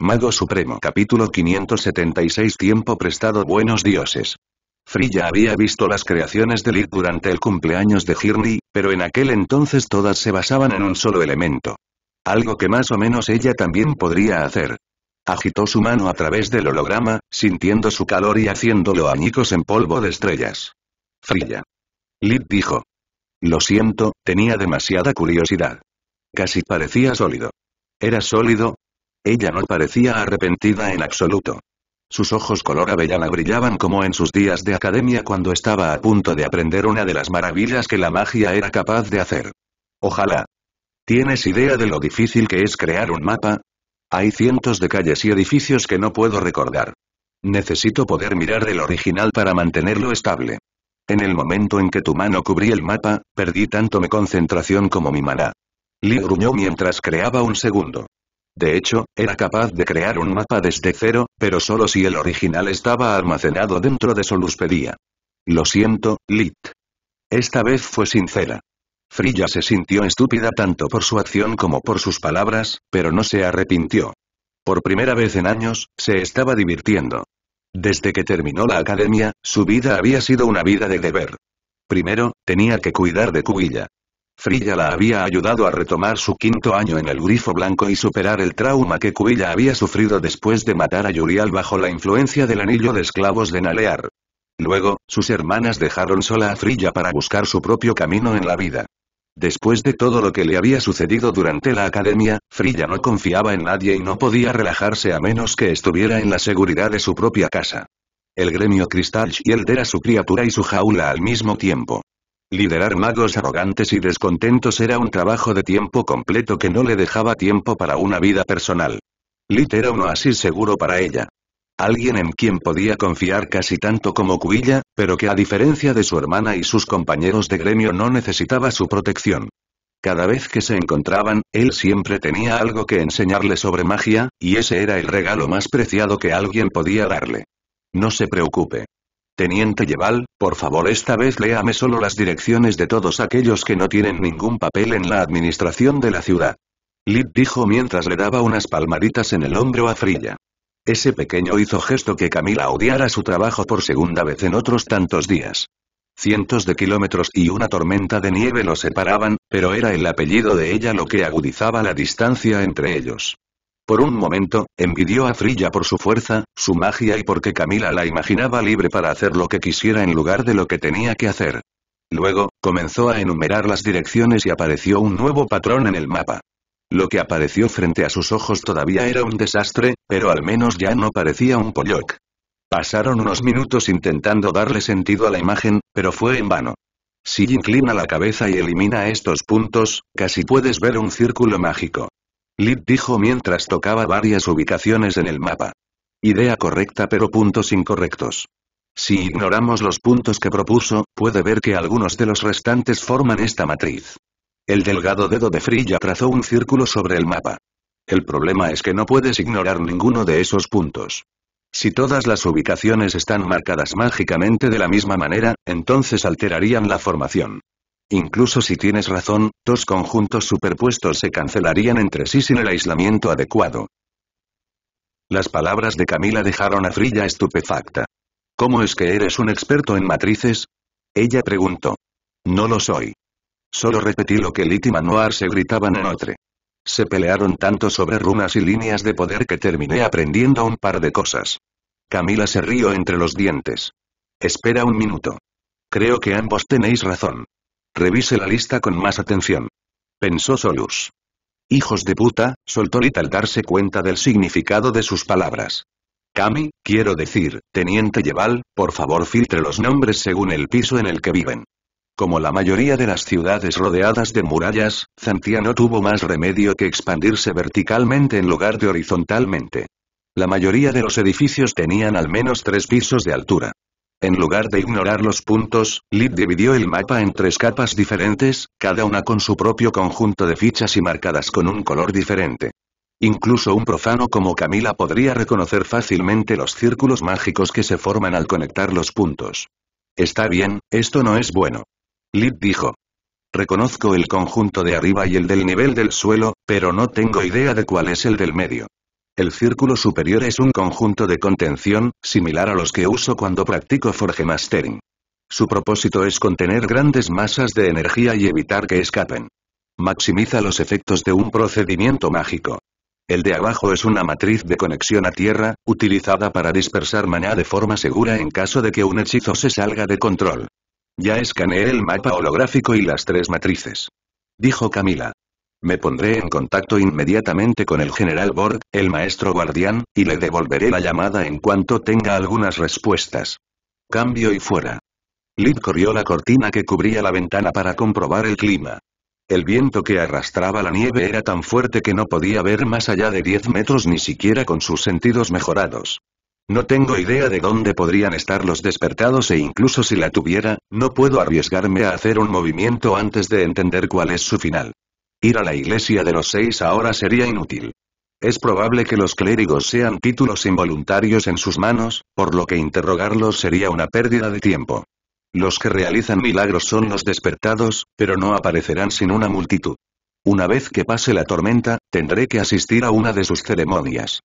Mago Supremo Capítulo 576 Tiempo prestado Buenos dioses. Frilla había visto las creaciones de Lid durante el cumpleaños de Hirni, pero en aquel entonces todas se basaban en un solo elemento. Algo que más o menos ella también podría hacer. Agitó su mano a través del holograma, sintiendo su calor y haciéndolo añicos en polvo de estrellas. Frilla. Lid dijo. Lo siento, tenía demasiada curiosidad. Casi parecía sólido. Era sólido, ella no parecía arrepentida en absoluto. Sus ojos color avellana brillaban como en sus días de academia cuando estaba a punto de aprender una de las maravillas que la magia era capaz de hacer. Ojalá. ¿Tienes idea de lo difícil que es crear un mapa? Hay cientos de calles y edificios que no puedo recordar. Necesito poder mirar el original para mantenerlo estable. En el momento en que tu mano cubrí el mapa, perdí tanto mi concentración como mi maná. Lee gruñó mientras creaba un segundo. De hecho, era capaz de crear un mapa desde cero, pero solo si el original estaba almacenado dentro de Soluspedia. Lo siento, Lit. Esta vez fue sincera. Frilla se sintió estúpida tanto por su acción como por sus palabras, pero no se arrepintió. Por primera vez en años, se estaba divirtiendo. Desde que terminó la academia, su vida había sido una vida de deber. Primero, tenía que cuidar de Cubilla. Frilla la había ayudado a retomar su quinto año en el Grifo Blanco y superar el trauma que Cuilla había sufrido después de matar a Yurial bajo la influencia del anillo de esclavos de Nalear. Luego, sus hermanas dejaron sola a Frilla para buscar su propio camino en la vida. Después de todo lo que le había sucedido durante la academia, Frilla no confiaba en nadie y no podía relajarse a menos que estuviera en la seguridad de su propia casa. El gremio Cristal Shield era su criatura y su jaula al mismo tiempo. Liderar magos arrogantes y descontentos era un trabajo de tiempo completo que no le dejaba tiempo para una vida personal. Lit era un oasis seguro para ella. Alguien en quien podía confiar casi tanto como Cuilla, pero que a diferencia de su hermana y sus compañeros de gremio no necesitaba su protección. Cada vez que se encontraban, él siempre tenía algo que enseñarle sobre magia, y ese era el regalo más preciado que alguien podía darle. No se preocupe. Teniente Yeval, por favor esta vez léame solo las direcciones de todos aquellos que no tienen ningún papel en la administración de la ciudad. Lid dijo mientras le daba unas palmaditas en el hombro a Frilla. Ese pequeño hizo gesto que Camila odiara su trabajo por segunda vez en otros tantos días. Cientos de kilómetros y una tormenta de nieve los separaban, pero era el apellido de ella lo que agudizaba la distancia entre ellos. Por un momento, envidió a Frilla por su fuerza, su magia y porque Camila la imaginaba libre para hacer lo que quisiera en lugar de lo que tenía que hacer. Luego, comenzó a enumerar las direcciones y apareció un nuevo patrón en el mapa. Lo que apareció frente a sus ojos todavía era un desastre, pero al menos ya no parecía un pollock. Pasaron unos minutos intentando darle sentido a la imagen, pero fue en vano. Si inclina la cabeza y elimina estos puntos, casi puedes ver un círculo mágico. Lid dijo mientras tocaba varias ubicaciones en el mapa. Idea correcta pero puntos incorrectos. Si ignoramos los puntos que propuso, puede ver que algunos de los restantes forman esta matriz. El delgado dedo de Frilla trazó un círculo sobre el mapa. El problema es que no puedes ignorar ninguno de esos puntos. Si todas las ubicaciones están marcadas mágicamente de la misma manera, entonces alterarían la formación. Incluso si tienes razón, dos conjuntos superpuestos se cancelarían entre sí sin el aislamiento adecuado. Las palabras de Camila dejaron a Frilla estupefacta. ¿Cómo es que eres un experto en matrices? Ella preguntó. No lo soy. Solo repetí lo que Lit y Manoir se gritaban en otro. Se pelearon tanto sobre runas y líneas de poder que terminé aprendiendo un par de cosas. Camila se rió entre los dientes. Espera un minuto. Creo que ambos tenéis razón. Revise la lista con más atención. Pensó Solus. Hijos de puta, soltó Lita al darse cuenta del significado de sus palabras. Kami, quiero decir, Teniente Yeval, por favor filtre los nombres según el piso en el que viven. Como la mayoría de las ciudades rodeadas de murallas, Zantia no tuvo más remedio que expandirse verticalmente en lugar de horizontalmente. La mayoría de los edificios tenían al menos tres pisos de altura. En lugar de ignorar los puntos, Lip dividió el mapa en tres capas diferentes, cada una con su propio conjunto de fichas y marcadas con un color diferente. Incluso un profano como Camila podría reconocer fácilmente los círculos mágicos que se forman al conectar los puntos. Está bien, esto no es bueno. Lip dijo. Reconozco el conjunto de arriba y el del nivel del suelo, pero no tengo idea de cuál es el del medio. El círculo superior es un conjunto de contención, similar a los que uso cuando practico Forge Mastering. Su propósito es contener grandes masas de energía y evitar que escapen. Maximiza los efectos de un procedimiento mágico. El de abajo es una matriz de conexión a tierra, utilizada para dispersar maná de forma segura en caso de que un hechizo se salga de control. Ya escaneé el mapa holográfico y las tres matrices. Dijo Camila. Me pondré en contacto inmediatamente con el general Borg, el maestro guardián, y le devolveré la llamada en cuanto tenga algunas respuestas. Cambio y fuera. Lid corrió la cortina que cubría la ventana para comprobar el clima. El viento que arrastraba la nieve era tan fuerte que no podía ver más allá de 10 metros ni siquiera con sus sentidos mejorados. No tengo idea de dónde podrían estar los despertados e incluso si la tuviera, no puedo arriesgarme a hacer un movimiento antes de entender cuál es su final. Ir a la iglesia de los seis ahora sería inútil. Es probable que los clérigos sean títulos involuntarios en sus manos, por lo que interrogarlos sería una pérdida de tiempo. Los que realizan milagros son los despertados, pero no aparecerán sin una multitud. Una vez que pase la tormenta, tendré que asistir a una de sus ceremonias.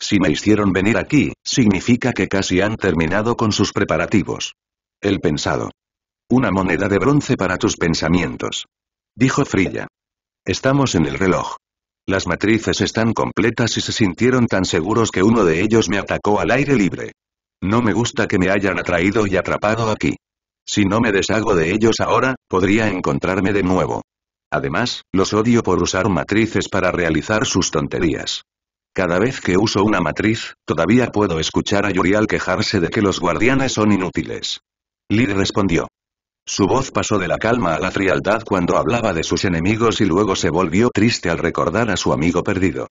Si me hicieron venir aquí, significa que casi han terminado con sus preparativos. El pensado. Una moneda de bronce para tus pensamientos. Dijo Frilla. Estamos en el reloj. Las matrices están completas y se sintieron tan seguros que uno de ellos me atacó al aire libre. No me gusta que me hayan atraído y atrapado aquí. Si no me deshago de ellos ahora, podría encontrarme de nuevo. Además, los odio por usar matrices para realizar sus tonterías. Cada vez que uso una matriz, todavía puedo escuchar a Yuri al quejarse de que los guardianes son inútiles. Lee respondió. Su voz pasó de la calma a la frialdad cuando hablaba de sus enemigos y luego se volvió triste al recordar a su amigo perdido.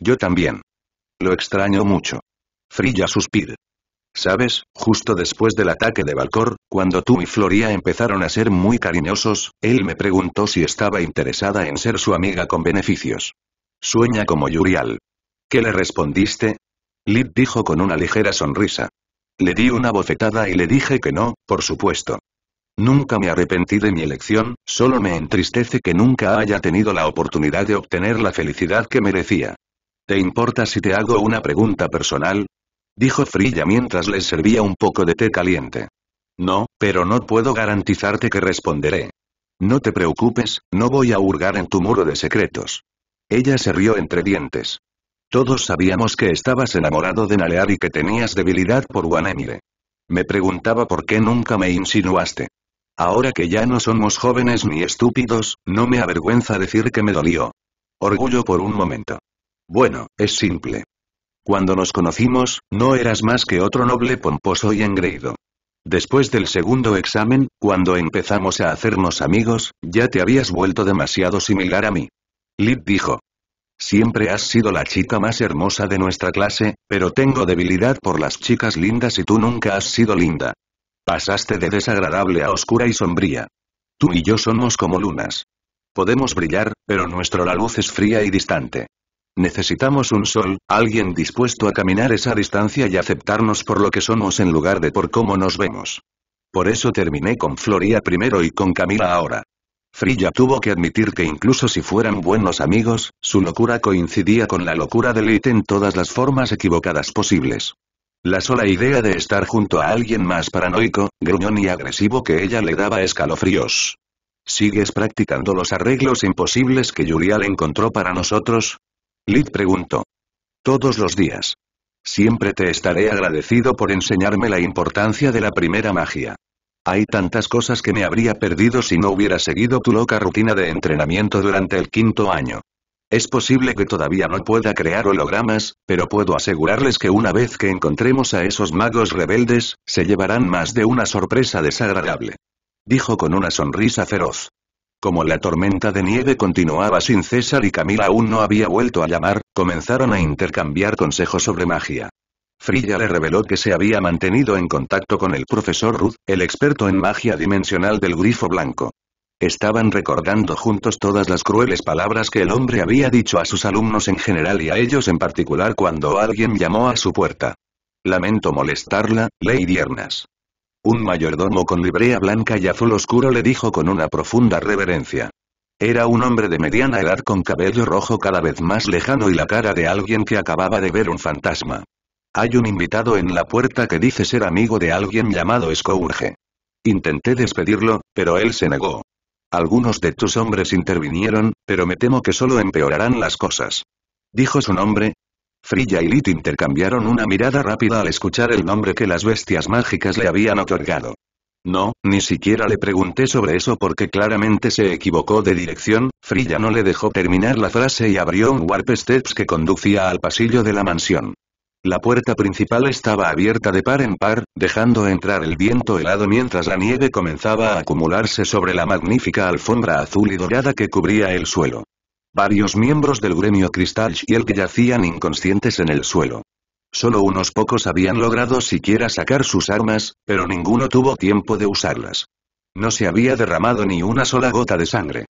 Yo también. Lo extraño mucho. Frilla suspir. Sabes, justo después del ataque de Valcor, cuando tú y Floria empezaron a ser muy cariñosos, él me preguntó si estaba interesada en ser su amiga con beneficios. Sueña como Yurial. ¿Qué le respondiste? Lid dijo con una ligera sonrisa. Le di una bofetada y le dije que no, por supuesto. Nunca me arrepentí de mi elección, solo me entristece que nunca haya tenido la oportunidad de obtener la felicidad que merecía. ¿Te importa si te hago una pregunta personal? Dijo Frilla mientras le servía un poco de té caliente. No, pero no puedo garantizarte que responderé. No te preocupes, no voy a hurgar en tu muro de secretos. Ella se rió entre dientes. Todos sabíamos que estabas enamorado de Nalear y que tenías debilidad por Wanemire. Me preguntaba por qué nunca me insinuaste. Ahora que ya no somos jóvenes ni estúpidos, no me avergüenza decir que me dolió. Orgullo por un momento. Bueno, es simple. Cuando nos conocimos, no eras más que otro noble pomposo y engreído. Después del segundo examen, cuando empezamos a hacernos amigos, ya te habías vuelto demasiado similar a mí. Lid dijo. Siempre has sido la chica más hermosa de nuestra clase, pero tengo debilidad por las chicas lindas y tú nunca has sido linda. Pasaste de desagradable a oscura y sombría. Tú y yo somos como lunas. Podemos brillar, pero nuestro la luz es fría y distante. Necesitamos un sol, alguien dispuesto a caminar esa distancia y aceptarnos por lo que somos en lugar de por cómo nos vemos. Por eso terminé con Floría primero y con Camila ahora. Frilla tuvo que admitir que incluso si fueran buenos amigos, su locura coincidía con la locura de Lit en todas las formas equivocadas posibles. La sola idea de estar junto a alguien más paranoico, gruñón y agresivo que ella le daba escalofríos. ¿Sigues practicando los arreglos imposibles que Yurial encontró para nosotros? Lid preguntó. Todos los días. Siempre te estaré agradecido por enseñarme la importancia de la primera magia. Hay tantas cosas que me habría perdido si no hubiera seguido tu loca rutina de entrenamiento durante el quinto año. Es posible que todavía no pueda crear hologramas, pero puedo asegurarles que una vez que encontremos a esos magos rebeldes, se llevarán más de una sorpresa desagradable. Dijo con una sonrisa feroz. Como la tormenta de nieve continuaba sin cesar y Camila aún no había vuelto a llamar, comenzaron a intercambiar consejos sobre magia. Frilla le reveló que se había mantenido en contacto con el profesor Ruth, el experto en magia dimensional del Grifo Blanco. Estaban recordando juntos todas las crueles palabras que el hombre había dicho a sus alumnos en general y a ellos en particular cuando alguien llamó a su puerta. Lamento molestarla, Lady Diernas. Un mayordomo con librea blanca y azul oscuro le dijo con una profunda reverencia. Era un hombre de mediana edad con cabello rojo cada vez más lejano y la cara de alguien que acababa de ver un fantasma. Hay un invitado en la puerta que dice ser amigo de alguien llamado Scourge. Intenté despedirlo, pero él se negó. Algunos de tus hombres intervinieron, pero me temo que solo empeorarán las cosas. Dijo su nombre. Frilla y Lit intercambiaron una mirada rápida al escuchar el nombre que las bestias mágicas le habían otorgado. No, ni siquiera le pregunté sobre eso porque claramente se equivocó de dirección, Frilla no le dejó terminar la frase y abrió un warp steps que conducía al pasillo de la mansión. La puerta principal estaba abierta de par en par, dejando entrar el viento helado mientras la nieve comenzaba a acumularse sobre la magnífica alfombra azul y dorada que cubría el suelo. Varios miembros del gremio Cristal que yacían inconscientes en el suelo. Solo unos pocos habían logrado siquiera sacar sus armas, pero ninguno tuvo tiempo de usarlas. No se había derramado ni una sola gota de sangre.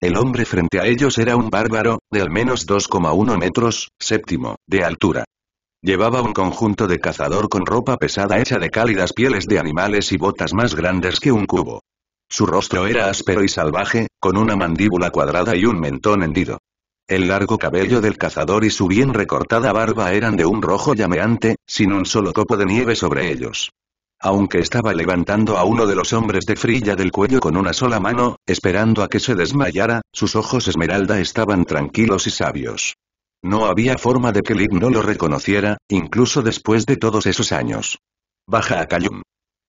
El hombre frente a ellos era un bárbaro, de al menos 2,1 metros, séptimo, de altura. Llevaba un conjunto de cazador con ropa pesada hecha de cálidas pieles de animales y botas más grandes que un cubo. Su rostro era áspero y salvaje, con una mandíbula cuadrada y un mentón hendido. El largo cabello del cazador y su bien recortada barba eran de un rojo llameante, sin un solo copo de nieve sobre ellos. Aunque estaba levantando a uno de los hombres de Frilla del cuello con una sola mano, esperando a que se desmayara, sus ojos esmeralda estaban tranquilos y sabios. No había forma de que Lid no lo reconociera, incluso después de todos esos años. Baja a Callum.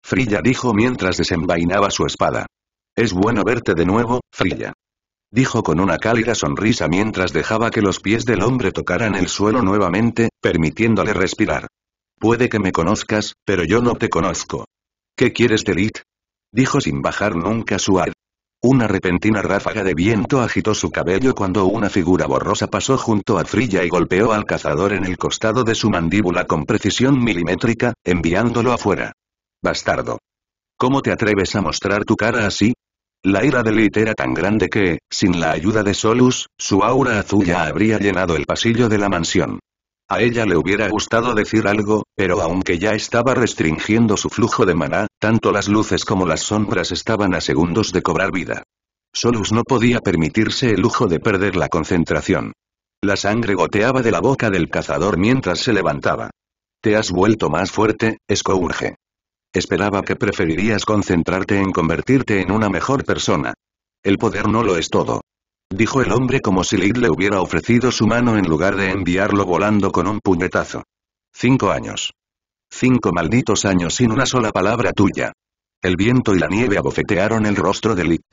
Frilla dijo mientras desenvainaba su espada. Es bueno verte de nuevo, Frilla. Dijo con una cálida sonrisa mientras dejaba que los pies del hombre tocaran el suelo nuevamente, permitiéndole respirar. Puede que me conozcas, pero yo no te conozco. ¿Qué quieres de Lit? Dijo sin bajar nunca su una repentina ráfaga de viento agitó su cabello cuando una figura borrosa pasó junto a Frilla y golpeó al cazador en el costado de su mandíbula con precisión milimétrica, enviándolo afuera. Bastardo. ¿Cómo te atreves a mostrar tu cara así? La ira de Lit era tan grande que, sin la ayuda de Solus, su aura azul ya habría llenado el pasillo de la mansión. A ella le hubiera gustado decir algo, pero aunque ya estaba restringiendo su flujo de maná, tanto las luces como las sombras estaban a segundos de cobrar vida. Solus no podía permitirse el lujo de perder la concentración. La sangre goteaba de la boca del cazador mientras se levantaba. Te has vuelto más fuerte, Scourge. Esperaba que preferirías concentrarte en convertirte en una mejor persona. El poder no lo es todo. Dijo el hombre como si Lid le hubiera ofrecido su mano en lugar de enviarlo volando con un puñetazo. Cinco años. Cinco malditos años sin una sola palabra tuya. El viento y la nieve abofetearon el rostro de Lit.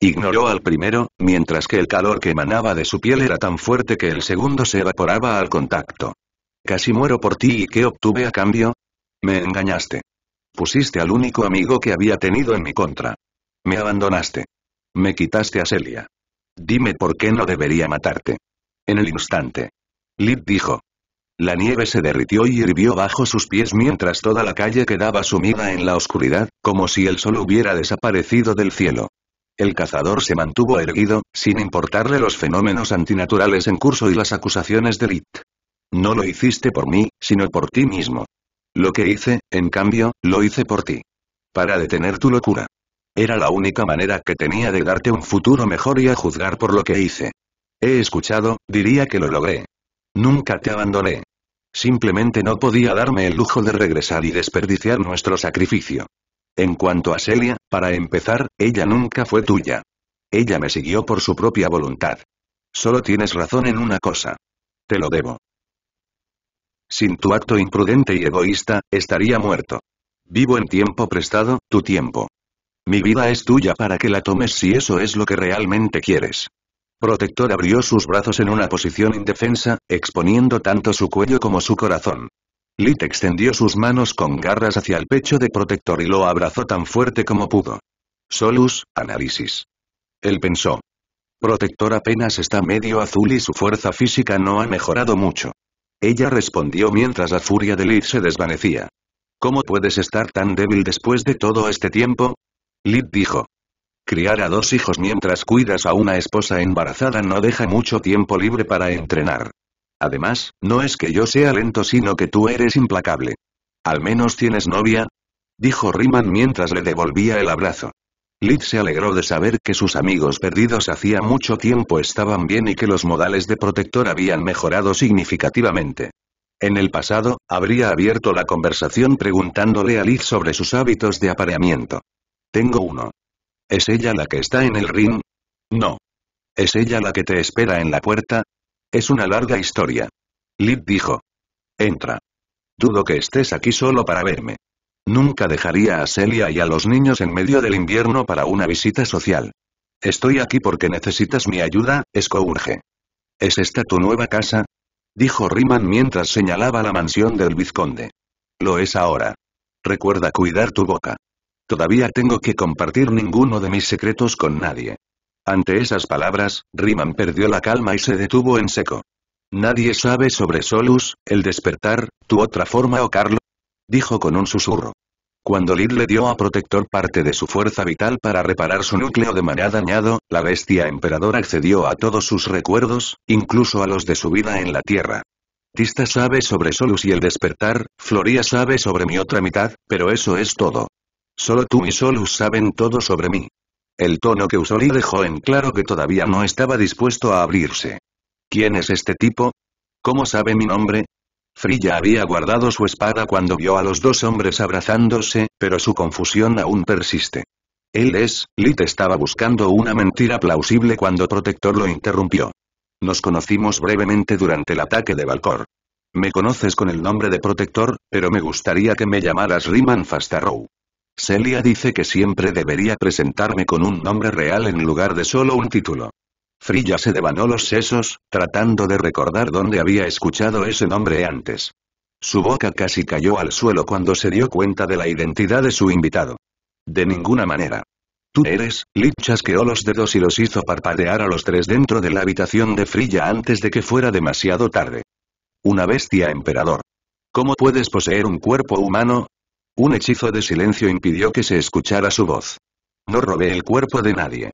Ignoró al primero, mientras que el calor que emanaba de su piel era tan fuerte que el segundo se evaporaba al contacto. Casi muero por ti y ¿qué obtuve a cambio? Me engañaste. Pusiste al único amigo que había tenido en mi contra. Me abandonaste. Me quitaste a Celia. Dime por qué no debería matarte. En el instante. Lid dijo. La nieve se derritió y hirvió bajo sus pies mientras toda la calle quedaba sumida en la oscuridad, como si el sol hubiera desaparecido del cielo. El cazador se mantuvo erguido, sin importarle los fenómenos antinaturales en curso y las acusaciones de Lid. No lo hiciste por mí, sino por ti mismo. Lo que hice, en cambio, lo hice por ti. Para detener tu locura. Era la única manera que tenía de darte un futuro mejor y a juzgar por lo que hice. He escuchado, diría que lo logré. Nunca te abandoné. Simplemente no podía darme el lujo de regresar y desperdiciar nuestro sacrificio. En cuanto a Celia, para empezar, ella nunca fue tuya. Ella me siguió por su propia voluntad. Solo tienes razón en una cosa. Te lo debo. Sin tu acto imprudente y egoísta, estaría muerto. Vivo en tiempo prestado, tu tiempo. Mi vida es tuya para que la tomes si eso es lo que realmente quieres. Protector abrió sus brazos en una posición indefensa, exponiendo tanto su cuello como su corazón. Lit extendió sus manos con garras hacia el pecho de Protector y lo abrazó tan fuerte como pudo. Solus, análisis. Él pensó. Protector apenas está medio azul y su fuerza física no ha mejorado mucho. Ella respondió mientras la furia de Lit se desvanecía. ¿Cómo puedes estar tan débil después de todo este tiempo? Lid dijo. Criar a dos hijos mientras cuidas a una esposa embarazada no deja mucho tiempo libre para entrenar. Además, no es que yo sea lento sino que tú eres implacable. ¿Al menos tienes novia? Dijo Riman mientras le devolvía el abrazo. Lid se alegró de saber que sus amigos perdidos hacía mucho tiempo estaban bien y que los modales de protector habían mejorado significativamente. En el pasado, habría abierto la conversación preguntándole a Liz sobre sus hábitos de apareamiento. Tengo uno. ¿Es ella la que está en el ring? No. ¿Es ella la que te espera en la puerta? Es una larga historia. Lid dijo. Entra. Dudo que estés aquí solo para verme. Nunca dejaría a Celia y a los niños en medio del invierno para una visita social. Estoy aquí porque necesitas mi ayuda, Scourge. ¿Es esta tu nueva casa? Dijo Riman mientras señalaba la mansión del vizconde. Lo es ahora. Recuerda cuidar tu boca. Todavía tengo que compartir ninguno de mis secretos con nadie. Ante esas palabras, Riman perdió la calma y se detuvo en seco. Nadie sabe sobre Solus, el despertar, tu otra forma o oh Carlo, dijo con un susurro. Cuando Lid le dio a Protector parte de su fuerza vital para reparar su núcleo de maná dañado, la bestia emperador accedió a todos sus recuerdos, incluso a los de su vida en la Tierra. Tista sabe sobre Solus y el despertar, Floria sabe sobre mi otra mitad, pero eso es todo. Solo tú y Solus saben todo sobre mí. El tono que usó Lee dejó en claro que todavía no estaba dispuesto a abrirse. ¿Quién es este tipo? ¿Cómo sabe mi nombre? ya había guardado su espada cuando vio a los dos hombres abrazándose, pero su confusión aún persiste. Él es, Lit estaba buscando una mentira plausible cuando Protector lo interrumpió. Nos conocimos brevemente durante el ataque de Valcor. Me conoces con el nombre de Protector, pero me gustaría que me llamaras Riman Fastarrow. Celia dice que siempre debería presentarme con un nombre real en lugar de solo un título. Frilla se devanó los sesos, tratando de recordar dónde había escuchado ese nombre antes. Su boca casi cayó al suelo cuando se dio cuenta de la identidad de su invitado. De ninguna manera. Tú eres, Lip chasqueó los dedos y los hizo parpadear a los tres dentro de la habitación de Frilla antes de que fuera demasiado tarde. Una bestia emperador. ¿Cómo puedes poseer un cuerpo humano, un hechizo de silencio impidió que se escuchara su voz. No robé el cuerpo de nadie.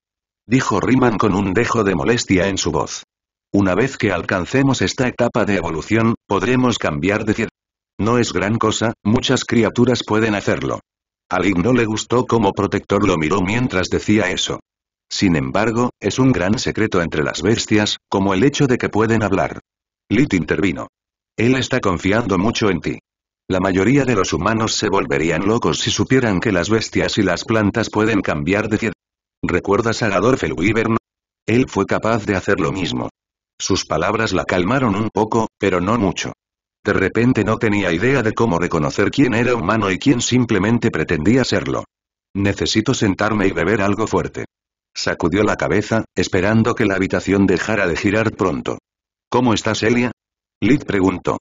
Dijo Riman con un dejo de molestia en su voz. Una vez que alcancemos esta etapa de evolución, podremos cambiar de tierra. No es gran cosa, muchas criaturas pueden hacerlo. alguien no le gustó como protector lo miró mientras decía eso. Sin embargo, es un gran secreto entre las bestias, como el hecho de que pueden hablar. Lit intervino. Él está confiando mucho en ti. La mayoría de los humanos se volverían locos si supieran que las bestias y las plantas pueden cambiar de tierra. ¿Recuerdas a el Wyvern? Él fue capaz de hacer lo mismo. Sus palabras la calmaron un poco, pero no mucho. De repente no tenía idea de cómo reconocer quién era humano y quién simplemente pretendía serlo. Necesito sentarme y beber algo fuerte. Sacudió la cabeza, esperando que la habitación dejara de girar pronto. ¿Cómo estás, Elia? Lid preguntó.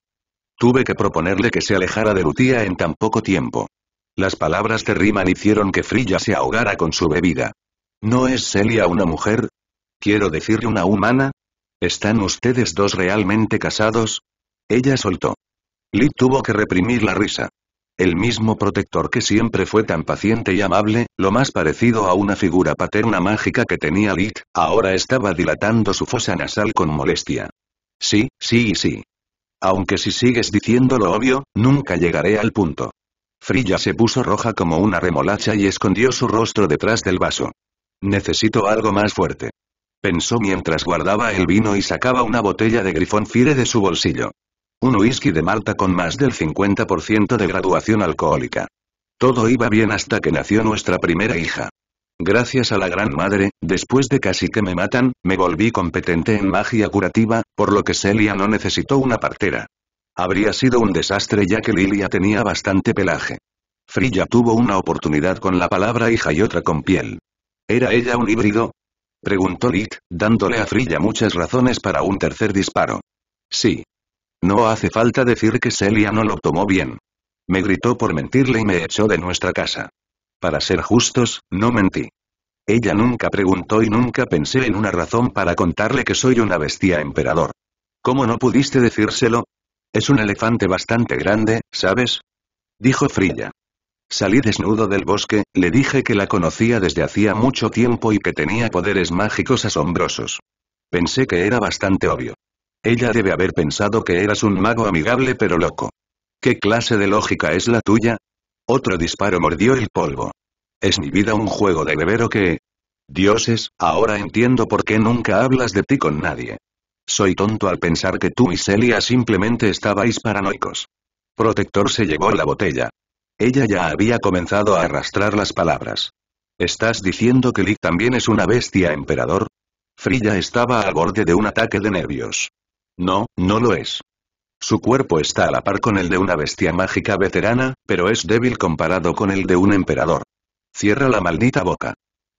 Tuve que proponerle que se alejara de Lutía en tan poco tiempo. Las palabras de Riman hicieron que Frilla se ahogara con su bebida. ¿No es Celia una mujer? Quiero decir una humana. ¿Están ustedes dos realmente casados? Ella soltó. Lit tuvo que reprimir la risa. El mismo protector que siempre fue tan paciente y amable, lo más parecido a una figura paterna mágica que tenía Lit, ahora estaba dilatando su fosa nasal con molestia. Sí, sí y sí. Aunque si sigues diciendo lo obvio, nunca llegaré al punto. Frilla se puso roja como una remolacha y escondió su rostro detrás del vaso. Necesito algo más fuerte. Pensó mientras guardaba el vino y sacaba una botella de grifón fire de su bolsillo. Un whisky de Malta con más del 50% de graduación alcohólica. Todo iba bien hasta que nació nuestra primera hija. Gracias a la Gran Madre, después de casi que me matan, me volví competente en magia curativa, por lo que Celia no necesitó una partera. Habría sido un desastre ya que Lilia tenía bastante pelaje. Frilla tuvo una oportunidad con la palabra hija y otra con piel. ¿Era ella un híbrido? Preguntó Lit, dándole a Frilla muchas razones para un tercer disparo. Sí. No hace falta decir que Celia no lo tomó bien. Me gritó por mentirle y me echó de nuestra casa. Para ser justos, no mentí. Ella nunca preguntó y nunca pensé en una razón para contarle que soy una bestia emperador. ¿Cómo no pudiste decírselo? Es un elefante bastante grande, ¿sabes? Dijo Frilla. Salí desnudo del bosque, le dije que la conocía desde hacía mucho tiempo y que tenía poderes mágicos asombrosos. Pensé que era bastante obvio. Ella debe haber pensado que eras un mago amigable pero loco. ¿Qué clase de lógica es la tuya? Otro disparo mordió el polvo. ¿Es mi vida un juego de beber o qué? Dioses, ahora entiendo por qué nunca hablas de ti con nadie. Soy tonto al pensar que tú y Celia simplemente estabais paranoicos. Protector se llevó la botella. Ella ya había comenzado a arrastrar las palabras. ¿Estás diciendo que Lee también es una bestia emperador? Frilla estaba al borde de un ataque de nervios. No, no lo es. Su cuerpo está a la par con el de una bestia mágica veterana, pero es débil comparado con el de un emperador. Cierra la maldita boca.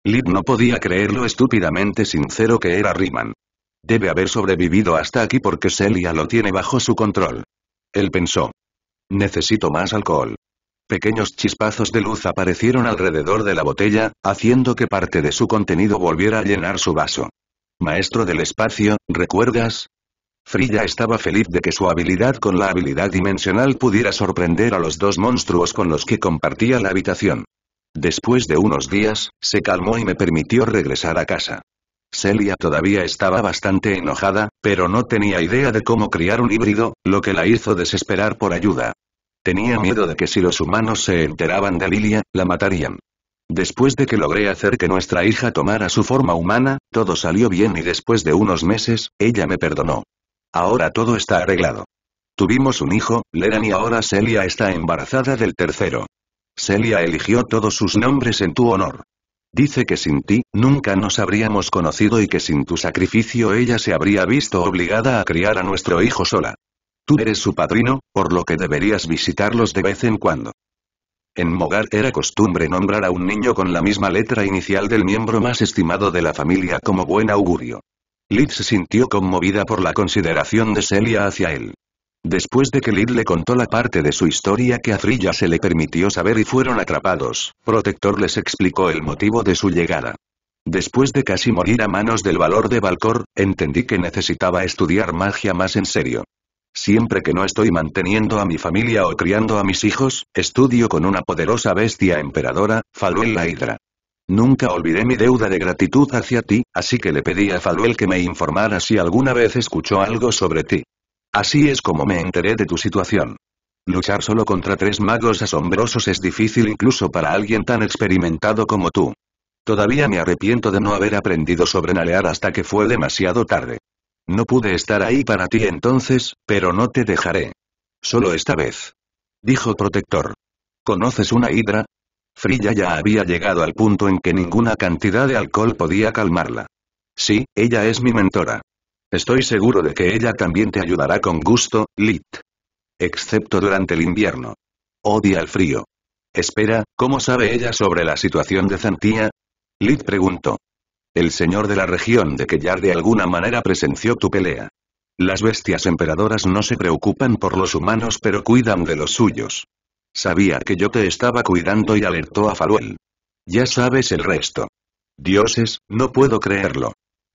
Lid no podía creer lo estúpidamente sincero que era Riemann. Debe haber sobrevivido hasta aquí porque Celia lo tiene bajo su control. Él pensó. Necesito más alcohol. Pequeños chispazos de luz aparecieron alrededor de la botella, haciendo que parte de su contenido volviera a llenar su vaso. Maestro del espacio, ¿recuerdas? Frilla estaba feliz de que su habilidad con la habilidad dimensional pudiera sorprender a los dos monstruos con los que compartía la habitación. Después de unos días, se calmó y me permitió regresar a casa. Celia todavía estaba bastante enojada, pero no tenía idea de cómo criar un híbrido, lo que la hizo desesperar por ayuda. Tenía miedo de que si los humanos se enteraban de Lilia, la matarían. Después de que logré hacer que nuestra hija tomara su forma humana, todo salió bien y después de unos meses, ella me perdonó. Ahora todo está arreglado. Tuvimos un hijo, Leran y ahora Celia está embarazada del tercero. Celia eligió todos sus nombres en tu honor. Dice que sin ti, nunca nos habríamos conocido y que sin tu sacrificio ella se habría visto obligada a criar a nuestro hijo sola. Tú eres su padrino, por lo que deberías visitarlos de vez en cuando. En Mogar era costumbre nombrar a un niño con la misma letra inicial del miembro más estimado de la familia como buen augurio. Lid se sintió conmovida por la consideración de Celia hacia él. Después de que Lid le contó la parte de su historia que a Frilla se le permitió saber y fueron atrapados, Protector les explicó el motivo de su llegada. Después de casi morir a manos del valor de Valcor, entendí que necesitaba estudiar magia más en serio. Siempre que no estoy manteniendo a mi familia o criando a mis hijos, estudio con una poderosa bestia emperadora, Faluel la Hidra. Nunca olvidé mi deuda de gratitud hacia ti, así que le pedí a Faluel que me informara si alguna vez escuchó algo sobre ti. Así es como me enteré de tu situación. Luchar solo contra tres magos asombrosos es difícil incluso para alguien tan experimentado como tú. Todavía me arrepiento de no haber aprendido sobre Nalear hasta que fue demasiado tarde. No pude estar ahí para ti entonces, pero no te dejaré. Solo esta vez. Dijo Protector. ¿Conoces una hidra? Frilla ya había llegado al punto en que ninguna cantidad de alcohol podía calmarla. Sí, ella es mi mentora. Estoy seguro de que ella también te ayudará con gusto, Lit. Excepto durante el invierno. Odia el frío. Espera, ¿cómo sabe ella sobre la situación de Zantía? Lit preguntó. El señor de la región de Kellar de alguna manera presenció tu pelea. Las bestias emperadoras no se preocupan por los humanos pero cuidan de los suyos. Sabía que yo te estaba cuidando y alertó a Faruel. Ya sabes el resto. Dioses, no puedo creerlo.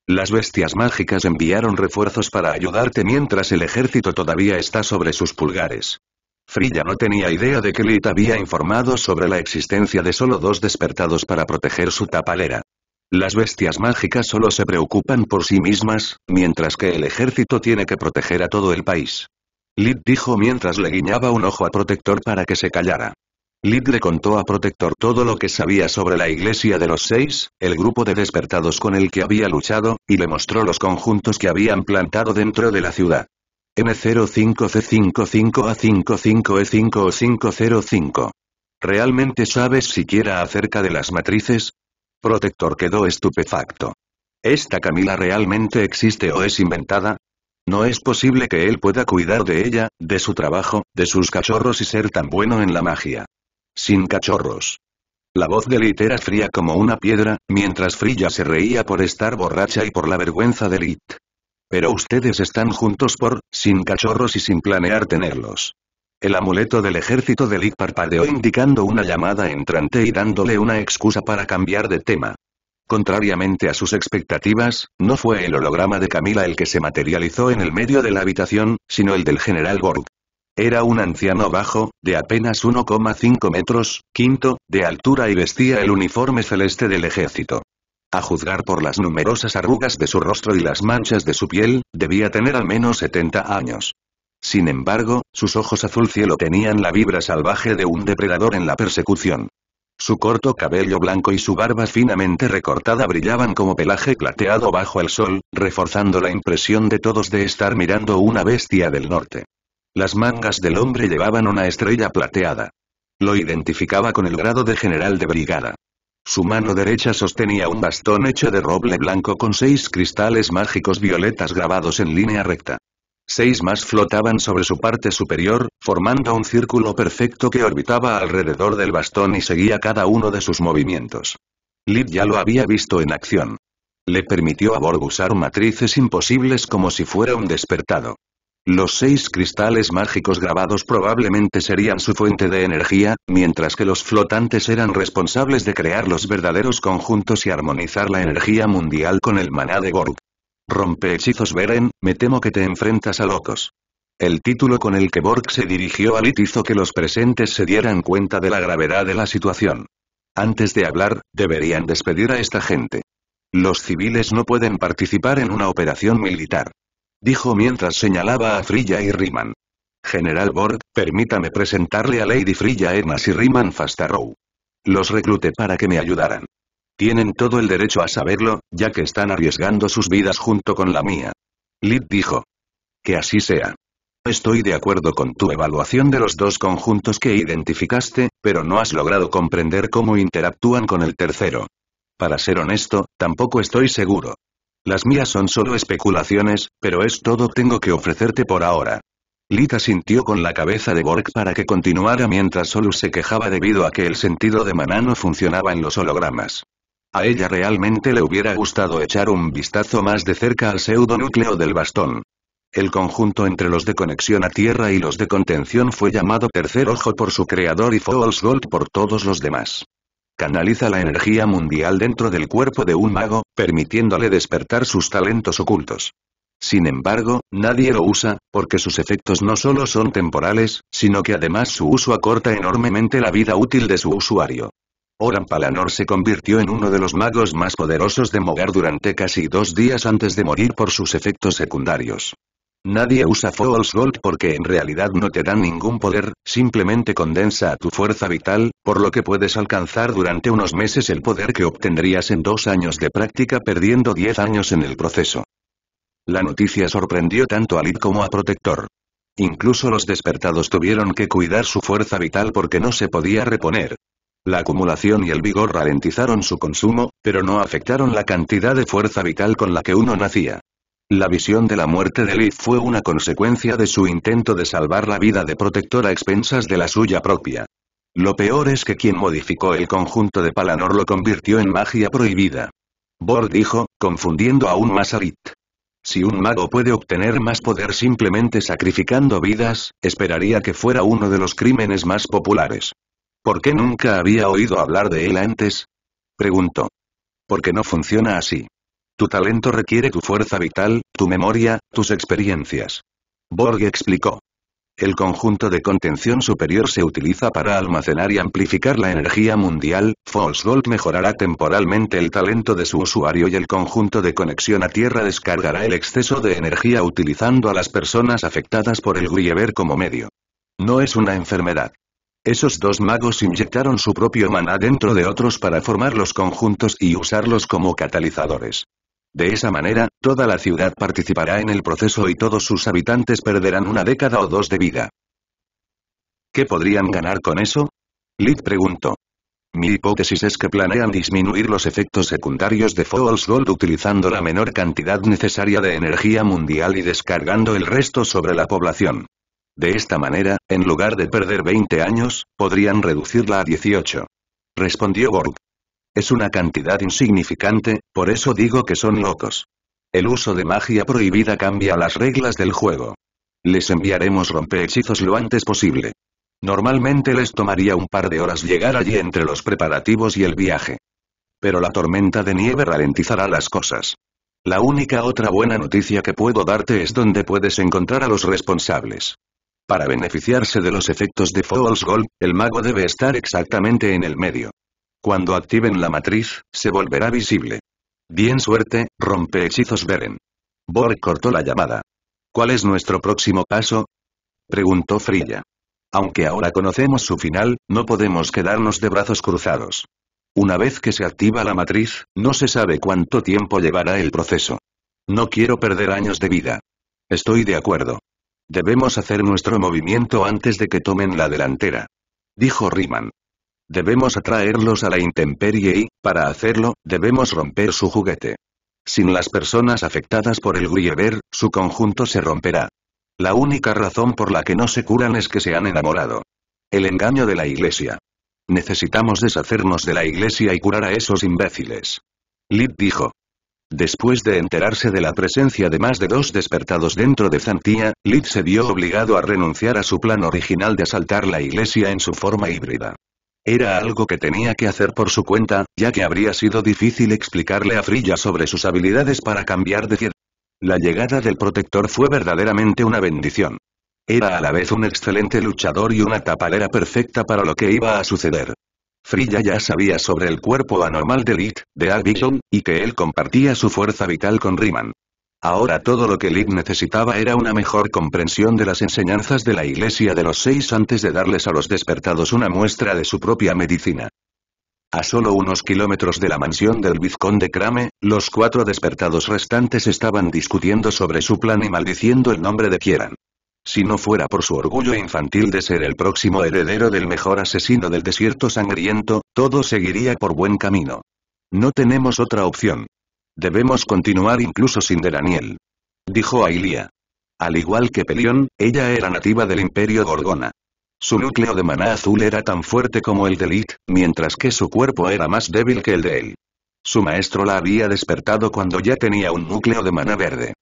Las bestias mágicas enviaron refuerzos para ayudarte mientras el ejército todavía está sobre sus pulgares. Frilla no tenía idea de que Lit había informado sobre la existencia de solo dos despertados para proteger su tapalera. Las bestias mágicas solo se preocupan por sí mismas, mientras que el ejército tiene que proteger a todo el país. Lid dijo mientras le guiñaba un ojo a Protector para que se callara. Lid le contó a Protector todo lo que sabía sobre la Iglesia de los Seis, el grupo de despertados con el que había luchado, y le mostró los conjuntos que habían plantado dentro de la ciudad. M05C55A55E5O505. ¿Realmente sabes siquiera acerca de las matrices? Protector quedó estupefacto. ¿Esta Camila realmente existe o es inventada? No es posible que él pueda cuidar de ella, de su trabajo, de sus cachorros y ser tan bueno en la magia. Sin cachorros. La voz de Lit era fría como una piedra, mientras Frilla se reía por estar borracha y por la vergüenza de Lit. Pero ustedes están juntos por, sin cachorros y sin planear tenerlos. El amuleto del ejército de Lit parpadeó indicando una llamada entrante y dándole una excusa para cambiar de tema. Contrariamente a sus expectativas, no fue el holograma de Camila el que se materializó en el medio de la habitación, sino el del general Borg. Era un anciano bajo, de apenas 1,5 metros, quinto, de altura y vestía el uniforme celeste del ejército. A juzgar por las numerosas arrugas de su rostro y las manchas de su piel, debía tener al menos 70 años. Sin embargo, sus ojos azul cielo tenían la vibra salvaje de un depredador en la persecución. Su corto cabello blanco y su barba finamente recortada brillaban como pelaje plateado bajo el sol, reforzando la impresión de todos de estar mirando una bestia del norte. Las mangas del hombre llevaban una estrella plateada. Lo identificaba con el grado de general de brigada. Su mano derecha sostenía un bastón hecho de roble blanco con seis cristales mágicos violetas grabados en línea recta seis más flotaban sobre su parte superior, formando un círculo perfecto que orbitaba alrededor del bastón y seguía cada uno de sus movimientos. Lid ya lo había visto en acción. Le permitió a Borg usar matrices imposibles como si fuera un despertado. Los seis cristales mágicos grabados probablemente serían su fuente de energía, mientras que los flotantes eran responsables de crear los verdaderos conjuntos y armonizar la energía mundial con el maná de Borg. Rompe hechizos Beren, me temo que te enfrentas a locos. El título con el que Borg se dirigió a Lit hizo que los presentes se dieran cuenta de la gravedad de la situación. Antes de hablar, deberían despedir a esta gente. Los civiles no pueden participar en una operación militar. Dijo mientras señalaba a Frilla y Riemann. General Borg, permítame presentarle a Lady Frilla Emma y Riemann Fastarrow. Los recluté para que me ayudaran. Tienen todo el derecho a saberlo, ya que están arriesgando sus vidas junto con la mía. Lid dijo. Que así sea. Estoy de acuerdo con tu evaluación de los dos conjuntos que identificaste, pero no has logrado comprender cómo interactúan con el tercero. Para ser honesto, tampoco estoy seguro. Las mías son solo especulaciones, pero es todo tengo que ofrecerte por ahora. Lita sintió con la cabeza de Borg para que continuara mientras Solus se quejaba debido a que el sentido de maná no funcionaba en los hologramas. A ella realmente le hubiera gustado echar un vistazo más de cerca al pseudonúcleo del bastón. El conjunto entre los de conexión a tierra y los de contención fue llamado Tercer Ojo por su creador y False Gold por todos los demás. Canaliza la energía mundial dentro del cuerpo de un mago, permitiéndole despertar sus talentos ocultos. Sin embargo, nadie lo usa, porque sus efectos no solo son temporales, sino que además su uso acorta enormemente la vida útil de su usuario. Oran Palanor se convirtió en uno de los magos más poderosos de Mogar durante casi dos días antes de morir por sus efectos secundarios. Nadie usa False Gold porque en realidad no te dan ningún poder, simplemente condensa a tu fuerza vital, por lo que puedes alcanzar durante unos meses el poder que obtendrías en dos años de práctica perdiendo diez años en el proceso. La noticia sorprendió tanto a Lid como a Protector. Incluso los despertados tuvieron que cuidar su fuerza vital porque no se podía reponer. La acumulación y el vigor ralentizaron su consumo, pero no afectaron la cantidad de fuerza vital con la que uno nacía. La visión de la muerte de Lith fue una consecuencia de su intento de salvar la vida de Protector a expensas de la suya propia. Lo peor es que quien modificó el conjunto de Palanor lo convirtió en magia prohibida. Bor dijo, confundiendo aún más a Rit. Si un mago puede obtener más poder simplemente sacrificando vidas, esperaría que fuera uno de los crímenes más populares. ¿Por qué nunca había oído hablar de él antes? Preguntó. Porque no funciona así. Tu talento requiere tu fuerza vital, tu memoria, tus experiencias. Borg explicó. El conjunto de contención superior se utiliza para almacenar y amplificar la energía mundial, gold mejorará temporalmente el talento de su usuario y el conjunto de conexión a tierra descargará el exceso de energía utilizando a las personas afectadas por el Griever como medio. No es una enfermedad. Esos dos magos inyectaron su propio maná dentro de otros para formar los conjuntos y usarlos como catalizadores. De esa manera, toda la ciudad participará en el proceso y todos sus habitantes perderán una década o dos de vida. ¿Qué podrían ganar con eso? Lid preguntó. Mi hipótesis es que planean disminuir los efectos secundarios de False Gold utilizando la menor cantidad necesaria de energía mundial y descargando el resto sobre la población. De esta manera, en lugar de perder 20 años, podrían reducirla a 18. Respondió Gorg. Es una cantidad insignificante, por eso digo que son locos. El uso de magia prohibida cambia las reglas del juego. Les enviaremos rompehechizos lo antes posible. Normalmente les tomaría un par de horas llegar allí entre los preparativos y el viaje. Pero la tormenta de nieve ralentizará las cosas. La única otra buena noticia que puedo darte es donde puedes encontrar a los responsables. Para beneficiarse de los efectos de False Gold, el mago debe estar exactamente en el medio. Cuando activen la matriz, se volverá visible. Bien suerte, rompe hechizos Beren. Borg cortó la llamada. ¿Cuál es nuestro próximo paso? Preguntó Frilla. Aunque ahora conocemos su final, no podemos quedarnos de brazos cruzados. Una vez que se activa la matriz, no se sabe cuánto tiempo llevará el proceso. No quiero perder años de vida. Estoy de acuerdo. Debemos hacer nuestro movimiento antes de que tomen la delantera. Dijo Riemann. Debemos atraerlos a la intemperie y, para hacerlo, debemos romper su juguete. Sin las personas afectadas por el griever su conjunto se romperá. La única razón por la que no se curan es que se han enamorado. El engaño de la iglesia. Necesitamos deshacernos de la iglesia y curar a esos imbéciles. Lid dijo. Después de enterarse de la presencia de más de dos despertados dentro de Zantía, Lid se vio obligado a renunciar a su plan original de asaltar la iglesia en su forma híbrida. Era algo que tenía que hacer por su cuenta, ya que habría sido difícil explicarle a Frilla sobre sus habilidades para cambiar de tierra. La llegada del protector fue verdaderamente una bendición. Era a la vez un excelente luchador y una tapalera perfecta para lo que iba a suceder. Frilla ya sabía sobre el cuerpo anormal de Lit, de Arbison, y que él compartía su fuerza vital con Riemann. Ahora todo lo que Lit necesitaba era una mejor comprensión de las enseñanzas de la Iglesia de los Seis antes de darles a los despertados una muestra de su propia medicina. A solo unos kilómetros de la mansión del vizconde Crame, los cuatro despertados restantes estaban discutiendo sobre su plan y maldiciendo el nombre de Kieran. Si no fuera por su orgullo infantil de ser el próximo heredero del mejor asesino del desierto sangriento, todo seguiría por buen camino. No tenemos otra opción. Debemos continuar incluso sin Daniel. Dijo Ailia. Al igual que Pelión, ella era nativa del Imperio Gorgona. Su núcleo de maná azul era tan fuerte como el de Lit, mientras que su cuerpo era más débil que el de él. Su maestro la había despertado cuando ya tenía un núcleo de maná verde.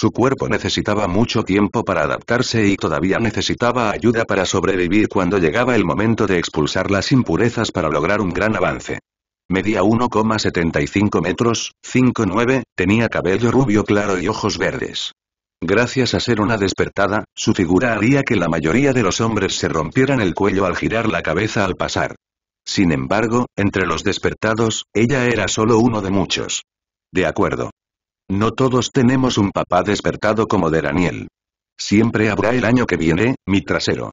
Su cuerpo necesitaba mucho tiempo para adaptarse y todavía necesitaba ayuda para sobrevivir cuando llegaba el momento de expulsar las impurezas para lograr un gran avance. Medía 1,75 metros, 5,9, tenía cabello rubio claro y ojos verdes. Gracias a ser una despertada, su figura haría que la mayoría de los hombres se rompieran el cuello al girar la cabeza al pasar. Sin embargo, entre los despertados, ella era solo uno de muchos. De acuerdo. No todos tenemos un papá despertado como de Daniel. Siempre habrá el año que viene, mi trasero.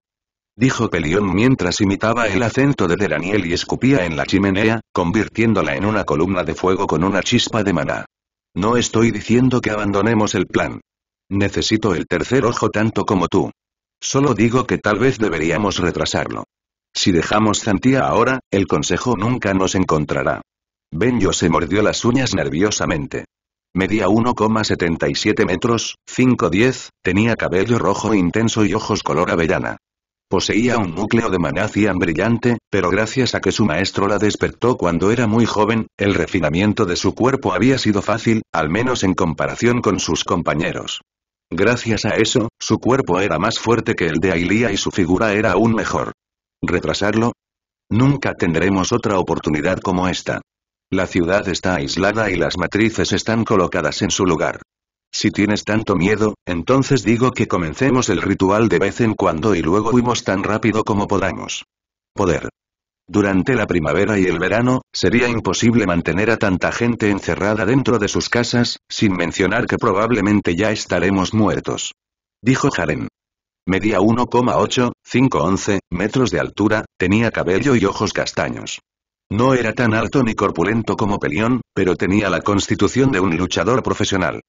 Dijo Pelión mientras imitaba el acento de Daniel y escupía en la chimenea, convirtiéndola en una columna de fuego con una chispa de maná. No estoy diciendo que abandonemos el plan. Necesito el tercer ojo tanto como tú. Solo digo que tal vez deberíamos retrasarlo. Si dejamos Zantía ahora, el consejo nunca nos encontrará. Benjo se mordió las uñas nerviosamente. Medía 1,77 metros, 5'10, tenía cabello rojo intenso y ojos color avellana. Poseía un núcleo de manacian brillante, pero gracias a que su maestro la despertó cuando era muy joven, el refinamiento de su cuerpo había sido fácil, al menos en comparación con sus compañeros. Gracias a eso, su cuerpo era más fuerte que el de Ailia y su figura era aún mejor. ¿Retrasarlo? Nunca tendremos otra oportunidad como esta. La ciudad está aislada y las matrices están colocadas en su lugar. Si tienes tanto miedo, entonces digo que comencemos el ritual de vez en cuando y luego huimos tan rápido como podamos. Poder. Durante la primavera y el verano, sería imposible mantener a tanta gente encerrada dentro de sus casas, sin mencionar que probablemente ya estaremos muertos. Dijo Jaren. Medía 1,8511 metros de altura, tenía cabello y ojos castaños. No era tan alto ni corpulento como Pelión, pero tenía la constitución de un luchador profesional.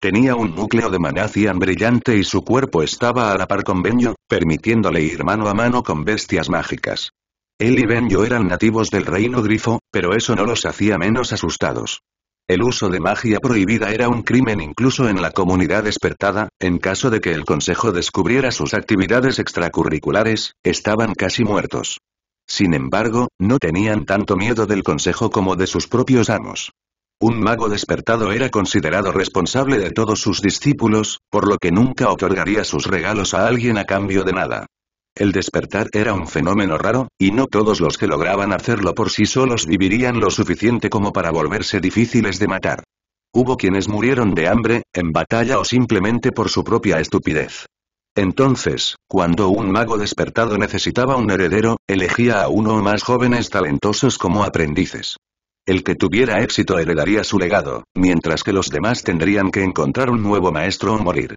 Tenía un núcleo de manacian brillante y su cuerpo estaba a la par con Benyo, permitiéndole ir mano a mano con bestias mágicas. Él y Benyo eran nativos del reino grifo, pero eso no los hacía menos asustados. El uso de magia prohibida era un crimen incluso en la comunidad despertada, en caso de que el consejo descubriera sus actividades extracurriculares, estaban casi muertos. Sin embargo, no tenían tanto miedo del consejo como de sus propios amos. Un mago despertado era considerado responsable de todos sus discípulos, por lo que nunca otorgaría sus regalos a alguien a cambio de nada. El despertar era un fenómeno raro, y no todos los que lograban hacerlo por sí solos vivirían lo suficiente como para volverse difíciles de matar. Hubo quienes murieron de hambre, en batalla o simplemente por su propia estupidez. Entonces, cuando un mago despertado necesitaba un heredero, elegía a uno o más jóvenes talentosos como aprendices. El que tuviera éxito heredaría su legado, mientras que los demás tendrían que encontrar un nuevo maestro o morir.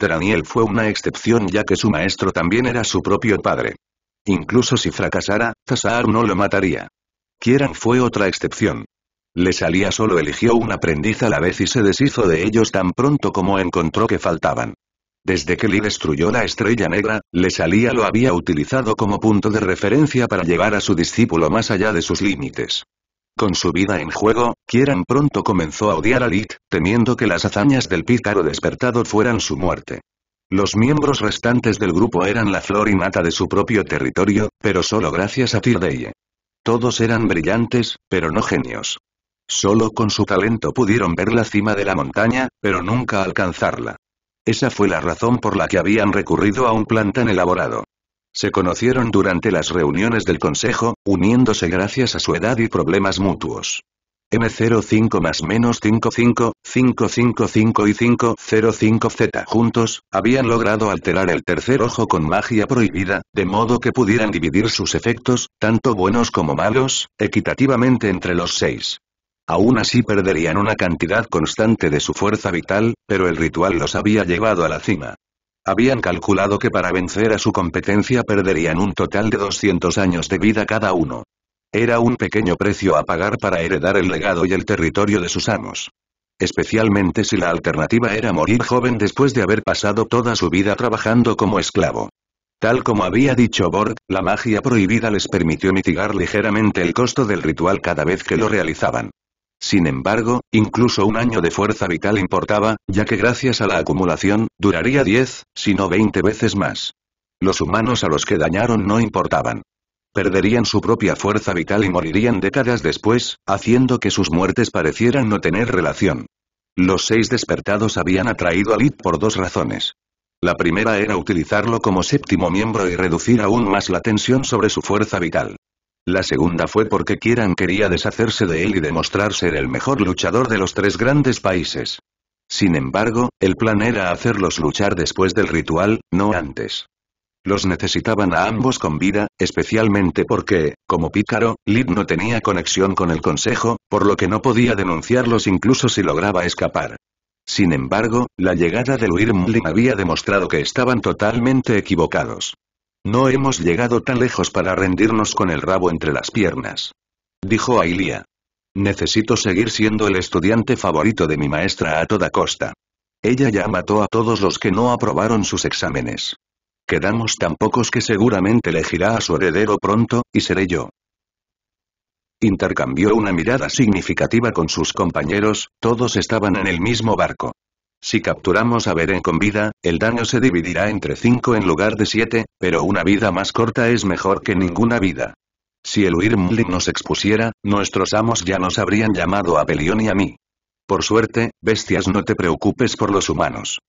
Teraniel fue una excepción ya que su maestro también era su propio padre. Incluso si fracasara, Tassar no lo mataría. Kieran fue otra excepción. Le salía solo eligió un aprendiz a la vez y se deshizo de ellos tan pronto como encontró que faltaban. Desde que Lee destruyó la estrella negra, salía lo había utilizado como punto de referencia para llevar a su discípulo más allá de sus límites. Con su vida en juego, Kieran pronto comenzó a odiar a Lee, temiendo que las hazañas del pícaro despertado fueran su muerte. Los miembros restantes del grupo eran la flor y mata de su propio territorio, pero solo gracias a Tirdeye. Todos eran brillantes, pero no genios. Solo con su talento pudieron ver la cima de la montaña, pero nunca alcanzarla. Esa fue la razón por la que habían recurrido a un plan tan elaborado. Se conocieron durante las reuniones del consejo, uniéndose gracias a su edad y problemas mutuos. M05 más menos 55, 555 y 505Z juntos, habían logrado alterar el tercer ojo con magia prohibida, de modo que pudieran dividir sus efectos, tanto buenos como malos, equitativamente entre los seis. Aún así perderían una cantidad constante de su fuerza vital, pero el ritual los había llevado a la cima. Habían calculado que para vencer a su competencia perderían un total de 200 años de vida cada uno. Era un pequeño precio a pagar para heredar el legado y el territorio de sus amos. Especialmente si la alternativa era morir joven después de haber pasado toda su vida trabajando como esclavo. Tal como había dicho Borg, la magia prohibida les permitió mitigar ligeramente el costo del ritual cada vez que lo realizaban. Sin embargo, incluso un año de fuerza vital importaba, ya que gracias a la acumulación, duraría 10, sino no 20 veces más. Los humanos a los que dañaron no importaban. Perderían su propia fuerza vital y morirían décadas después, haciendo que sus muertes parecieran no tener relación. Los seis despertados habían atraído a Lid por dos razones. La primera era utilizarlo como séptimo miembro y reducir aún más la tensión sobre su fuerza vital. La segunda fue porque Kieran quería deshacerse de él y demostrar ser el mejor luchador de los tres grandes países. Sin embargo, el plan era hacerlos luchar después del ritual, no antes. Los necesitaban a ambos con vida, especialmente porque, como pícaro, Lid no tenía conexión con el consejo, por lo que no podía denunciarlos incluso si lograba escapar. Sin embargo, la llegada de Luir Mullin había demostrado que estaban totalmente equivocados. No hemos llegado tan lejos para rendirnos con el rabo entre las piernas. Dijo Ailia. Necesito seguir siendo el estudiante favorito de mi maestra a toda costa. Ella ya mató a todos los que no aprobaron sus exámenes. Quedamos tan pocos que seguramente elegirá a su heredero pronto, y seré yo. Intercambió una mirada significativa con sus compañeros, todos estaban en el mismo barco. Si capturamos a Beren con vida, el daño se dividirá entre 5 en lugar de 7, pero una vida más corta es mejor que ninguna vida. Si el Uirmling nos expusiera, nuestros amos ya nos habrían llamado a Belión y a mí. Por suerte, bestias no te preocupes por los humanos.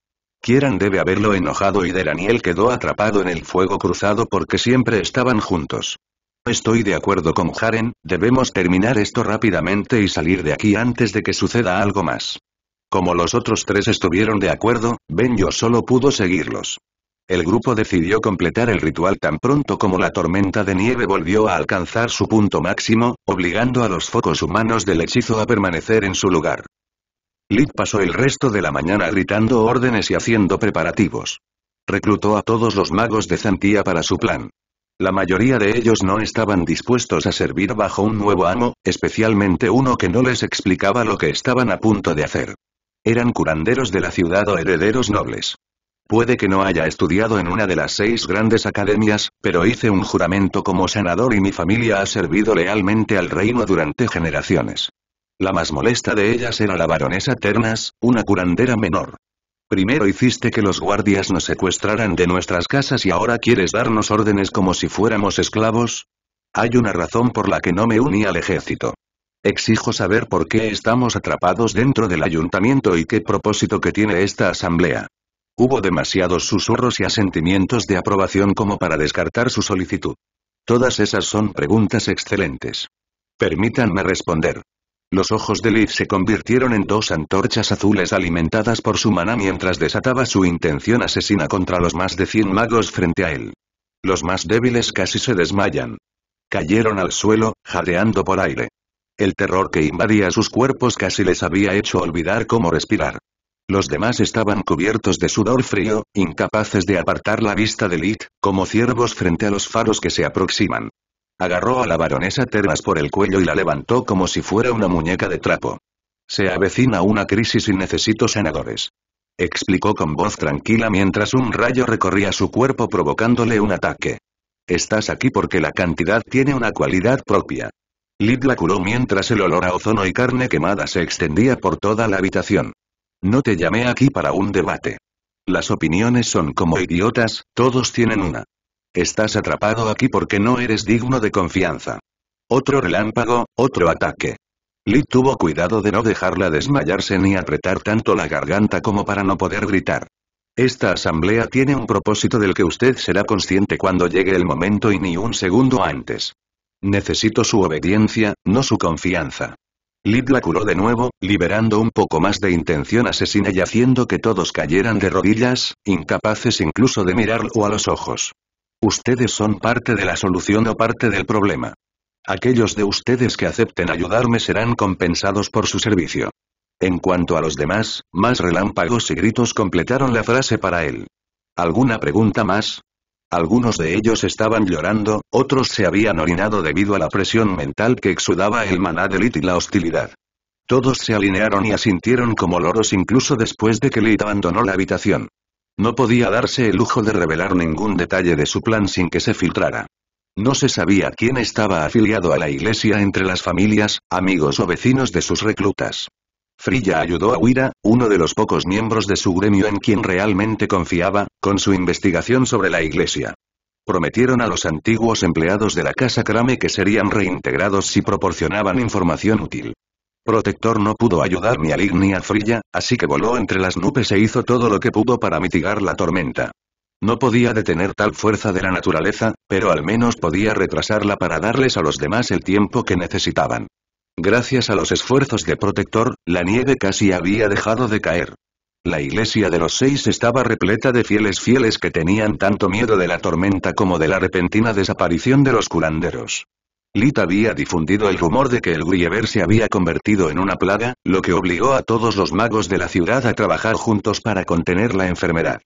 Kieran debe haberlo enojado y Deraniel quedó atrapado en el fuego cruzado porque siempre estaban juntos. Estoy de acuerdo con Jaren, debemos terminar esto rápidamente y salir de aquí antes de que suceda algo más. Como los otros tres estuvieron de acuerdo, Benjo solo pudo seguirlos. El grupo decidió completar el ritual tan pronto como la tormenta de nieve volvió a alcanzar su punto máximo, obligando a los focos humanos del hechizo a permanecer en su lugar. Lid pasó el resto de la mañana gritando órdenes y haciendo preparativos. Reclutó a todos los magos de Zantía para su plan. La mayoría de ellos no estaban dispuestos a servir bajo un nuevo amo, especialmente uno que no les explicaba lo que estaban a punto de hacer. Eran curanderos de la ciudad o herederos nobles. Puede que no haya estudiado en una de las seis grandes academias, pero hice un juramento como senador y mi familia ha servido lealmente al reino durante generaciones. La más molesta de ellas era la baronesa Ternas, una curandera menor. Primero hiciste que los guardias nos secuestraran de nuestras casas y ahora quieres darnos órdenes como si fuéramos esclavos. Hay una razón por la que no me uní al ejército. Exijo saber por qué estamos atrapados dentro del ayuntamiento y qué propósito que tiene esta asamblea. Hubo demasiados susurros y asentimientos de aprobación como para descartar su solicitud. Todas esas son preguntas excelentes. Permítanme responder. Los ojos de Liz se convirtieron en dos antorchas azules alimentadas por su maná mientras desataba su intención asesina contra los más de 100 magos frente a él. Los más débiles casi se desmayan. Cayeron al suelo, jadeando por aire. El terror que invadía sus cuerpos casi les había hecho olvidar cómo respirar. Los demás estaban cubiertos de sudor frío, incapaces de apartar la vista de Lit, como ciervos frente a los faros que se aproximan. Agarró a la baronesa Termas por el cuello y la levantó como si fuera una muñeca de trapo. Se avecina una crisis y necesito sanadores. Explicó con voz tranquila mientras un rayo recorría su cuerpo provocándole un ataque. Estás aquí porque la cantidad tiene una cualidad propia. Lid la curó mientras el olor a ozono y carne quemada se extendía por toda la habitación. No te llamé aquí para un debate. Las opiniones son como idiotas, todos tienen una. Estás atrapado aquí porque no eres digno de confianza. Otro relámpago, otro ataque. Lid tuvo cuidado de no dejarla desmayarse ni apretar tanto la garganta como para no poder gritar. Esta asamblea tiene un propósito del que usted será consciente cuando llegue el momento y ni un segundo antes. Necesito su obediencia, no su confianza. Lid la curó de nuevo, liberando un poco más de intención asesina y haciendo que todos cayeran de rodillas, incapaces incluso de mirarlo a los ojos. Ustedes son parte de la solución o parte del problema. Aquellos de ustedes que acepten ayudarme serán compensados por su servicio. En cuanto a los demás, más relámpagos y gritos completaron la frase para él. ¿Alguna pregunta más? Algunos de ellos estaban llorando, otros se habían orinado debido a la presión mental que exudaba el maná de Lit y la hostilidad. Todos se alinearon y asintieron como loros incluso después de que Lit abandonó la habitación. No podía darse el lujo de revelar ningún detalle de su plan sin que se filtrara. No se sabía quién estaba afiliado a la iglesia entre las familias, amigos o vecinos de sus reclutas. Frilla ayudó a Huira, uno de los pocos miembros de su gremio en quien realmente confiaba, con su investigación sobre la iglesia. Prometieron a los antiguos empleados de la Casa Crame que serían reintegrados si proporcionaban información útil. Protector no pudo ayudar ni a Lig ni a Frilla, así que voló entre las nubes e hizo todo lo que pudo para mitigar la tormenta. No podía detener tal fuerza de la naturaleza, pero al menos podía retrasarla para darles a los demás el tiempo que necesitaban. Gracias a los esfuerzos de protector, la nieve casi había dejado de caer. La iglesia de los seis estaba repleta de fieles fieles que tenían tanto miedo de la tormenta como de la repentina desaparición de los curanderos. Lita había difundido el rumor de que el Griever se había convertido en una plaga, lo que obligó a todos los magos de la ciudad a trabajar juntos para contener la enfermedad.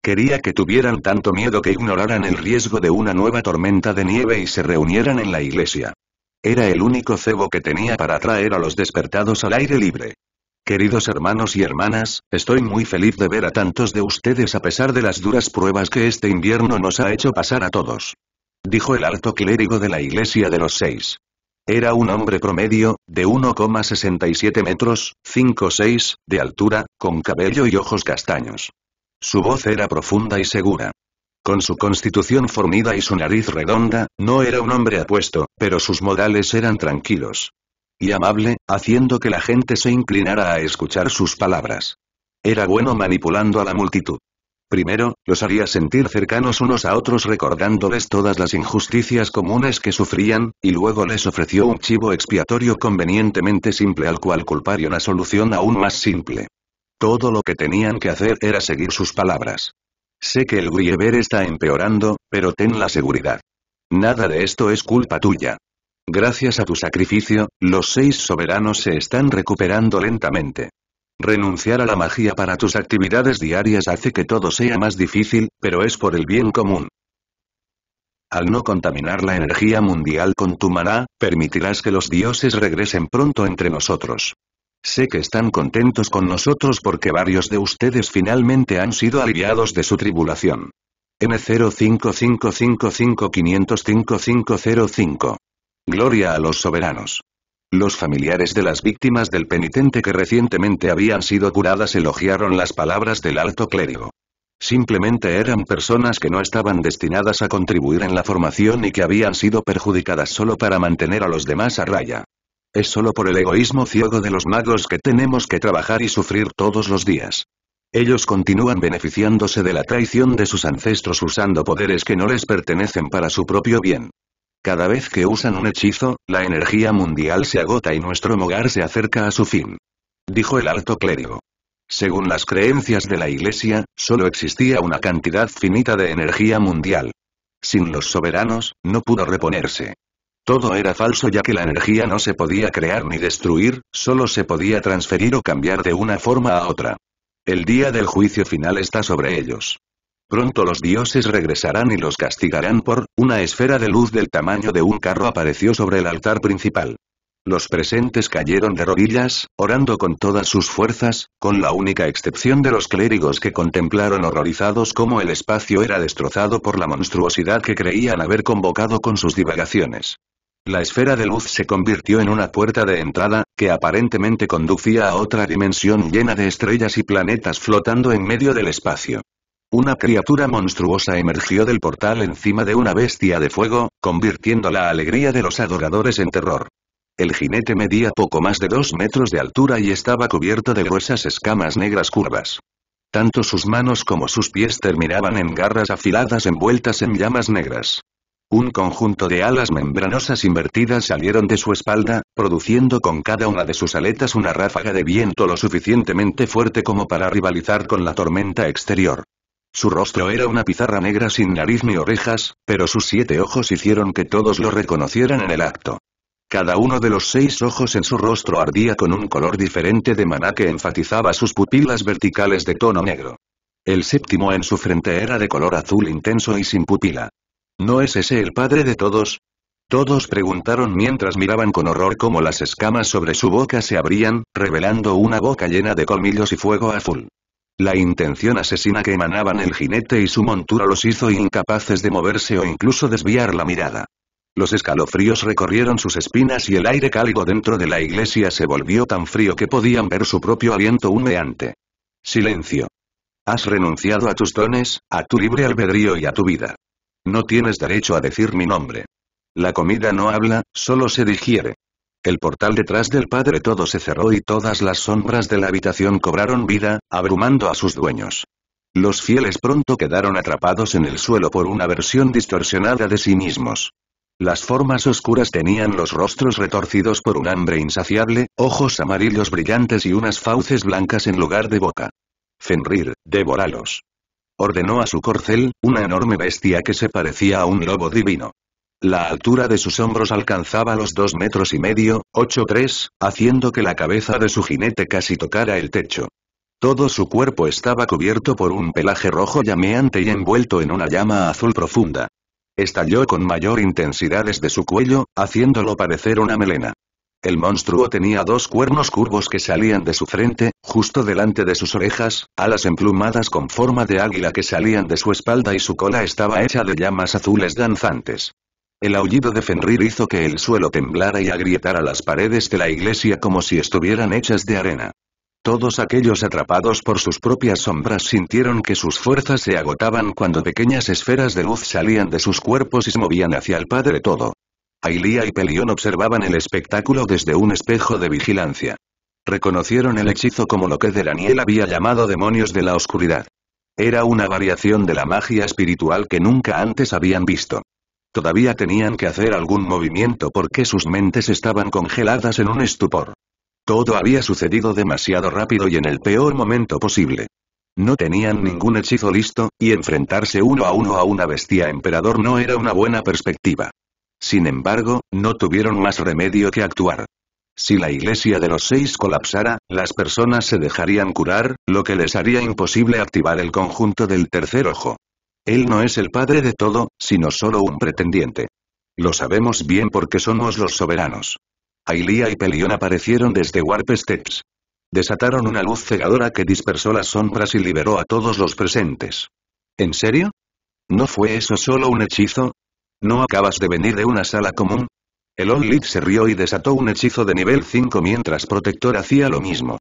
Quería que tuvieran tanto miedo que ignoraran el riesgo de una nueva tormenta de nieve y se reunieran en la iglesia. Era el único cebo que tenía para atraer a los despertados al aire libre. Queridos hermanos y hermanas, estoy muy feliz de ver a tantos de ustedes a pesar de las duras pruebas que este invierno nos ha hecho pasar a todos. Dijo el alto clérigo de la Iglesia de los Seis. Era un hombre promedio, de 1,67 metros, 5,6, de altura, con cabello y ojos castaños. Su voz era profunda y segura. Con su constitución formida y su nariz redonda, no era un hombre apuesto, pero sus modales eran tranquilos. Y amable, haciendo que la gente se inclinara a escuchar sus palabras. Era bueno manipulando a la multitud. Primero, los haría sentir cercanos unos a otros recordándoles todas las injusticias comunes que sufrían, y luego les ofreció un chivo expiatorio convenientemente simple al cual culpar y una solución aún más simple. Todo lo que tenían que hacer era seguir sus palabras. Sé que el Griever está empeorando, pero ten la seguridad. Nada de esto es culpa tuya. Gracias a tu sacrificio, los seis soberanos se están recuperando lentamente. Renunciar a la magia para tus actividades diarias hace que todo sea más difícil, pero es por el bien común. Al no contaminar la energía mundial con tu maná, permitirás que los dioses regresen pronto entre nosotros. Sé que están contentos con nosotros porque varios de ustedes finalmente han sido aliviados de su tribulación. N05555505505. Gloria a los soberanos. Los familiares de las víctimas del penitente que recientemente habían sido curadas elogiaron las palabras del alto clérigo. Simplemente eran personas que no estaban destinadas a contribuir en la formación y que habían sido perjudicadas solo para mantener a los demás a raya. Es solo por el egoísmo ciego de los magos que tenemos que trabajar y sufrir todos los días. Ellos continúan beneficiándose de la traición de sus ancestros usando poderes que no les pertenecen para su propio bien. Cada vez que usan un hechizo, la energía mundial se agota y nuestro hogar se acerca a su fin. Dijo el alto clérigo. Según las creencias de la Iglesia, solo existía una cantidad finita de energía mundial. Sin los soberanos, no pudo reponerse. Todo era falso ya que la energía no se podía crear ni destruir, solo se podía transferir o cambiar de una forma a otra. El día del juicio final está sobre ellos. Pronto los dioses regresarán y los castigarán por, una esfera de luz del tamaño de un carro apareció sobre el altar principal. Los presentes cayeron de rodillas, orando con todas sus fuerzas, con la única excepción de los clérigos que contemplaron horrorizados cómo el espacio era destrozado por la monstruosidad que creían haber convocado con sus divagaciones. La esfera de luz se convirtió en una puerta de entrada, que aparentemente conducía a otra dimensión llena de estrellas y planetas flotando en medio del espacio. Una criatura monstruosa emergió del portal encima de una bestia de fuego, convirtiendo la alegría de los adoradores en terror. El jinete medía poco más de dos metros de altura y estaba cubierto de gruesas escamas negras curvas. Tanto sus manos como sus pies terminaban en garras afiladas envueltas en llamas negras. Un conjunto de alas membranosas invertidas salieron de su espalda, produciendo con cada una de sus aletas una ráfaga de viento lo suficientemente fuerte como para rivalizar con la tormenta exterior. Su rostro era una pizarra negra sin nariz ni orejas, pero sus siete ojos hicieron que todos lo reconocieran en el acto. Cada uno de los seis ojos en su rostro ardía con un color diferente de maná que enfatizaba sus pupilas verticales de tono negro. El séptimo en su frente era de color azul intenso y sin pupila. ¿No es ese el padre de todos? Todos preguntaron mientras miraban con horror cómo las escamas sobre su boca se abrían, revelando una boca llena de colmillos y fuego azul. La intención asesina que emanaban el jinete y su montura los hizo incapaces de moverse o incluso desviar la mirada. Los escalofríos recorrieron sus espinas y el aire cálido dentro de la iglesia se volvió tan frío que podían ver su propio aliento humeante. Silencio. Has renunciado a tus dones, a tu libre albedrío y a tu vida. No tienes derecho a decir mi nombre. La comida no habla, solo se digiere. El portal detrás del padre todo se cerró y todas las sombras de la habitación cobraron vida, abrumando a sus dueños. Los fieles pronto quedaron atrapados en el suelo por una versión distorsionada de sí mismos. Las formas oscuras tenían los rostros retorcidos por un hambre insaciable, ojos amarillos brillantes y unas fauces blancas en lugar de boca. Fenrir, devoralos. Ordenó a su corcel, una enorme bestia que se parecía a un lobo divino. La altura de sus hombros alcanzaba los dos metros y medio, ocho tres, haciendo que la cabeza de su jinete casi tocara el techo. Todo su cuerpo estaba cubierto por un pelaje rojo llameante y envuelto en una llama azul profunda. Estalló con mayor intensidad desde su cuello, haciéndolo parecer una melena. El monstruo tenía dos cuernos curvos que salían de su frente, justo delante de sus orejas, alas emplumadas con forma de águila que salían de su espalda y su cola estaba hecha de llamas azules danzantes. El aullido de Fenrir hizo que el suelo temblara y agrietara las paredes de la iglesia como si estuvieran hechas de arena. Todos aquellos atrapados por sus propias sombras sintieron que sus fuerzas se agotaban cuando pequeñas esferas de luz salían de sus cuerpos y se movían hacia el Padre Todo. Ailía y Pelión observaban el espectáculo desde un espejo de vigilancia. Reconocieron el hechizo como lo que Daniel había llamado demonios de la oscuridad. Era una variación de la magia espiritual que nunca antes habían visto. Todavía tenían que hacer algún movimiento porque sus mentes estaban congeladas en un estupor. Todo había sucedido demasiado rápido y en el peor momento posible. No tenían ningún hechizo listo, y enfrentarse uno a uno a una bestia emperador no era una buena perspectiva. Sin embargo, no tuvieron más remedio que actuar. Si la iglesia de los seis colapsara, las personas se dejarían curar, lo que les haría imposible activar el conjunto del tercer ojo. Él no es el padre de todo, sino solo un pretendiente. Lo sabemos bien porque somos los soberanos. Ailía y Pelión aparecieron desde Warp Steps. Desataron una luz cegadora que dispersó las sombras y liberó a todos los presentes. ¿En serio? ¿No fue eso solo un hechizo? ¿No acabas de venir de una sala común? El only se rió y desató un hechizo de nivel 5 mientras Protector hacía lo mismo.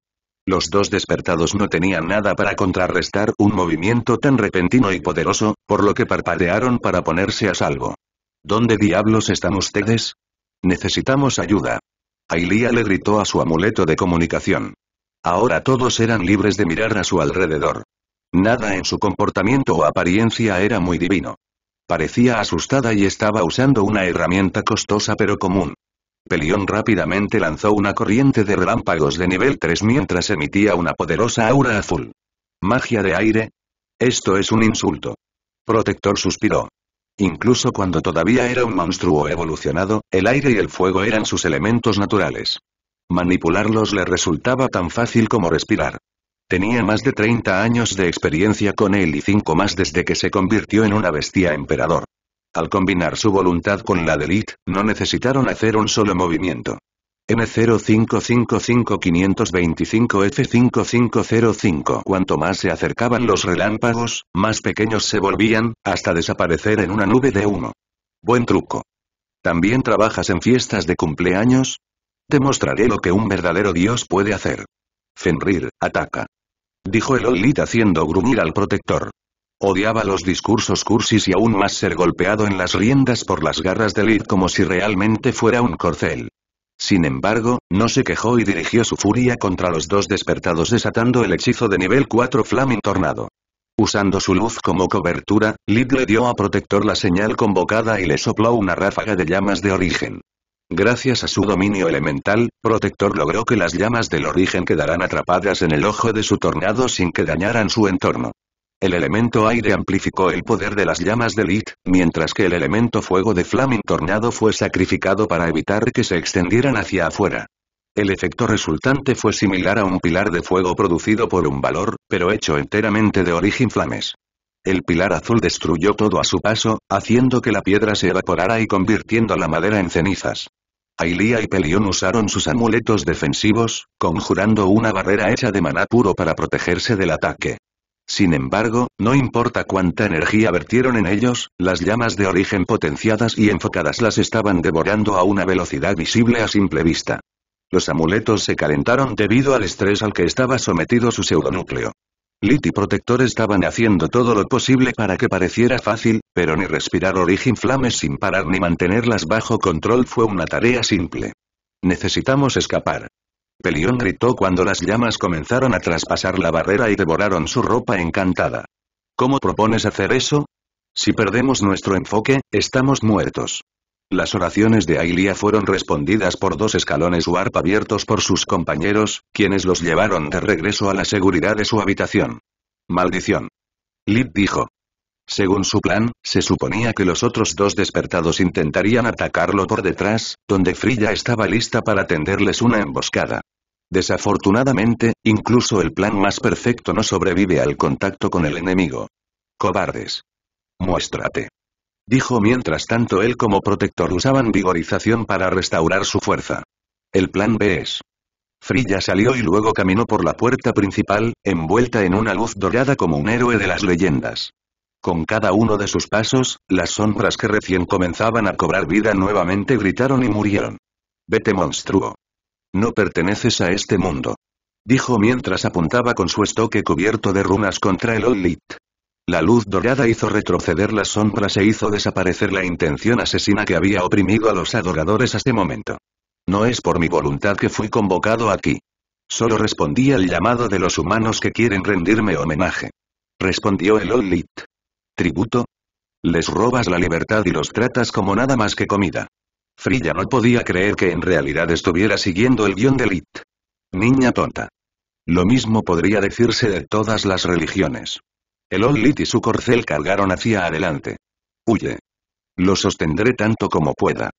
Los dos despertados no tenían nada para contrarrestar un movimiento tan repentino y poderoso, por lo que parpadearon para ponerse a salvo. ¿Dónde diablos están ustedes? Necesitamos ayuda. Ailia le gritó a su amuleto de comunicación. Ahora todos eran libres de mirar a su alrededor. Nada en su comportamiento o apariencia era muy divino. Parecía asustada y estaba usando una herramienta costosa pero común. Pelión rápidamente lanzó una corriente de relámpagos de nivel 3 mientras emitía una poderosa aura azul. ¿Magia de aire? Esto es un insulto. Protector suspiró. Incluso cuando todavía era un monstruo evolucionado, el aire y el fuego eran sus elementos naturales. Manipularlos le resultaba tan fácil como respirar. Tenía más de 30 años de experiencia con él y 5 más desde que se convirtió en una bestia emperador. Al combinar su voluntad con la de Lit, no necesitaron hacer un solo movimiento. N0555525F5505 Cuanto más se acercaban los relámpagos, más pequeños se volvían, hasta desaparecer en una nube de humo. Buen truco. ¿También trabajas en fiestas de cumpleaños? Te mostraré lo que un verdadero dios puede hacer. Fenrir, ataca dijo el Olit haciendo gruñir al protector. Odiaba los discursos cursis y aún más ser golpeado en las riendas por las garras de Lid como si realmente fuera un corcel. Sin embargo, no se quejó y dirigió su furia contra los dos despertados desatando el hechizo de nivel 4 Flaming Tornado. Usando su luz como cobertura, Lid le dio a Protector la señal convocada y le sopló una ráfaga de llamas de origen. Gracias a su dominio elemental, Protector logró que las llamas del origen quedaran atrapadas en el ojo de su tornado sin que dañaran su entorno. El elemento aire amplificó el poder de las llamas de Lit, mientras que el elemento fuego de Flaming Tornado fue sacrificado para evitar que se extendieran hacia afuera. El efecto resultante fue similar a un pilar de fuego producido por un valor, pero hecho enteramente de origen flames el pilar azul destruyó todo a su paso, haciendo que la piedra se evaporara y convirtiendo la madera en cenizas. Ailía y Pelión usaron sus amuletos defensivos, conjurando una barrera hecha de maná puro para protegerse del ataque. Sin embargo, no importa cuánta energía vertieron en ellos, las llamas de origen potenciadas y enfocadas las estaban devorando a una velocidad visible a simple vista. Los amuletos se calentaron debido al estrés al que estaba sometido su pseudonúcleo. Lit y Protector estaban haciendo todo lo posible para que pareciera fácil, pero ni respirar origen Flames sin parar ni mantenerlas bajo control fue una tarea simple. Necesitamos escapar. Pelión gritó cuando las llamas comenzaron a traspasar la barrera y devoraron su ropa encantada. ¿Cómo propones hacer eso? Si perdemos nuestro enfoque, estamos muertos. Las oraciones de Ailia fueron respondidas por dos escalones warp abiertos por sus compañeros, quienes los llevaron de regreso a la seguridad de su habitación. Maldición. Lid dijo. Según su plan, se suponía que los otros dos despertados intentarían atacarlo por detrás, donde Frilla estaba lista para tenderles una emboscada. Desafortunadamente, incluso el plan más perfecto no sobrevive al contacto con el enemigo. Cobardes. Muéstrate. Dijo mientras tanto él como protector usaban vigorización para restaurar su fuerza. El plan B es. Frilla salió y luego caminó por la puerta principal, envuelta en una luz dorada como un héroe de las leyendas. Con cada uno de sus pasos, las sombras que recién comenzaban a cobrar vida nuevamente gritaron y murieron. Vete monstruo. No perteneces a este mundo. Dijo mientras apuntaba con su estoque cubierto de runas contra el Olit. La luz dorada hizo retroceder las sombras e hizo desaparecer la intención asesina que había oprimido a los adoradores hasta este momento. No es por mi voluntad que fui convocado aquí. Solo respondí al llamado de los humanos que quieren rendirme homenaje. Respondió el Lit. ¿Tributo? Les robas la libertad y los tratas como nada más que comida. Frilla no podía creer que en realidad estuviera siguiendo el guión de Lit. Niña tonta. Lo mismo podría decirse de todas las religiones. El Ollit lit y su corcel cargaron hacia adelante. Huye. Lo sostendré tanto como pueda.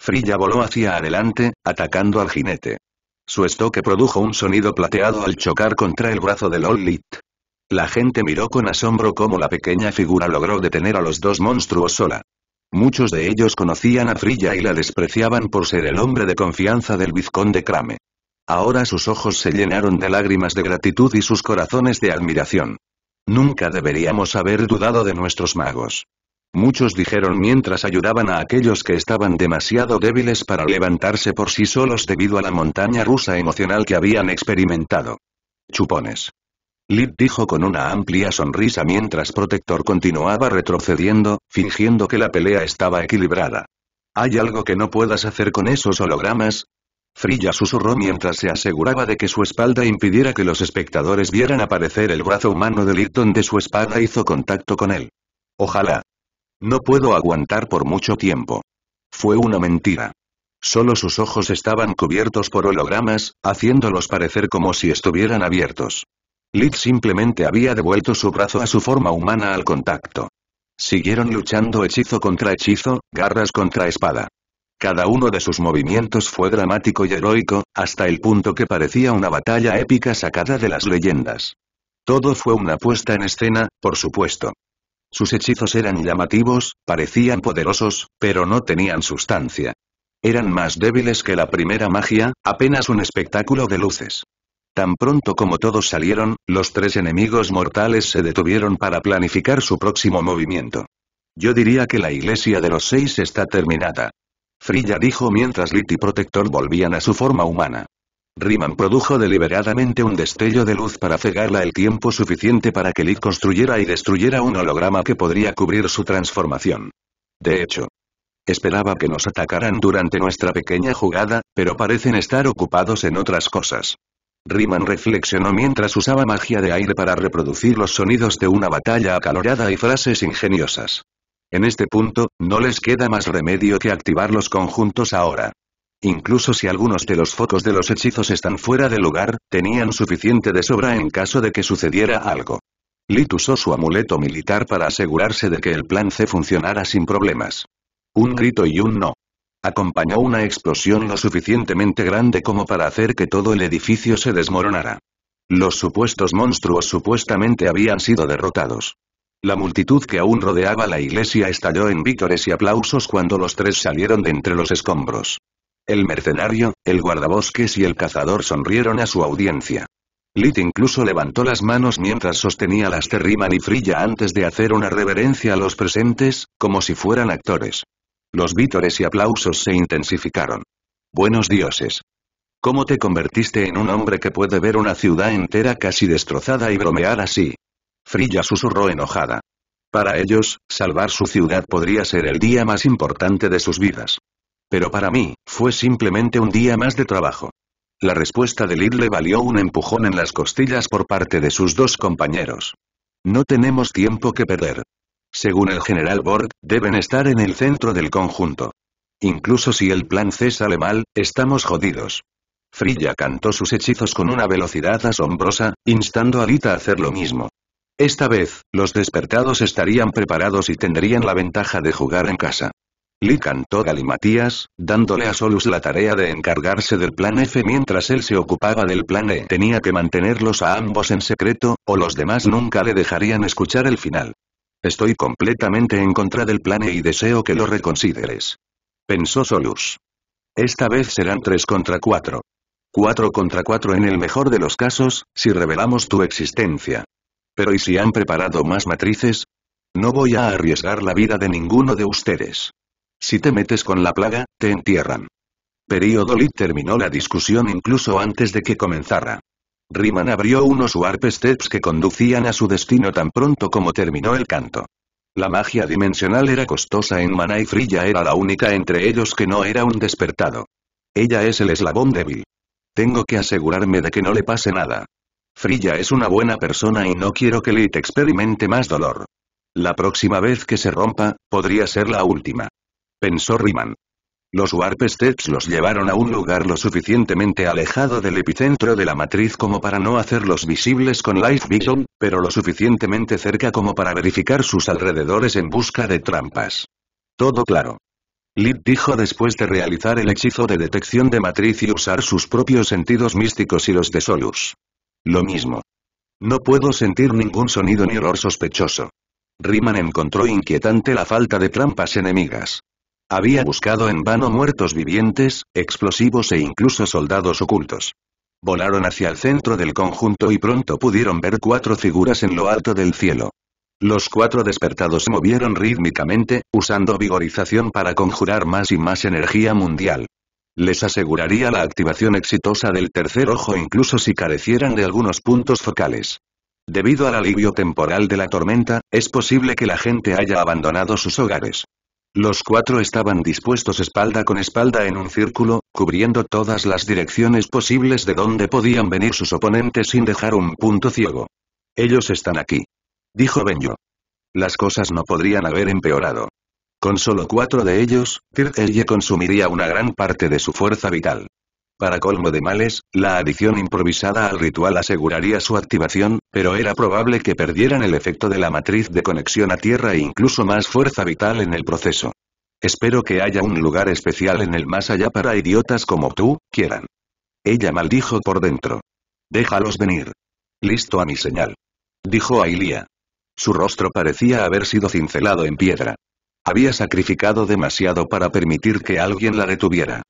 Frilla voló hacia adelante, atacando al jinete. Su estoque produjo un sonido plateado al chocar contra el brazo del Ollit. lit La gente miró con asombro cómo la pequeña figura logró detener a los dos monstruos sola. Muchos de ellos conocían a Frilla y la despreciaban por ser el hombre de confianza del vizconde Crame. Ahora sus ojos se llenaron de lágrimas de gratitud y sus corazones de admiración. Nunca deberíamos haber dudado de nuestros magos. Muchos dijeron mientras ayudaban a aquellos que estaban demasiado débiles para levantarse por sí solos debido a la montaña rusa emocional que habían experimentado. Chupones. Lid dijo con una amplia sonrisa mientras Protector continuaba retrocediendo, fingiendo que la pelea estaba equilibrada. ¿Hay algo que no puedas hacer con esos hologramas? Frilla susurró mientras se aseguraba de que su espalda impidiera que los espectadores vieran aparecer el brazo humano de Lid donde su espada hizo contacto con él. Ojalá. No puedo aguantar por mucho tiempo. Fue una mentira. Solo sus ojos estaban cubiertos por hologramas, haciéndolos parecer como si estuvieran abiertos. Lid simplemente había devuelto su brazo a su forma humana al contacto. Siguieron luchando hechizo contra hechizo, garras contra espada. Cada uno de sus movimientos fue dramático y heroico, hasta el punto que parecía una batalla épica sacada de las leyendas. Todo fue una puesta en escena, por supuesto. Sus hechizos eran llamativos, parecían poderosos, pero no tenían sustancia. Eran más débiles que la primera magia, apenas un espectáculo de luces. Tan pronto como todos salieron, los tres enemigos mortales se detuvieron para planificar su próximo movimiento. Yo diría que la iglesia de los seis está terminada. Frilla dijo mientras Lit y Protector volvían a su forma humana. Riman produjo deliberadamente un destello de luz para cegarla el tiempo suficiente para que Lit construyera y destruyera un holograma que podría cubrir su transformación. De hecho, esperaba que nos atacaran durante nuestra pequeña jugada, pero parecen estar ocupados en otras cosas. Riman reflexionó mientras usaba magia de aire para reproducir los sonidos de una batalla acalorada y frases ingeniosas. En este punto, no les queda más remedio que activar los conjuntos ahora. Incluso si algunos de los focos de los hechizos están fuera de lugar, tenían suficiente de sobra en caso de que sucediera algo. Lit usó su amuleto militar para asegurarse de que el plan C funcionara sin problemas. Un grito y un no. Acompañó una explosión lo suficientemente grande como para hacer que todo el edificio se desmoronara. Los supuestos monstruos supuestamente habían sido derrotados. La multitud que aún rodeaba la iglesia estalló en vítores y aplausos cuando los tres salieron de entre los escombros. El mercenario, el guardabosques y el cazador sonrieron a su audiencia. Lit incluso levantó las manos mientras sostenía las y frilla antes de hacer una reverencia a los presentes, como si fueran actores. Los vítores y aplausos se intensificaron. Buenos dioses. ¿Cómo te convertiste en un hombre que puede ver una ciudad entera casi destrozada y bromear así? Frilla susurró enojada. Para ellos, salvar su ciudad podría ser el día más importante de sus vidas. Pero para mí, fue simplemente un día más de trabajo. La respuesta de Lid le valió un empujón en las costillas por parte de sus dos compañeros. No tenemos tiempo que perder. Según el general Borg, deben estar en el centro del conjunto. Incluso si el plan C sale mal, estamos jodidos. Frilla cantó sus hechizos con una velocidad asombrosa, instando a Lita a hacer lo mismo. Esta vez, los despertados estarían preparados y tendrían la ventaja de jugar en casa. Lee cantó galimatías, dándole a Solus la tarea de encargarse del plan F mientras él se ocupaba del plan E. Tenía que mantenerlos a ambos en secreto, o los demás nunca le dejarían escuchar el final. Estoy completamente en contra del plan E y deseo que lo reconsideres. Pensó Solus. Esta vez serán tres contra cuatro. Cuatro contra cuatro en el mejor de los casos, si revelamos tu existencia. Pero ¿y si han preparado más matrices? No voy a arriesgar la vida de ninguno de ustedes. Si te metes con la plaga, te entierran. Periodo terminó la discusión incluso antes de que comenzara. Riman abrió unos warp steps que conducían a su destino tan pronto como terminó el canto. La magia dimensional era costosa en Mana y Frilla era la única entre ellos que no era un despertado. Ella es el eslabón débil. Tengo que asegurarme de que no le pase nada. Frilla es una buena persona y no quiero que Lid experimente más dolor. La próxima vez que se rompa, podría ser la última. Pensó Riman. Los Warp Steps los llevaron a un lugar lo suficientemente alejado del epicentro de la matriz como para no hacerlos visibles con Life Vision, pero lo suficientemente cerca como para verificar sus alrededores en busca de trampas. Todo claro. Lid dijo después de realizar el hechizo de detección de matriz y usar sus propios sentidos místicos y los de Solus. Lo mismo. No puedo sentir ningún sonido ni olor sospechoso. Riemann encontró inquietante la falta de trampas enemigas. Había buscado en vano muertos vivientes, explosivos e incluso soldados ocultos. Volaron hacia el centro del conjunto y pronto pudieron ver cuatro figuras en lo alto del cielo. Los cuatro despertados se movieron rítmicamente, usando vigorización para conjurar más y más energía mundial les aseguraría la activación exitosa del tercer ojo incluso si carecieran de algunos puntos focales. Debido al alivio temporal de la tormenta, es posible que la gente haya abandonado sus hogares. Los cuatro estaban dispuestos espalda con espalda en un círculo, cubriendo todas las direcciones posibles de donde podían venir sus oponentes sin dejar un punto ciego. Ellos están aquí. Dijo Benjo. Las cosas no podrían haber empeorado. Con solo cuatro de ellos, Tirtelle consumiría una gran parte de su fuerza vital. Para colmo de males, la adición improvisada al ritual aseguraría su activación, pero era probable que perdieran el efecto de la matriz de conexión a tierra e incluso más fuerza vital en el proceso. Espero que haya un lugar especial en el más allá para idiotas como tú, quieran. Ella maldijo por dentro. Déjalos venir. Listo a mi señal. Dijo Ailia. Su rostro parecía haber sido cincelado en piedra. Había sacrificado demasiado para permitir que alguien la detuviera.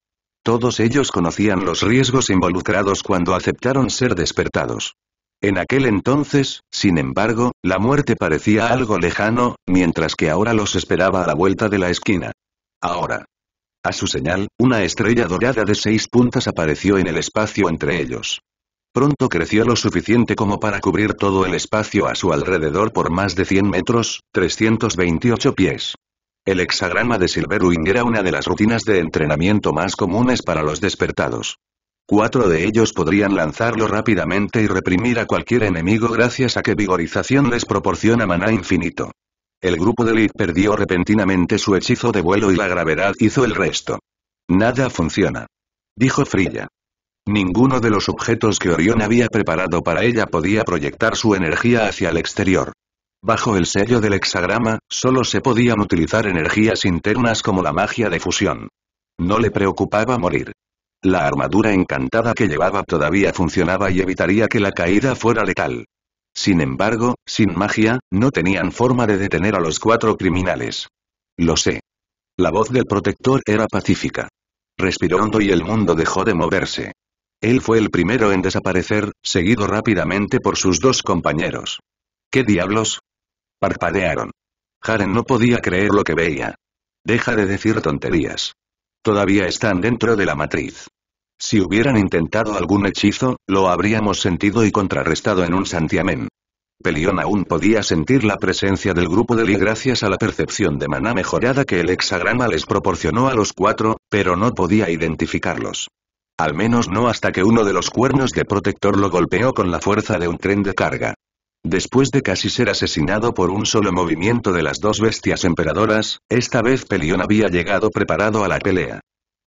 Todos ellos conocían los riesgos involucrados cuando aceptaron ser despertados. En aquel entonces, sin embargo, la muerte parecía algo lejano, mientras que ahora los esperaba a la vuelta de la esquina. Ahora. A su señal, una estrella dorada de seis puntas apareció en el espacio entre ellos. Pronto creció lo suficiente como para cubrir todo el espacio a su alrededor por más de 100 metros, 328 pies. El hexagrama de Silverwing era una de las rutinas de entrenamiento más comunes para los despertados. Cuatro de ellos podrían lanzarlo rápidamente y reprimir a cualquier enemigo gracias a que vigorización les proporciona maná infinito. El grupo de Lee perdió repentinamente su hechizo de vuelo y la gravedad hizo el resto. Nada funciona. Dijo Frilla. Ninguno de los objetos que Orión había preparado para ella podía proyectar su energía hacia el exterior. Bajo el sello del hexagrama, solo se podían utilizar energías internas como la magia de fusión. No le preocupaba morir. La armadura encantada que llevaba todavía funcionaba y evitaría que la caída fuera letal. Sin embargo, sin magia, no tenían forma de detener a los cuatro criminales. Lo sé. La voz del protector era pacífica. Respiró hondo y el mundo dejó de moverse. Él fue el primero en desaparecer, seguido rápidamente por sus dos compañeros. ¿Qué diablos? Parpadearon. Jaren no podía creer lo que veía. Deja de decir tonterías. Todavía están dentro de la matriz. Si hubieran intentado algún hechizo, lo habríamos sentido y contrarrestado en un santiamén. Pelión aún podía sentir la presencia del grupo de Lee gracias a la percepción de maná mejorada que el hexagrama les proporcionó a los cuatro, pero no podía identificarlos. Al menos no hasta que uno de los cuernos de protector lo golpeó con la fuerza de un tren de carga. Después de casi ser asesinado por un solo movimiento de las dos bestias emperadoras, esta vez Pelión había llegado preparado a la pelea.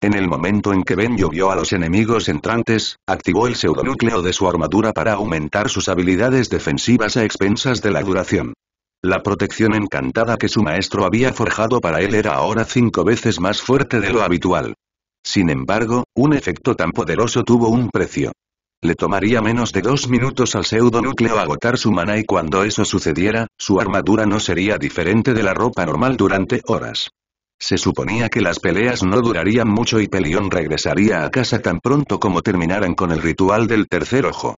En el momento en que Ben llovió a los enemigos entrantes, activó el pseudonúcleo de su armadura para aumentar sus habilidades defensivas a expensas de la duración. La protección encantada que su maestro había forjado para él era ahora cinco veces más fuerte de lo habitual. Sin embargo, un efecto tan poderoso tuvo un precio. Le tomaría menos de dos minutos al pseudonúcleo agotar su mana y cuando eso sucediera, su armadura no sería diferente de la ropa normal durante horas. Se suponía que las peleas no durarían mucho y Pelión regresaría a casa tan pronto como terminaran con el ritual del tercer ojo.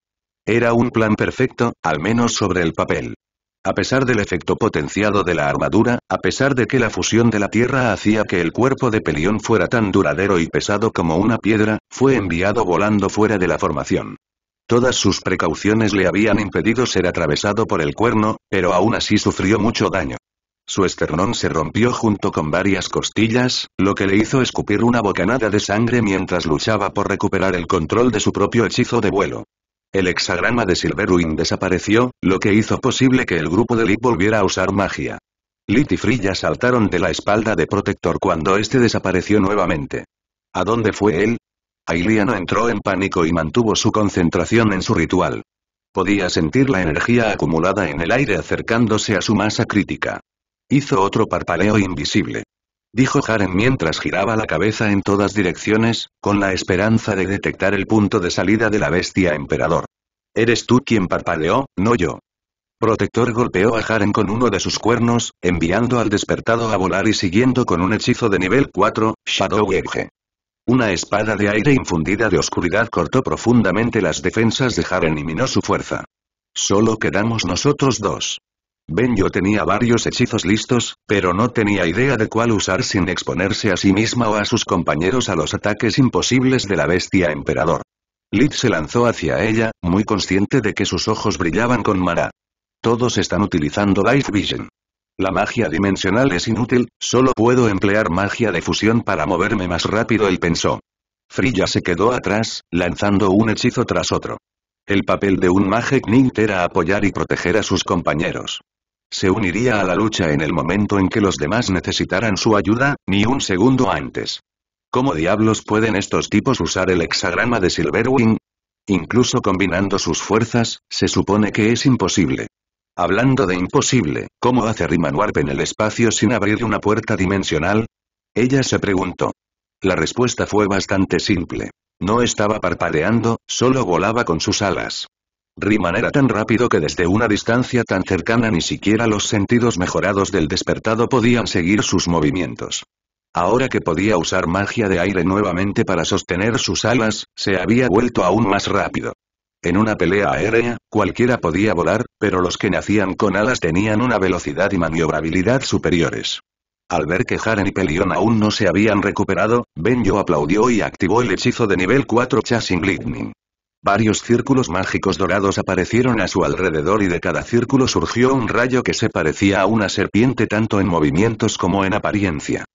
Era un plan perfecto, al menos sobre el papel. A pesar del efecto potenciado de la armadura, a pesar de que la fusión de la tierra hacía que el cuerpo de Pelión fuera tan duradero y pesado como una piedra, fue enviado volando fuera de la formación. Todas sus precauciones le habían impedido ser atravesado por el cuerno, pero aún así sufrió mucho daño. Su esternón se rompió junto con varias costillas, lo que le hizo escupir una bocanada de sangre mientras luchaba por recuperar el control de su propio hechizo de vuelo. El hexagrama de Silverwing desapareció, lo que hizo posible que el grupo de Lit volviera a usar magia. Lit y Frilla saltaron de la espalda de Protector cuando este desapareció nuevamente. ¿A dónde fue él? no entró en pánico y mantuvo su concentración en su ritual. Podía sentir la energía acumulada en el aire acercándose a su masa crítica. Hizo otro parpaleo invisible dijo Haren mientras giraba la cabeza en todas direcciones, con la esperanza de detectar el punto de salida de la bestia emperador. Eres tú quien parpadeó, no yo. Protector golpeó a Haren con uno de sus cuernos, enviando al despertado a volar y siguiendo con un hechizo de nivel 4, Shadow Edge. Una espada de aire infundida de oscuridad cortó profundamente las defensas de Haren y minó su fuerza. Solo quedamos nosotros dos. Benjo tenía varios hechizos listos, pero no tenía idea de cuál usar sin exponerse a sí misma o a sus compañeros a los ataques imposibles de la bestia emperador. Lid se lanzó hacia ella, muy consciente de que sus ojos brillaban con Mara. Todos están utilizando Life Vision. La magia dimensional es inútil, solo puedo emplear magia de fusión para moverme más rápido él pensó. Frilla se quedó atrás, lanzando un hechizo tras otro. El papel de un Magic Knight era apoyar y proteger a sus compañeros. Se uniría a la lucha en el momento en que los demás necesitaran su ayuda, ni un segundo antes. ¿Cómo diablos pueden estos tipos usar el hexagrama de Silverwing? Incluso combinando sus fuerzas, se supone que es imposible. Hablando de imposible, ¿cómo hace Riman Warp en el espacio sin abrir una puerta dimensional? Ella se preguntó. La respuesta fue bastante simple. No estaba parpadeando, solo volaba con sus alas. Riman era tan rápido que desde una distancia tan cercana ni siquiera los sentidos mejorados del despertado podían seguir sus movimientos. Ahora que podía usar magia de aire nuevamente para sostener sus alas, se había vuelto aún más rápido. En una pelea aérea, cualquiera podía volar, pero los que nacían con alas tenían una velocidad y maniobrabilidad superiores. Al ver que Haren y Pelion aún no se habían recuperado, Benjo aplaudió y activó el hechizo de nivel 4 Chasing Lightning. Varios círculos mágicos dorados aparecieron a su alrededor y de cada círculo surgió un rayo que se parecía a una serpiente tanto en movimientos como en apariencia.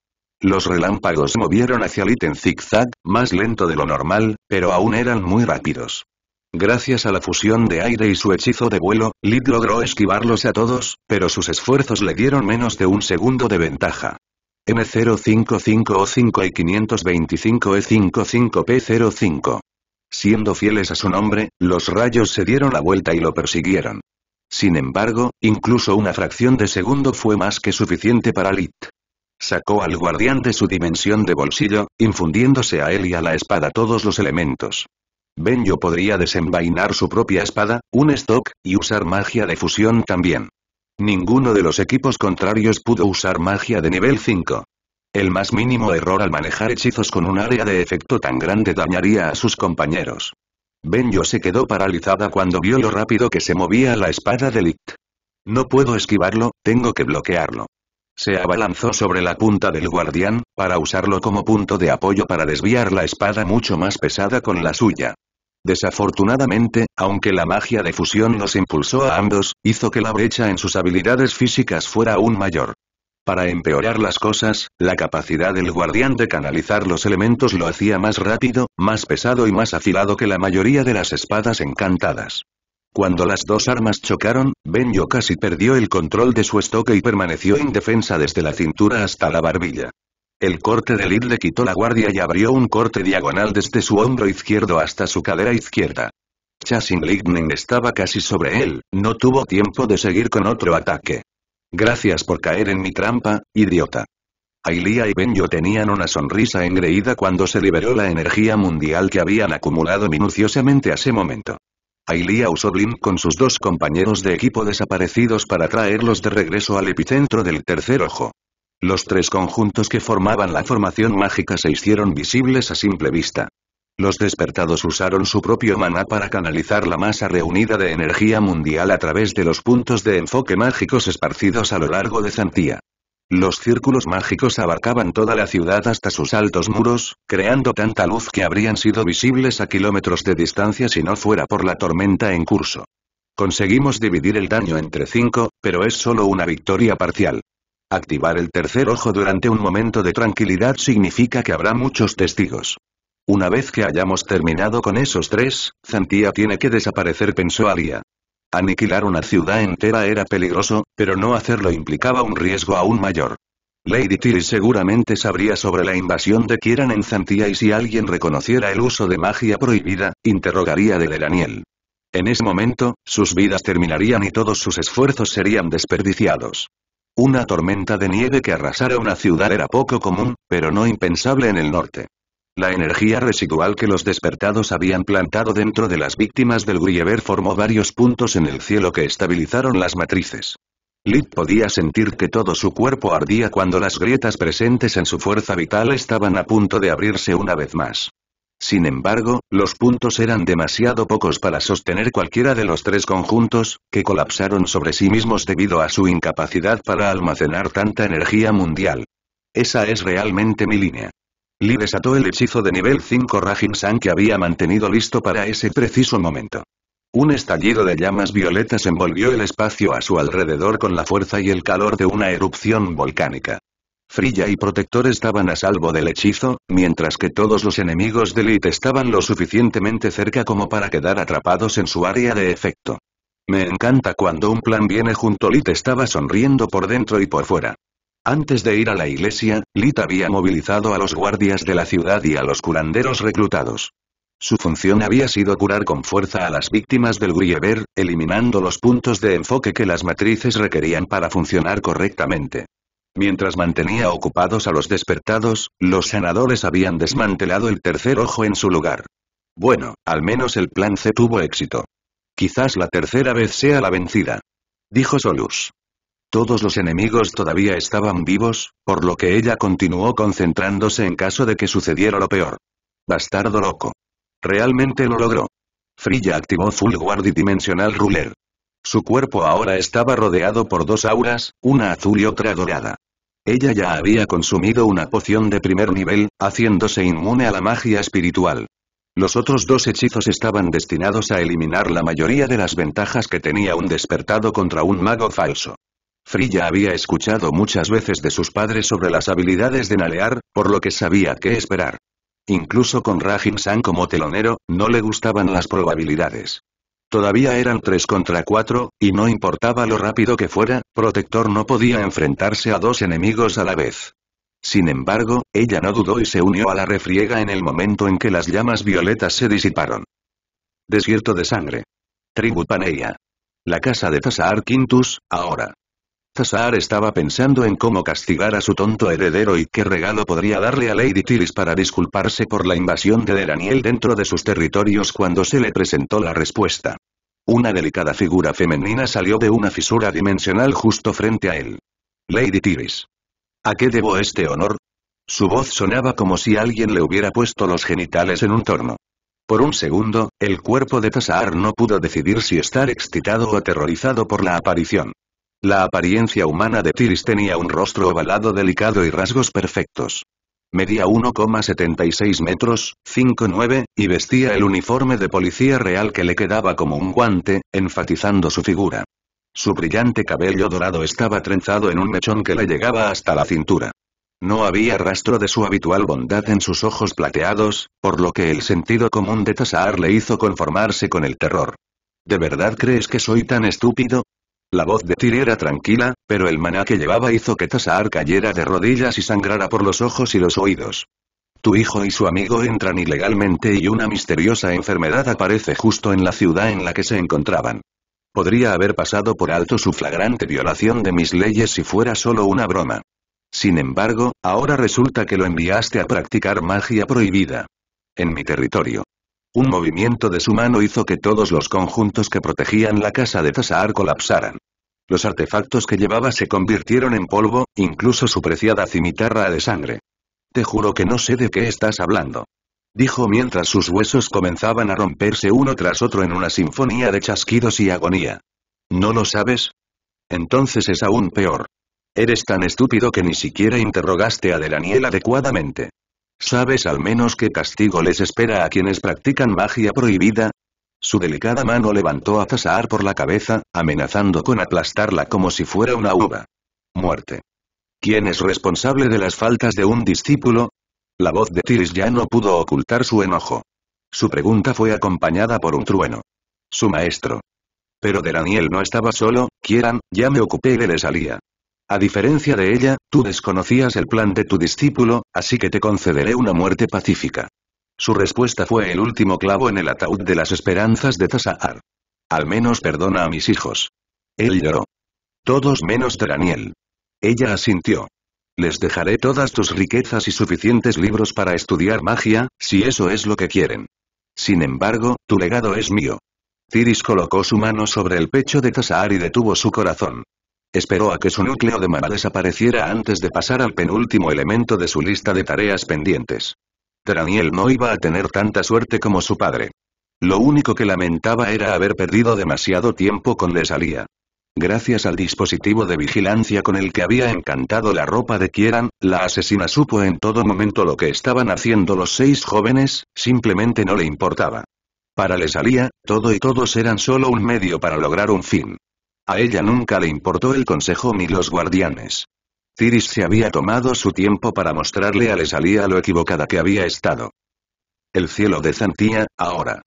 Los relámpagos movieron hacia Lit en zigzag, más lento de lo normal, pero aún eran muy rápidos. Gracias a la fusión de aire y su hechizo de vuelo, Lid logró esquivarlos a todos, pero sus esfuerzos le dieron menos de un segundo de ventaja. M055O5 y 525E55P05 Siendo fieles a su nombre, los rayos se dieron la vuelta y lo persiguieron. Sin embargo, incluso una fracción de segundo fue más que suficiente para Lit. Sacó al guardián de su dimensión de bolsillo, infundiéndose a él y a la espada todos los elementos. Benjo podría desenvainar su propia espada, un stock, y usar magia de fusión también. Ninguno de los equipos contrarios pudo usar magia de nivel 5. El más mínimo error al manejar hechizos con un área de efecto tan grande dañaría a sus compañeros. Benjo se quedó paralizada cuando vio lo rápido que se movía la espada de Licht. No puedo esquivarlo, tengo que bloquearlo. Se abalanzó sobre la punta del guardián, para usarlo como punto de apoyo para desviar la espada mucho más pesada con la suya. Desafortunadamente, aunque la magia de fusión los impulsó a ambos, hizo que la brecha en sus habilidades físicas fuera aún mayor. Para empeorar las cosas, la capacidad del guardián de canalizar los elementos lo hacía más rápido, más pesado y más afilado que la mayoría de las espadas encantadas. Cuando las dos armas chocaron, Yo casi perdió el control de su estoque y permaneció indefensa desde la cintura hasta la barbilla. El corte de Lid le quitó la guardia y abrió un corte diagonal desde su hombro izquierdo hasta su cadera izquierda. Chasing Lightning estaba casi sobre él, no tuvo tiempo de seguir con otro ataque. Gracias por caer en mi trampa, idiota. Ailia y Benjo tenían una sonrisa engreída cuando se liberó la energía mundial que habían acumulado minuciosamente a ese momento. Ailia usó Blink con sus dos compañeros de equipo desaparecidos para traerlos de regreso al epicentro del tercer ojo. Los tres conjuntos que formaban la formación mágica se hicieron visibles a simple vista. Los despertados usaron su propio maná para canalizar la masa reunida de energía mundial a través de los puntos de enfoque mágicos esparcidos a lo largo de Zantía. Los círculos mágicos abarcaban toda la ciudad hasta sus altos muros, creando tanta luz que habrían sido visibles a kilómetros de distancia si no fuera por la tormenta en curso. Conseguimos dividir el daño entre cinco, pero es solo una victoria parcial. Activar el tercer ojo durante un momento de tranquilidad significa que habrá muchos testigos. Una vez que hayamos terminado con esos tres, Zantia tiene que desaparecer pensó Alia. Aniquilar una ciudad entera era peligroso, pero no hacerlo implicaba un riesgo aún mayor. Lady Tilly seguramente sabría sobre la invasión de Kieran en Zantia y si alguien reconociera el uso de magia prohibida, interrogaría de Delaniel. En ese momento, sus vidas terminarían y todos sus esfuerzos serían desperdiciados. Una tormenta de nieve que arrasara una ciudad era poco común, pero no impensable en el norte. La energía residual que los despertados habían plantado dentro de las víctimas del Griever formó varios puntos en el cielo que estabilizaron las matrices. Lid podía sentir que todo su cuerpo ardía cuando las grietas presentes en su fuerza vital estaban a punto de abrirse una vez más. Sin embargo, los puntos eran demasiado pocos para sostener cualquiera de los tres conjuntos, que colapsaron sobre sí mismos debido a su incapacidad para almacenar tanta energía mundial. Esa es realmente mi línea. Lee desató el hechizo de nivel 5 Rajin San que había mantenido listo para ese preciso momento. Un estallido de llamas violetas envolvió el espacio a su alrededor con la fuerza y el calor de una erupción volcánica. Frilla y Protector estaban a salvo del hechizo, mientras que todos los enemigos de Lit estaban lo suficientemente cerca como para quedar atrapados en su área de efecto. Me encanta cuando un plan viene junto lit estaba sonriendo por dentro y por fuera. Antes de ir a la iglesia, Lit había movilizado a los guardias de la ciudad y a los curanderos reclutados. Su función había sido curar con fuerza a las víctimas del Griever, eliminando los puntos de enfoque que las matrices requerían para funcionar correctamente. Mientras mantenía ocupados a los despertados, los sanadores habían desmantelado el tercer ojo en su lugar. Bueno, al menos el plan C tuvo éxito. Quizás la tercera vez sea la vencida. Dijo Solus. Todos los enemigos todavía estaban vivos, por lo que ella continuó concentrándose en caso de que sucediera lo peor. Bastardo loco. Realmente lo logró. Frilla activó Full Guard Dimensional Ruler. Su cuerpo ahora estaba rodeado por dos auras, una azul y otra dorada. Ella ya había consumido una poción de primer nivel, haciéndose inmune a la magia espiritual. Los otros dos hechizos estaban destinados a eliminar la mayoría de las ventajas que tenía un despertado contra un mago falso. Frilla había escuchado muchas veces de sus padres sobre las habilidades de Nalear, por lo que sabía qué esperar. Incluso con Rajin San como telonero, no le gustaban las probabilidades. Todavía eran tres contra cuatro, y no importaba lo rápido que fuera, Protector no podía enfrentarse a dos enemigos a la vez. Sin embargo, ella no dudó y se unió a la refriega en el momento en que las llamas violetas se disiparon. Desierto de sangre. Tribu Paneya, La casa de Tazar Quintus, ahora. Tazaar estaba pensando en cómo castigar a su tonto heredero y qué regalo podría darle a Lady Tiris para disculparse por la invasión de daniel dentro de sus territorios cuando se le presentó la respuesta. Una delicada figura femenina salió de una fisura dimensional justo frente a él. Lady Tiris. ¿A qué debo este honor? Su voz sonaba como si alguien le hubiera puesto los genitales en un torno. Por un segundo, el cuerpo de Tassar no pudo decidir si estar excitado o aterrorizado por la aparición. La apariencia humana de Tiris tenía un rostro ovalado delicado y rasgos perfectos. Medía 1,76 metros, 5,9, y vestía el uniforme de policía real que le quedaba como un guante, enfatizando su figura. Su brillante cabello dorado estaba trenzado en un mechón que le llegaba hasta la cintura. No había rastro de su habitual bondad en sus ojos plateados, por lo que el sentido común de Tasar le hizo conformarse con el terror. ¿De verdad crees que soy tan estúpido? La voz de Tiri era tranquila, pero el maná que llevaba hizo que Tassar cayera de rodillas y sangrara por los ojos y los oídos. Tu hijo y su amigo entran ilegalmente y una misteriosa enfermedad aparece justo en la ciudad en la que se encontraban. Podría haber pasado por alto su flagrante violación de mis leyes si fuera solo una broma. Sin embargo, ahora resulta que lo enviaste a practicar magia prohibida. En mi territorio. Un movimiento de su mano hizo que todos los conjuntos que protegían la casa de Tasaar colapsaran. Los artefactos que llevaba se convirtieron en polvo, incluso su preciada cimitarra de sangre. Te juro que no sé de qué estás hablando. Dijo mientras sus huesos comenzaban a romperse uno tras otro en una sinfonía de chasquidos y agonía. ¿No lo sabes? Entonces es aún peor. Eres tan estúpido que ni siquiera interrogaste a Delaniel adecuadamente. ¿Sabes al menos qué castigo les espera a quienes practican magia prohibida? Su delicada mano levantó a Zasar por la cabeza, amenazando con aplastarla como si fuera una uva. Muerte. ¿Quién es responsable de las faltas de un discípulo? La voz de Tiris ya no pudo ocultar su enojo. Su pregunta fue acompañada por un trueno. Su maestro. Pero daniel no estaba solo, quieran, ya me ocupé de salía. A diferencia de ella, tú desconocías el plan de tu discípulo, así que te concederé una muerte pacífica. Su respuesta fue el último clavo en el ataúd de las esperanzas de Tasaar. Al menos perdona a mis hijos. Él lloró. Todos menos Daniel. Ella asintió. Les dejaré todas tus riquezas y suficientes libros para estudiar magia, si eso es lo que quieren. Sin embargo, tu legado es mío. Tiris colocó su mano sobre el pecho de Tasaar y detuvo su corazón. Esperó a que su núcleo de mana desapareciera antes de pasar al penúltimo elemento de su lista de tareas pendientes. Traniel no iba a tener tanta suerte como su padre. Lo único que lamentaba era haber perdido demasiado tiempo con Lesalía. Gracias al dispositivo de vigilancia con el que había encantado la ropa de Kieran, la asesina supo en todo momento lo que estaban haciendo los seis jóvenes, simplemente no le importaba. Para Lesalía, todo y todos eran solo un medio para lograr un fin. A ella nunca le importó el consejo ni los guardianes. Ciris se había tomado su tiempo para mostrarle a Lesalía lo equivocada que había estado. El cielo de Zantía, ahora.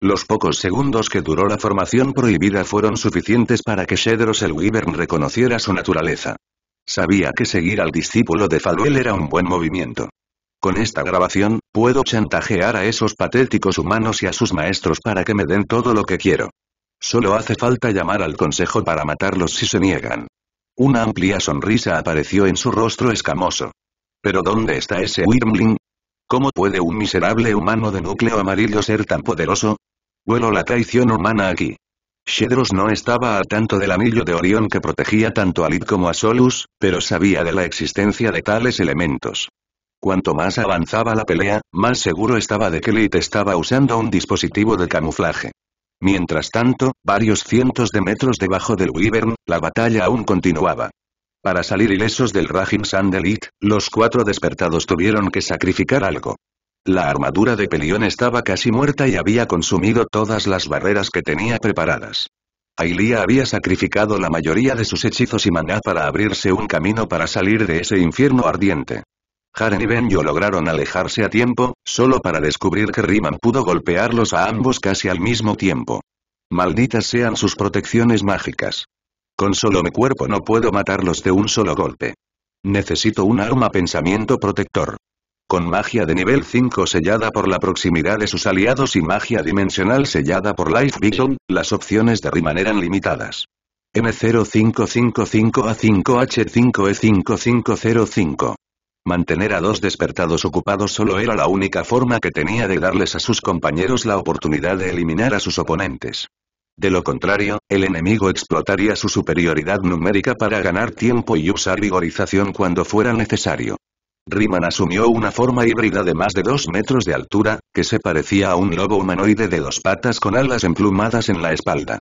Los pocos segundos que duró la formación prohibida fueron suficientes para que Shedros el Wyvern reconociera su naturaleza. Sabía que seguir al discípulo de Faluel era un buen movimiento. Con esta grabación, puedo chantajear a esos patéticos humanos y a sus maestros para que me den todo lo que quiero. Solo hace falta llamar al consejo para matarlos si se niegan. Una amplia sonrisa apareció en su rostro escamoso. ¿Pero dónde está ese Wyrmling? ¿Cómo puede un miserable humano de núcleo amarillo ser tan poderoso? Huelo la traición humana aquí. Shedros no estaba a tanto del anillo de Orión que protegía tanto a Lid como a Solus, pero sabía de la existencia de tales elementos. Cuanto más avanzaba la pelea, más seguro estaba de que Lid estaba usando un dispositivo de camuflaje. Mientras tanto, varios cientos de metros debajo del Wyvern, la batalla aún continuaba. Para salir ilesos del Rajim Sandelit, los cuatro despertados tuvieron que sacrificar algo. La armadura de Pelión estaba casi muerta y había consumido todas las barreras que tenía preparadas. Ailia había sacrificado la mayoría de sus hechizos y maná para abrirse un camino para salir de ese infierno ardiente. Haren y Benjo lograron alejarse a tiempo, solo para descubrir que Riman pudo golpearlos a ambos casi al mismo tiempo. Malditas sean sus protecciones mágicas. Con solo mi cuerpo no puedo matarlos de un solo golpe. Necesito un arma pensamiento protector. Con magia de nivel 5 sellada por la proximidad de sus aliados y magia dimensional sellada por Life Vision, las opciones de Riman eran limitadas. M0555A5H5E5505 Mantener a dos despertados ocupados solo era la única forma que tenía de darles a sus compañeros la oportunidad de eliminar a sus oponentes. De lo contrario, el enemigo explotaría su superioridad numérica para ganar tiempo y usar vigorización cuando fuera necesario. Riemann asumió una forma híbrida de más de dos metros de altura, que se parecía a un lobo humanoide de dos patas con alas emplumadas en la espalda.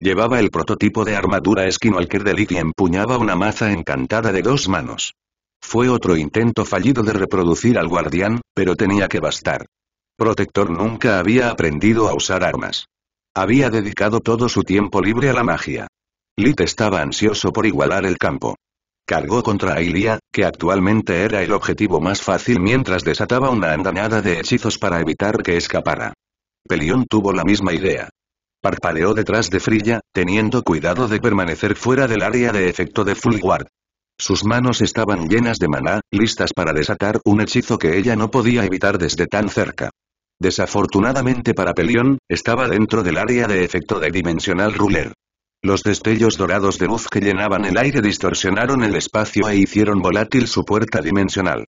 Llevaba el prototipo de armadura esquinoalker de y empuñaba una maza encantada de dos manos. Fue otro intento fallido de reproducir al guardián, pero tenía que bastar. Protector nunca había aprendido a usar armas. Había dedicado todo su tiempo libre a la magia. Lit estaba ansioso por igualar el campo. Cargó contra Ailia, que actualmente era el objetivo más fácil mientras desataba una andanada de hechizos para evitar que escapara. Pelión tuvo la misma idea. Parpadeó detrás de Frilla, teniendo cuidado de permanecer fuera del área de efecto de full guard. Sus manos estaban llenas de maná, listas para desatar un hechizo que ella no podía evitar desde tan cerca. Desafortunadamente para Pelion, estaba dentro del área de efecto de Dimensional Ruler. Los destellos dorados de luz que llenaban el aire distorsionaron el espacio e hicieron volátil su puerta dimensional.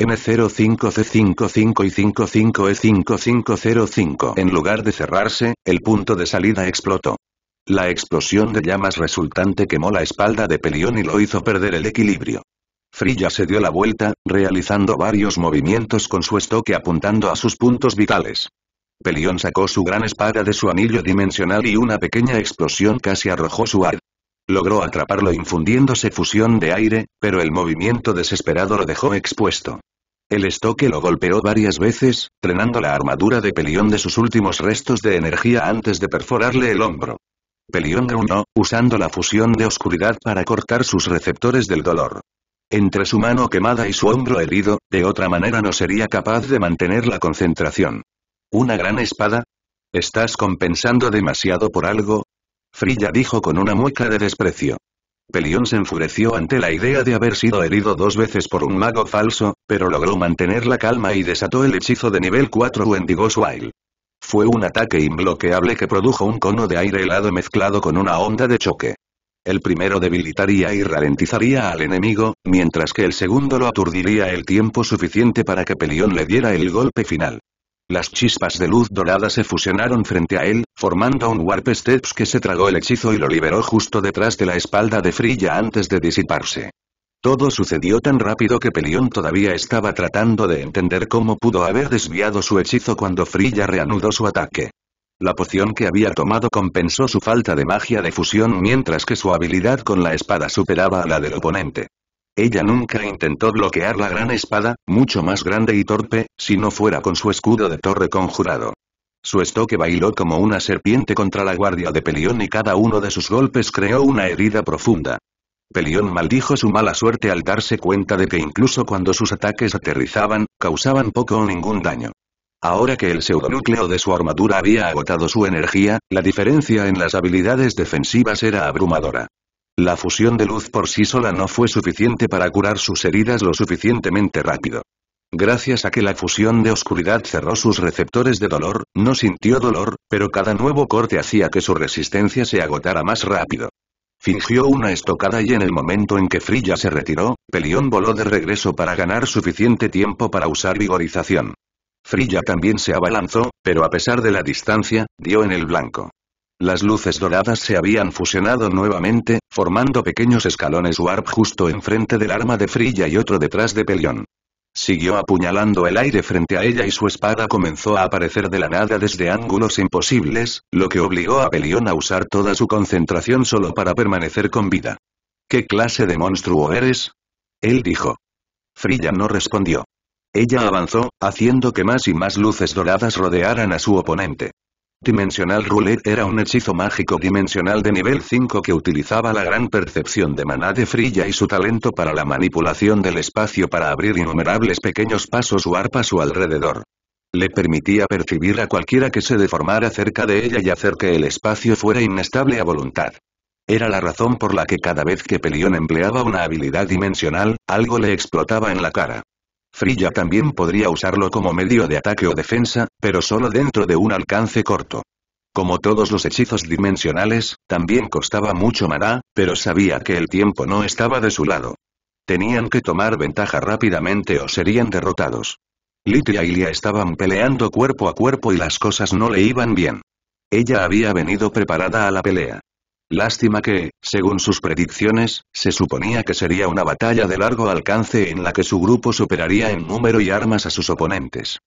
M05C55 y 55E5505 En lugar de cerrarse, el punto de salida explotó. La explosión de llamas resultante quemó la espalda de Pelión y lo hizo perder el equilibrio. Frilla se dio la vuelta, realizando varios movimientos con su estoque apuntando a sus puntos vitales. Pelión sacó su gran espada de su anillo dimensional y una pequeña explosión casi arrojó su ar. Logró atraparlo infundiéndose fusión de aire, pero el movimiento desesperado lo dejó expuesto. El estoque lo golpeó varias veces, trenando la armadura de Pelión de sus últimos restos de energía antes de perforarle el hombro. Pelion gruñó, usando la fusión de oscuridad para cortar sus receptores del dolor. Entre su mano quemada y su hombro herido, de otra manera no sería capaz de mantener la concentración. ¿Una gran espada? ¿Estás compensando demasiado por algo? Frilla dijo con una mueca de desprecio. Pelión se enfureció ante la idea de haber sido herido dos veces por un mago falso, pero logró mantener la calma y desató el hechizo de nivel 4 Wendigo's Swile. Fue un ataque imbloqueable que produjo un cono de aire helado mezclado con una onda de choque. El primero debilitaría y ralentizaría al enemigo, mientras que el segundo lo aturdiría el tiempo suficiente para que Pelión le diera el golpe final. Las chispas de luz dorada se fusionaron frente a él, formando un Warp Steps que se tragó el hechizo y lo liberó justo detrás de la espalda de Frilla antes de disiparse. Todo sucedió tan rápido que Pelión todavía estaba tratando de entender cómo pudo haber desviado su hechizo cuando Frilla reanudó su ataque. La poción que había tomado compensó su falta de magia de fusión mientras que su habilidad con la espada superaba a la del oponente. Ella nunca intentó bloquear la gran espada, mucho más grande y torpe, si no fuera con su escudo de torre conjurado. Su estoque bailó como una serpiente contra la guardia de Pelión y cada uno de sus golpes creó una herida profunda. Pelión maldijo su mala suerte al darse cuenta de que incluso cuando sus ataques aterrizaban, causaban poco o ningún daño. Ahora que el pseudonúcleo de su armadura había agotado su energía, la diferencia en las habilidades defensivas era abrumadora. La fusión de luz por sí sola no fue suficiente para curar sus heridas lo suficientemente rápido. Gracias a que la fusión de oscuridad cerró sus receptores de dolor, no sintió dolor, pero cada nuevo corte hacía que su resistencia se agotara más rápido. Fingió una estocada y en el momento en que Frilla se retiró, Pelión voló de regreso para ganar suficiente tiempo para usar vigorización. Frilla también se abalanzó, pero a pesar de la distancia, dio en el blanco. Las luces doradas se habían fusionado nuevamente, formando pequeños escalones warp justo enfrente del arma de Frilla y otro detrás de Pelión. Siguió apuñalando el aire frente a ella y su espada comenzó a aparecer de la nada desde ángulos imposibles, lo que obligó a Pelión a usar toda su concentración solo para permanecer con vida. ¿Qué clase de monstruo eres? Él dijo. Frilla no respondió. Ella avanzó, haciendo que más y más luces doradas rodearan a su oponente. Dimensional Roulette era un hechizo mágico dimensional de nivel 5 que utilizaba la gran percepción de Maná de Frilla y su talento para la manipulación del espacio para abrir innumerables pequeños pasos o arpa a su alrededor. Le permitía percibir a cualquiera que se deformara cerca de ella y hacer que el espacio fuera inestable a voluntad. Era la razón por la que cada vez que Pelión empleaba una habilidad dimensional, algo le explotaba en la cara. Frilla también podría usarlo como medio de ataque o defensa, pero solo dentro de un alcance corto. Como todos los hechizos dimensionales, también costaba mucho maná, pero sabía que el tiempo no estaba de su lado. Tenían que tomar ventaja rápidamente o serían derrotados. Litia y Lia estaban peleando cuerpo a cuerpo y las cosas no le iban bien. Ella había venido preparada a la pelea. Lástima que, según sus predicciones, se suponía que sería una batalla de largo alcance en la que su grupo superaría en número y armas a sus oponentes.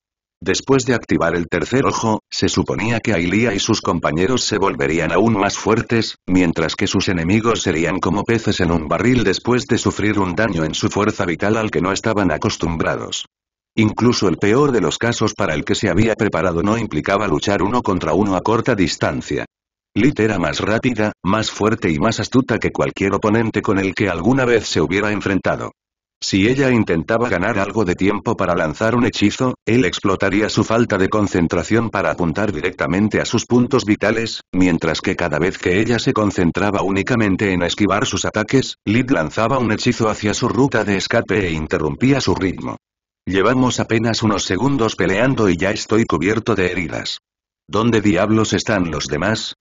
Después de activar el tercer ojo, se suponía que Ailia y sus compañeros se volverían aún más fuertes, mientras que sus enemigos serían como peces en un barril después de sufrir un daño en su fuerza vital al que no estaban acostumbrados. Incluso el peor de los casos para el que se había preparado no implicaba luchar uno contra uno a corta distancia. Lit era más rápida, más fuerte y más astuta que cualquier oponente con el que alguna vez se hubiera enfrentado. Si ella intentaba ganar algo de tiempo para lanzar un hechizo, él explotaría su falta de concentración para apuntar directamente a sus puntos vitales, mientras que cada vez que ella se concentraba únicamente en esquivar sus ataques, Lid lanzaba un hechizo hacia su ruta de escape e interrumpía su ritmo. Llevamos apenas unos segundos peleando y ya estoy cubierto de heridas. ¿Dónde diablos están los demás?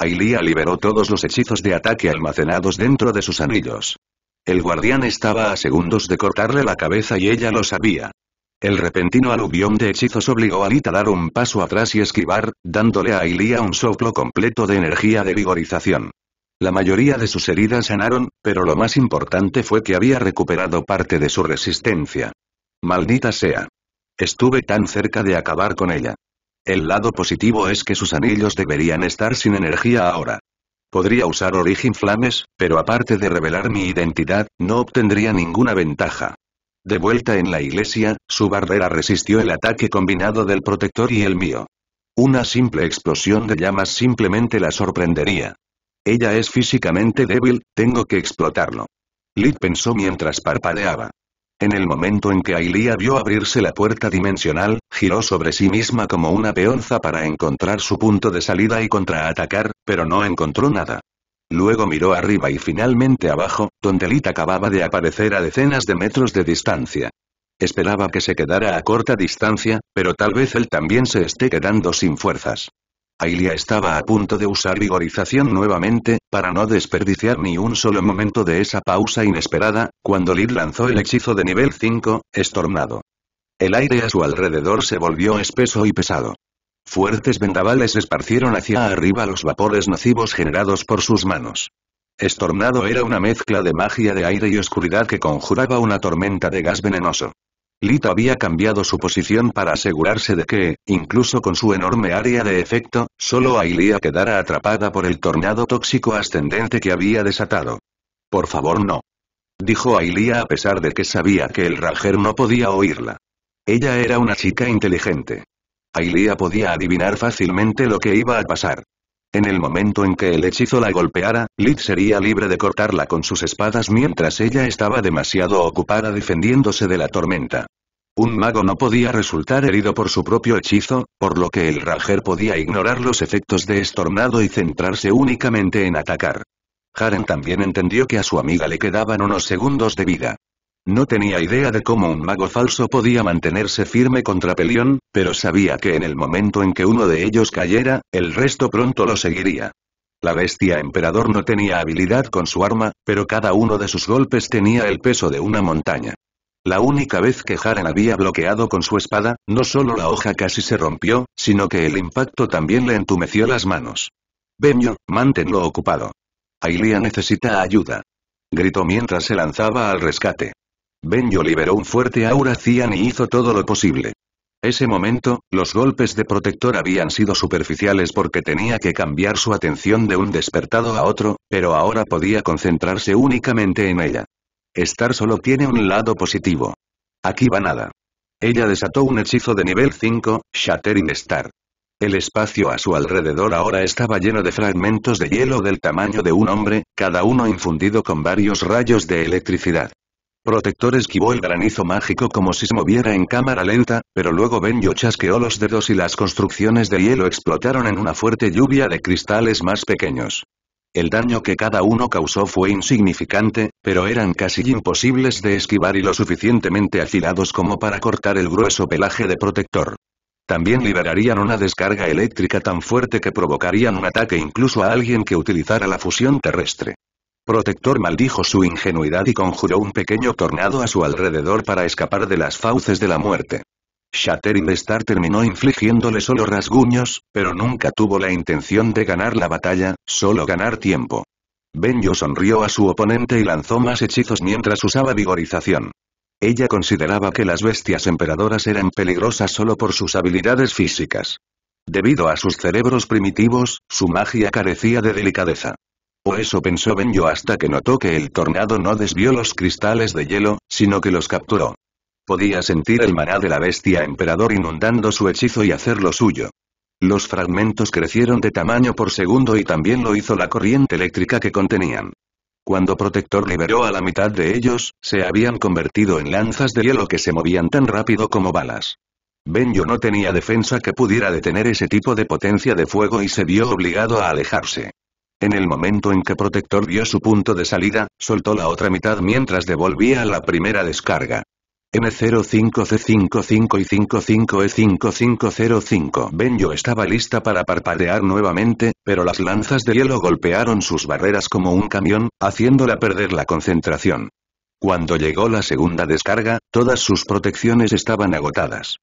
Ailia liberó todos los hechizos de ataque almacenados dentro de sus anillos. El guardián estaba a segundos de cortarle la cabeza y ella lo sabía. El repentino aluvión de hechizos obligó a Lita a dar un paso atrás y esquivar, dándole a Ailia un soplo completo de energía de vigorización. La mayoría de sus heridas sanaron, pero lo más importante fue que había recuperado parte de su resistencia. Maldita sea. Estuve tan cerca de acabar con ella. El lado positivo es que sus anillos deberían estar sin energía ahora. Podría usar origen Flames, pero aparte de revelar mi identidad, no obtendría ninguna ventaja. De vuelta en la iglesia, su barrera resistió el ataque combinado del protector y el mío. Una simple explosión de llamas simplemente la sorprendería. Ella es físicamente débil, tengo que explotarlo. Lid pensó mientras parpadeaba. En el momento en que Ailia vio abrirse la puerta dimensional, giró sobre sí misma como una peonza para encontrar su punto de salida y contraatacar, pero no encontró nada. Luego miró arriba y finalmente abajo, donde Lid acababa de aparecer a decenas de metros de distancia. Esperaba que se quedara a corta distancia, pero tal vez él también se esté quedando sin fuerzas. Ailia estaba a punto de usar vigorización nuevamente, para no desperdiciar ni un solo momento de esa pausa inesperada, cuando Lid lanzó el hechizo de nivel 5, estornado. El aire a su alrededor se volvió espeso y pesado. Fuertes vendavales esparcieron hacia arriba los vapores nocivos generados por sus manos. Estornado era una mezcla de magia de aire y oscuridad que conjuraba una tormenta de gas venenoso. Lita había cambiado su posición para asegurarse de que, incluso con su enorme área de efecto, solo Ailia quedara atrapada por el tornado tóxico ascendente que había desatado. Por favor no. Dijo Ailia a pesar de que sabía que el Ranger no podía oírla. Ella era una chica inteligente. Ailia podía adivinar fácilmente lo que iba a pasar. En el momento en que el hechizo la golpeara, Lid sería libre de cortarla con sus espadas mientras ella estaba demasiado ocupada defendiéndose de la tormenta. Un mago no podía resultar herido por su propio hechizo, por lo que el Ranger podía ignorar los efectos de Estornado y centrarse únicamente en atacar. Haren también entendió que a su amiga le quedaban unos segundos de vida. No tenía idea de cómo un mago falso podía mantenerse firme contra Pelión, pero sabía que en el momento en que uno de ellos cayera, el resto pronto lo seguiría. La bestia emperador no tenía habilidad con su arma, pero cada uno de sus golpes tenía el peso de una montaña. La única vez que Haran había bloqueado con su espada, no solo la hoja casi se rompió, sino que el impacto también le entumeció las manos. Benyo, manténlo ocupado. Ailia necesita ayuda. Gritó mientras se lanzaba al rescate. Benjo liberó un fuerte aura cian y hizo todo lo posible. Ese momento, los golpes de protector habían sido superficiales porque tenía que cambiar su atención de un despertado a otro, pero ahora podía concentrarse únicamente en ella. Estar solo tiene un lado positivo. Aquí va nada. Ella desató un hechizo de nivel 5, Shattering Star. El espacio a su alrededor ahora estaba lleno de fragmentos de hielo del tamaño de un hombre, cada uno infundido con varios rayos de electricidad. Protector esquivó el granizo mágico como si se moviera en cámara lenta, pero luego Benjo chasqueó los dedos y las construcciones de hielo explotaron en una fuerte lluvia de cristales más pequeños. El daño que cada uno causó fue insignificante, pero eran casi imposibles de esquivar y lo suficientemente afilados como para cortar el grueso pelaje de protector. También liberarían una descarga eléctrica tan fuerte que provocarían un ataque incluso a alguien que utilizara la fusión terrestre. Protector maldijo su ingenuidad y conjuró un pequeño tornado a su alrededor para escapar de las fauces de la muerte. Shattering Star terminó infligiéndole solo rasguños, pero nunca tuvo la intención de ganar la batalla, solo ganar tiempo. Benjo sonrió a su oponente y lanzó más hechizos mientras usaba vigorización. Ella consideraba que las bestias emperadoras eran peligrosas solo por sus habilidades físicas. Debido a sus cerebros primitivos, su magia carecía de delicadeza eso pensó Benjo hasta que notó que el tornado no desvió los cristales de hielo, sino que los capturó. Podía sentir el maná de la bestia emperador inundando su hechizo y hacerlo suyo. Los fragmentos crecieron de tamaño por segundo y también lo hizo la corriente eléctrica que contenían. Cuando Protector liberó a la mitad de ellos, se habían convertido en lanzas de hielo que se movían tan rápido como balas. Benjo no tenía defensa que pudiera detener ese tipo de potencia de fuego y se vio obligado a alejarse. En el momento en que Protector vio su punto de salida, soltó la otra mitad mientras devolvía la primera descarga. M05C55 y 55E5505 Benjo estaba lista para parpadear nuevamente, pero las lanzas de hielo golpearon sus barreras como un camión, haciéndola perder la concentración. Cuando llegó la segunda descarga, todas sus protecciones estaban agotadas.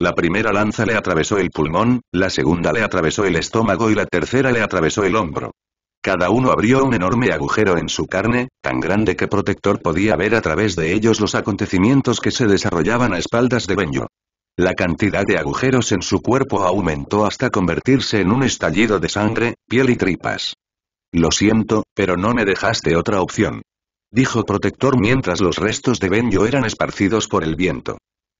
La primera lanza le atravesó el pulmón, la segunda le atravesó el estómago y la tercera le atravesó el hombro. Cada uno abrió un enorme agujero en su carne, tan grande que Protector podía ver a través de ellos los acontecimientos que se desarrollaban a espaldas de Benjo. La cantidad de agujeros en su cuerpo aumentó hasta convertirse en un estallido de sangre, piel y tripas. Lo siento, pero no me dejaste otra opción. Dijo Protector mientras los restos de Benjo eran esparcidos por el viento.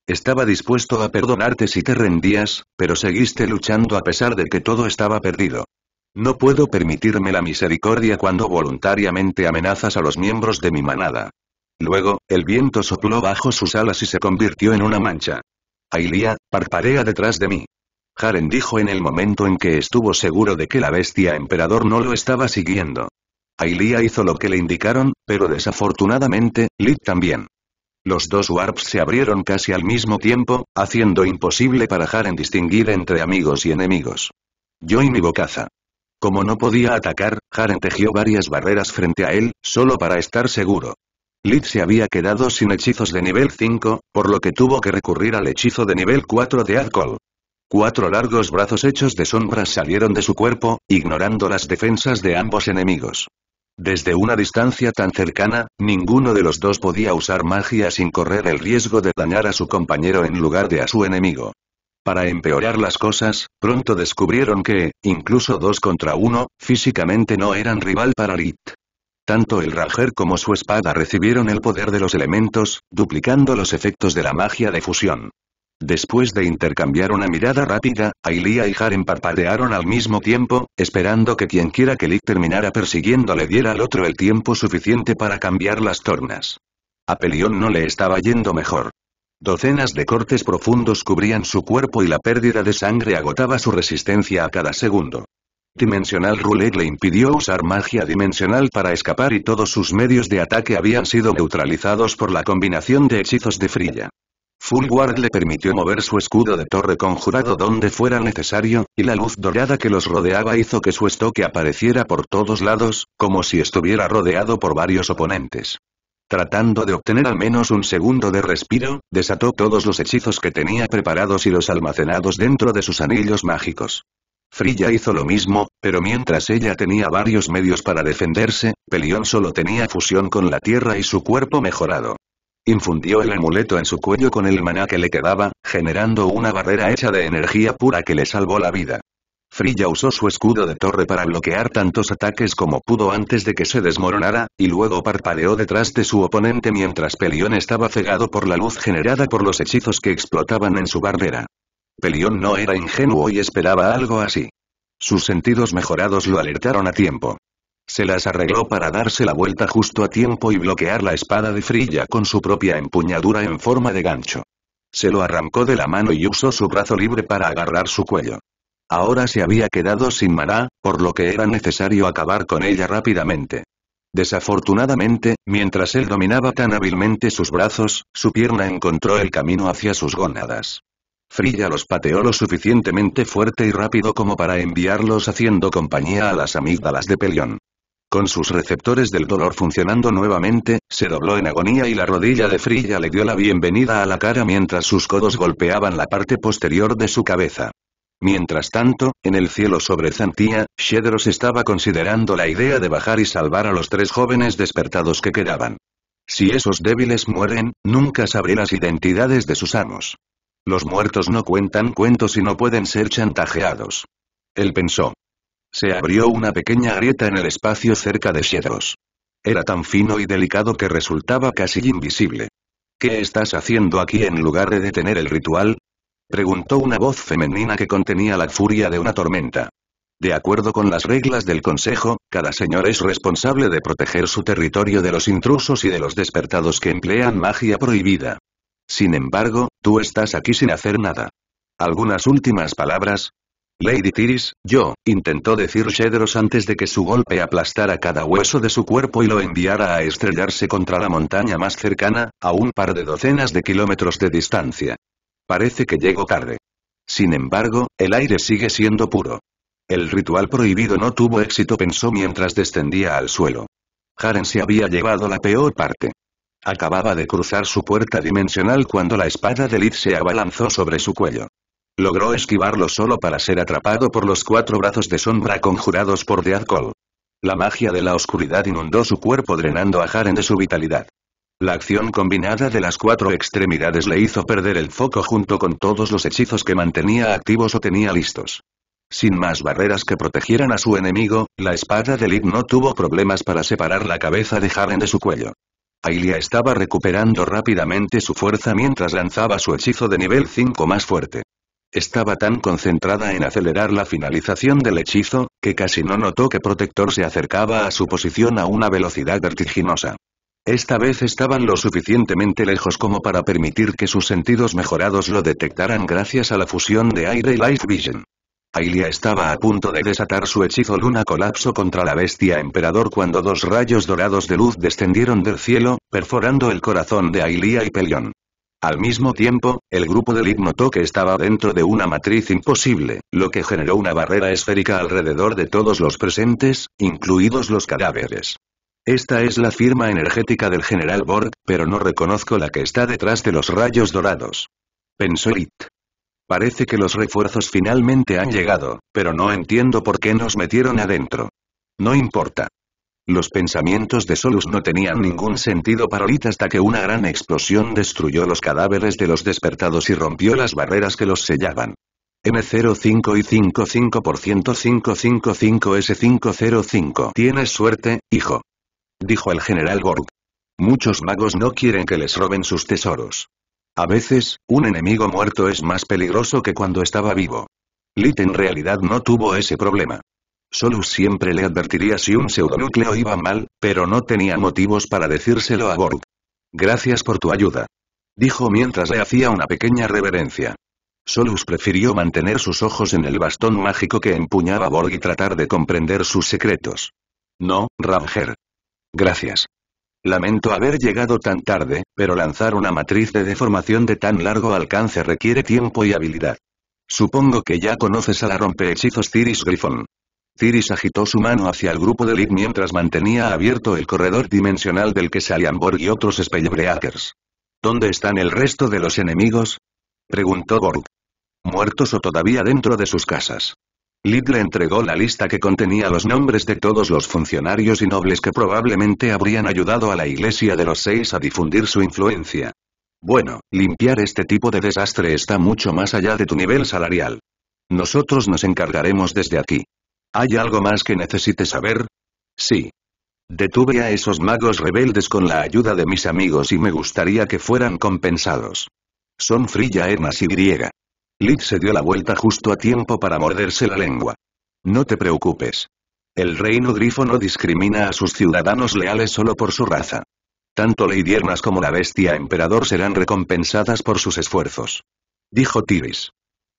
Estaba dispuesto a perdonarte si te rendías, pero seguiste luchando a pesar de que todo estaba perdido. No puedo permitirme la misericordia cuando voluntariamente amenazas a los miembros de mi manada. Luego, el viento sopló bajo sus alas y se convirtió en una mancha. Ailia, parpadea detrás de mí. Haren dijo en el momento en que estuvo seguro de que la bestia emperador no lo estaba siguiendo. Ailia hizo lo que le indicaron, pero desafortunadamente, Lid también. Los dos warps se abrieron casi al mismo tiempo, haciendo imposible para Haren distinguir entre amigos y enemigos. Yo y mi bocaza. Como no podía atacar, Jaren tejió varias barreras frente a él, solo para estar seguro. Lid se había quedado sin hechizos de nivel 5, por lo que tuvo que recurrir al hechizo de nivel 4 de Arcol. Cuatro largos brazos hechos de sombras salieron de su cuerpo, ignorando las defensas de ambos enemigos. Desde una distancia tan cercana, ninguno de los dos podía usar magia sin correr el riesgo de dañar a su compañero en lugar de a su enemigo. Para empeorar las cosas, pronto descubrieron que, incluso dos contra uno, físicamente no eran rival para Rit. Tanto el Ranger como su espada recibieron el poder de los elementos, duplicando los efectos de la magia de fusión. Después de intercambiar una mirada rápida, Ailia y Haren parpadearon al mismo tiempo, esperando que quienquiera que Lick terminara persiguiendo le diera al otro el tiempo suficiente para cambiar las tornas. A no le estaba yendo mejor. Docenas de cortes profundos cubrían su cuerpo y la pérdida de sangre agotaba su resistencia a cada segundo. Dimensional Roulette le impidió usar magia dimensional para escapar y todos sus medios de ataque habían sido neutralizados por la combinación de hechizos de Frilla. Guard le permitió mover su escudo de torre conjurado donde fuera necesario, y la luz dorada que los rodeaba hizo que su estoque apareciera por todos lados, como si estuviera rodeado por varios oponentes. Tratando de obtener al menos un segundo de respiro, desató todos los hechizos que tenía preparados y los almacenados dentro de sus anillos mágicos. Frilla hizo lo mismo, pero mientras ella tenía varios medios para defenderse, Pelión solo tenía fusión con la tierra y su cuerpo mejorado. Infundió el amuleto en su cuello con el maná que le quedaba, generando una barrera hecha de energía pura que le salvó la vida. Frilla usó su escudo de torre para bloquear tantos ataques como pudo antes de que se desmoronara, y luego parpadeó detrás de su oponente mientras Pelión estaba cegado por la luz generada por los hechizos que explotaban en su barrera. Pelión no era ingenuo y esperaba algo así. Sus sentidos mejorados lo alertaron a tiempo. Se las arregló para darse la vuelta justo a tiempo y bloquear la espada de Frilla con su propia empuñadura en forma de gancho. Se lo arrancó de la mano y usó su brazo libre para agarrar su cuello. Ahora se había quedado sin mará por lo que era necesario acabar con ella rápidamente. Desafortunadamente, mientras él dominaba tan hábilmente sus brazos, su pierna encontró el camino hacia sus gónadas. Frilla los pateó lo suficientemente fuerte y rápido como para enviarlos haciendo compañía a las amígdalas de Pelión. Con sus receptores del dolor funcionando nuevamente, se dobló en agonía y la rodilla de Frilla le dio la bienvenida a la cara mientras sus codos golpeaban la parte posterior de su cabeza. Mientras tanto, en el cielo sobre Zantía, Shedros estaba considerando la idea de bajar y salvar a los tres jóvenes despertados que quedaban. Si esos débiles mueren, nunca sabré las identidades de sus amos. Los muertos no cuentan cuentos y no pueden ser chantajeados. Él pensó. Se abrió una pequeña grieta en el espacio cerca de Shedros. Era tan fino y delicado que resultaba casi invisible. ¿Qué estás haciendo aquí en lugar de detener el ritual? preguntó una voz femenina que contenía la furia de una tormenta. De acuerdo con las reglas del Consejo, cada señor es responsable de proteger su territorio de los intrusos y de los despertados que emplean magia prohibida. Sin embargo, tú estás aquí sin hacer nada. ¿Algunas últimas palabras? Lady Tiris, yo, intentó decir Shedros antes de que su golpe aplastara cada hueso de su cuerpo y lo enviara a estrellarse contra la montaña más cercana, a un par de docenas de kilómetros de distancia. Parece que llego tarde. Sin embargo, el aire sigue siendo puro. El ritual prohibido no tuvo éxito pensó mientras descendía al suelo. Haren se había llevado la peor parte. Acababa de cruzar su puerta dimensional cuando la espada de Lid se abalanzó sobre su cuello. Logró esquivarlo solo para ser atrapado por los cuatro brazos de sombra conjurados por Deathcall. La magia de la oscuridad inundó su cuerpo drenando a Haren de su vitalidad. La acción combinada de las cuatro extremidades le hizo perder el foco junto con todos los hechizos que mantenía activos o tenía listos. Sin más barreras que protegieran a su enemigo, la espada de Lid no tuvo problemas para separar la cabeza de Jaren de su cuello. Ailia estaba recuperando rápidamente su fuerza mientras lanzaba su hechizo de nivel 5 más fuerte. Estaba tan concentrada en acelerar la finalización del hechizo, que casi no notó que Protector se acercaba a su posición a una velocidad vertiginosa. Esta vez estaban lo suficientemente lejos como para permitir que sus sentidos mejorados lo detectaran gracias a la fusión de aire y light vision. Ailia estaba a punto de desatar su hechizo Luna Colapso contra la bestia emperador cuando dos rayos dorados de luz descendieron del cielo, perforando el corazón de Ailia y Pelion. Al mismo tiempo, el grupo de Lid notó que estaba dentro de una matriz imposible, lo que generó una barrera esférica alrededor de todos los presentes, incluidos los cadáveres. Esta es la firma energética del general Borg, pero no reconozco la que está detrás de los rayos dorados. Pensó It. Parece que los refuerzos finalmente han llegado, pero no entiendo por qué nos metieron adentro. No importa. Los pensamientos de Solus no tenían ningún sentido para Olit hasta que una gran explosión destruyó los cadáveres de los despertados y rompió las barreras que los sellaban. M05 y 55% 555S505. Tienes suerte, hijo dijo el general Borg. Muchos magos no quieren que les roben sus tesoros. A veces, un enemigo muerto es más peligroso que cuando estaba vivo. Lit en realidad no tuvo ese problema. Solus siempre le advertiría si un pseudonúcleo iba mal, pero no tenía motivos para decírselo a Borg. Gracias por tu ayuda. Dijo mientras le hacía una pequeña reverencia. Solus prefirió mantener sus ojos en el bastón mágico que empuñaba Borg y tratar de comprender sus secretos. No, Ranger. Gracias. Lamento haber llegado tan tarde, pero lanzar una matriz de deformación de tan largo alcance requiere tiempo y habilidad. Supongo que ya conoces a la rompehechizos Ciris Griffon. Ciris agitó su mano hacia el grupo de Lid mientras mantenía abierto el corredor dimensional del que salían Borg y otros Spellbreakers. ¿Dónde están el resto de los enemigos? Preguntó Borg. Muertos o todavía dentro de sus casas le entregó la lista que contenía los nombres de todos los funcionarios y nobles que probablemente habrían ayudado a la Iglesia de los Seis a difundir su influencia. Bueno, limpiar este tipo de desastre está mucho más allá de tu nivel salarial. Nosotros nos encargaremos desde aquí. ¿Hay algo más que necesites saber? Sí. Detuve a esos magos rebeldes con la ayuda de mis amigos y me gustaría que fueran compensados. Son Frilla hermas y griega. Lid se dio la vuelta justo a tiempo para morderse la lengua. No te preocupes. El reino grifo no discrimina a sus ciudadanos leales solo por su raza. Tanto leidiernas como la bestia emperador serán recompensadas por sus esfuerzos. Dijo Tiris.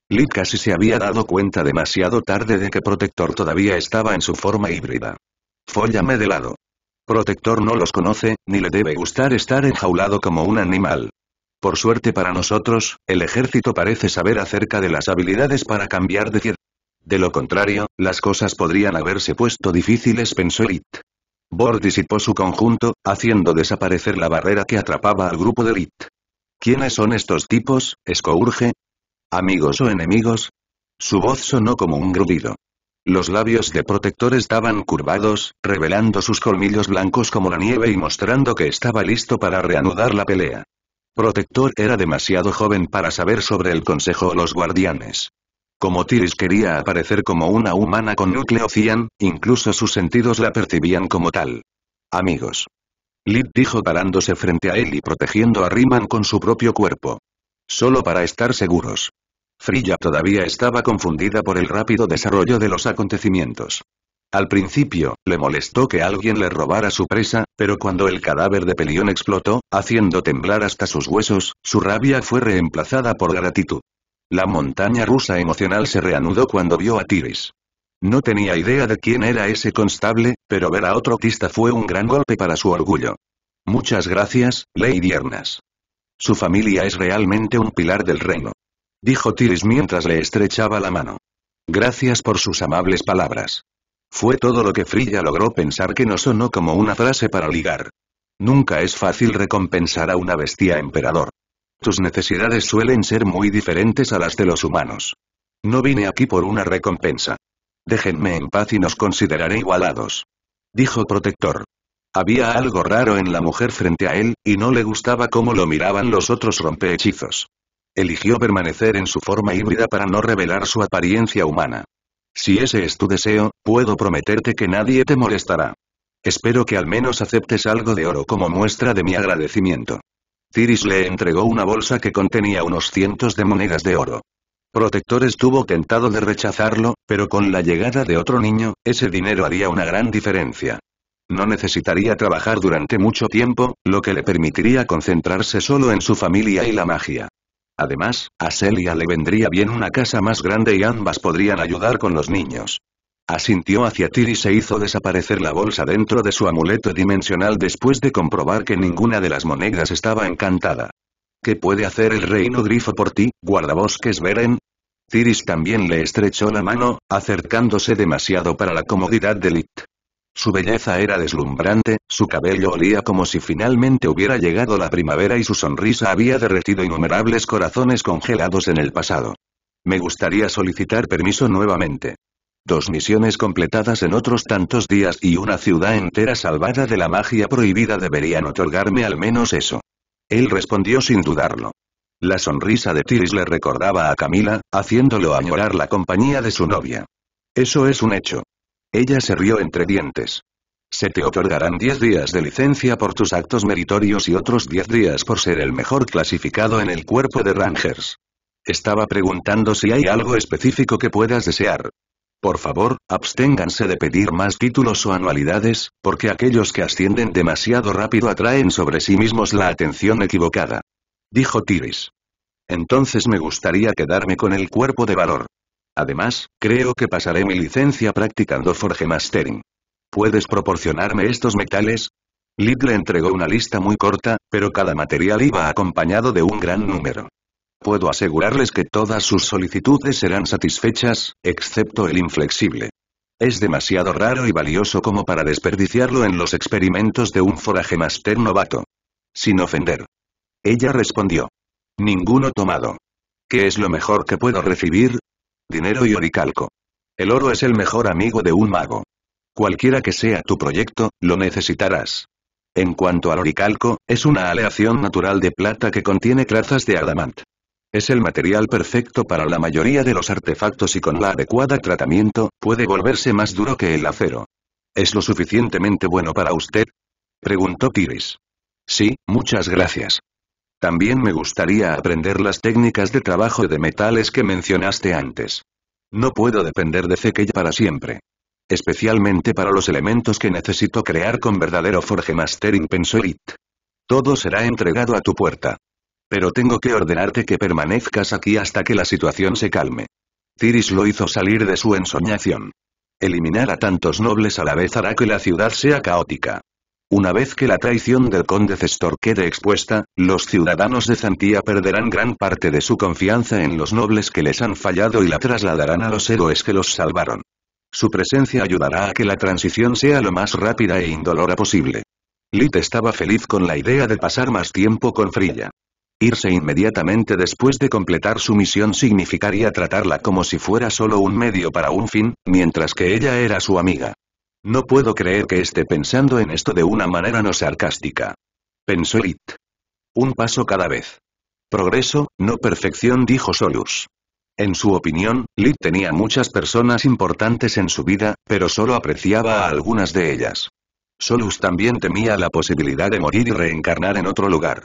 Lid casi se había dado cuenta demasiado tarde de que Protector todavía estaba en su forma híbrida. Fóllame de lado. Protector no los conoce, ni le debe gustar estar enjaulado como un animal. Por suerte para nosotros, el ejército parece saber acerca de las habilidades para cambiar de De lo contrario, las cosas podrían haberse puesto difíciles pensó It. Bor disipó su conjunto, haciendo desaparecer la barrera que atrapaba al grupo de It. ¿Quiénes son estos tipos, Escourge? ¿Amigos o enemigos? Su voz sonó como un grudido. Los labios de protector estaban curvados, revelando sus colmillos blancos como la nieve y mostrando que estaba listo para reanudar la pelea. Protector era demasiado joven para saber sobre el consejo o los guardianes. Como Tiris quería aparecer como una humana con núcleo cian, incluso sus sentidos la percibían como tal. Amigos. Lid dijo parándose frente a él y protegiendo a Riman con su propio cuerpo. Solo para estar seguros. Frilla todavía estaba confundida por el rápido desarrollo de los acontecimientos. Al principio, le molestó que alguien le robara su presa, pero cuando el cadáver de Pelión explotó, haciendo temblar hasta sus huesos, su rabia fue reemplazada por gratitud. La montaña rusa emocional se reanudó cuando vio a Tiris. No tenía idea de quién era ese constable, pero ver a otro pista fue un gran golpe para su orgullo. Muchas gracias, Lady Ernas. Su familia es realmente un pilar del reino. Dijo Tiris mientras le estrechaba la mano. Gracias por sus amables palabras. Fue todo lo que Frilla logró pensar que no sonó como una frase para ligar. Nunca es fácil recompensar a una bestia emperador. Tus necesidades suelen ser muy diferentes a las de los humanos. No vine aquí por una recompensa. Déjenme en paz y nos consideraré igualados. Dijo Protector. Había algo raro en la mujer frente a él, y no le gustaba cómo lo miraban los otros rompehechizos. Eligió permanecer en su forma híbrida para no revelar su apariencia humana. Si ese es tu deseo, puedo prometerte que nadie te molestará. Espero que al menos aceptes algo de oro como muestra de mi agradecimiento. Tiris le entregó una bolsa que contenía unos cientos de monedas de oro. Protector estuvo tentado de rechazarlo, pero con la llegada de otro niño, ese dinero haría una gran diferencia. No necesitaría trabajar durante mucho tiempo, lo que le permitiría concentrarse solo en su familia y la magia. Además, a Celia le vendría bien una casa más grande y ambas podrían ayudar con los niños. Asintió hacia Tiris e se hizo desaparecer la bolsa dentro de su amuleto dimensional después de comprobar que ninguna de las monedas estaba encantada. ¿Qué puede hacer el reino grifo por ti, guardabosques Beren? Tiris también le estrechó la mano, acercándose demasiado para la comodidad de Lit. Su belleza era deslumbrante, su cabello olía como si finalmente hubiera llegado la primavera y su sonrisa había derretido innumerables corazones congelados en el pasado. Me gustaría solicitar permiso nuevamente. Dos misiones completadas en otros tantos días y una ciudad entera salvada de la magia prohibida deberían otorgarme al menos eso. Él respondió sin dudarlo. La sonrisa de Tiris le recordaba a Camila, haciéndolo añorar la compañía de su novia. Eso es un hecho. Ella se rió entre dientes. Se te otorgarán 10 días de licencia por tus actos meritorios y otros 10 días por ser el mejor clasificado en el cuerpo de Rangers. Estaba preguntando si hay algo específico que puedas desear. Por favor, absténganse de pedir más títulos o anualidades, porque aquellos que ascienden demasiado rápido atraen sobre sí mismos la atención equivocada. Dijo Tiris. Entonces me gustaría quedarme con el cuerpo de valor. Además, creo que pasaré mi licencia practicando Forge Mastering. ¿Puedes proporcionarme estos metales? le entregó una lista muy corta, pero cada material iba acompañado de un gran número. Puedo asegurarles que todas sus solicitudes serán satisfechas, excepto el inflexible. Es demasiado raro y valioso como para desperdiciarlo en los experimentos de un Forge master novato. Sin ofender. Ella respondió. Ninguno tomado. ¿Qué es lo mejor que puedo recibir? dinero y oricalco. El oro es el mejor amigo de un mago. Cualquiera que sea tu proyecto, lo necesitarás. En cuanto al oricalco, es una aleación natural de plata que contiene trazas de adamant. Es el material perfecto para la mayoría de los artefactos y con la adecuada tratamiento, puede volverse más duro que el acero. ¿Es lo suficientemente bueno para usted? Preguntó Kiris. Sí, muchas gracias. También me gustaría aprender las técnicas de trabajo de metales que mencionaste antes. No puedo depender de Zekella para siempre. Especialmente para los elementos que necesito crear con verdadero Forge Mastering it. Todo será entregado a tu puerta. Pero tengo que ordenarte que permanezcas aquí hasta que la situación se calme. Tiris lo hizo salir de su ensoñación. Eliminar a tantos nobles a la vez hará que la ciudad sea caótica. Una vez que la traición del conde Cestor quede expuesta, los ciudadanos de Zantía perderán gran parte de su confianza en los nobles que les han fallado y la trasladarán a los héroes que los salvaron. Su presencia ayudará a que la transición sea lo más rápida e indolora posible. Lit estaba feliz con la idea de pasar más tiempo con Frilla. Irse inmediatamente después de completar su misión significaría tratarla como si fuera solo un medio para un fin, mientras que ella era su amiga. No puedo creer que esté pensando en esto de una manera no sarcástica. Pensó Lit. Un paso cada vez. Progreso, no perfección, dijo Solus. En su opinión, Lit tenía muchas personas importantes en su vida, pero solo apreciaba a algunas de ellas. Solus también temía la posibilidad de morir y reencarnar en otro lugar.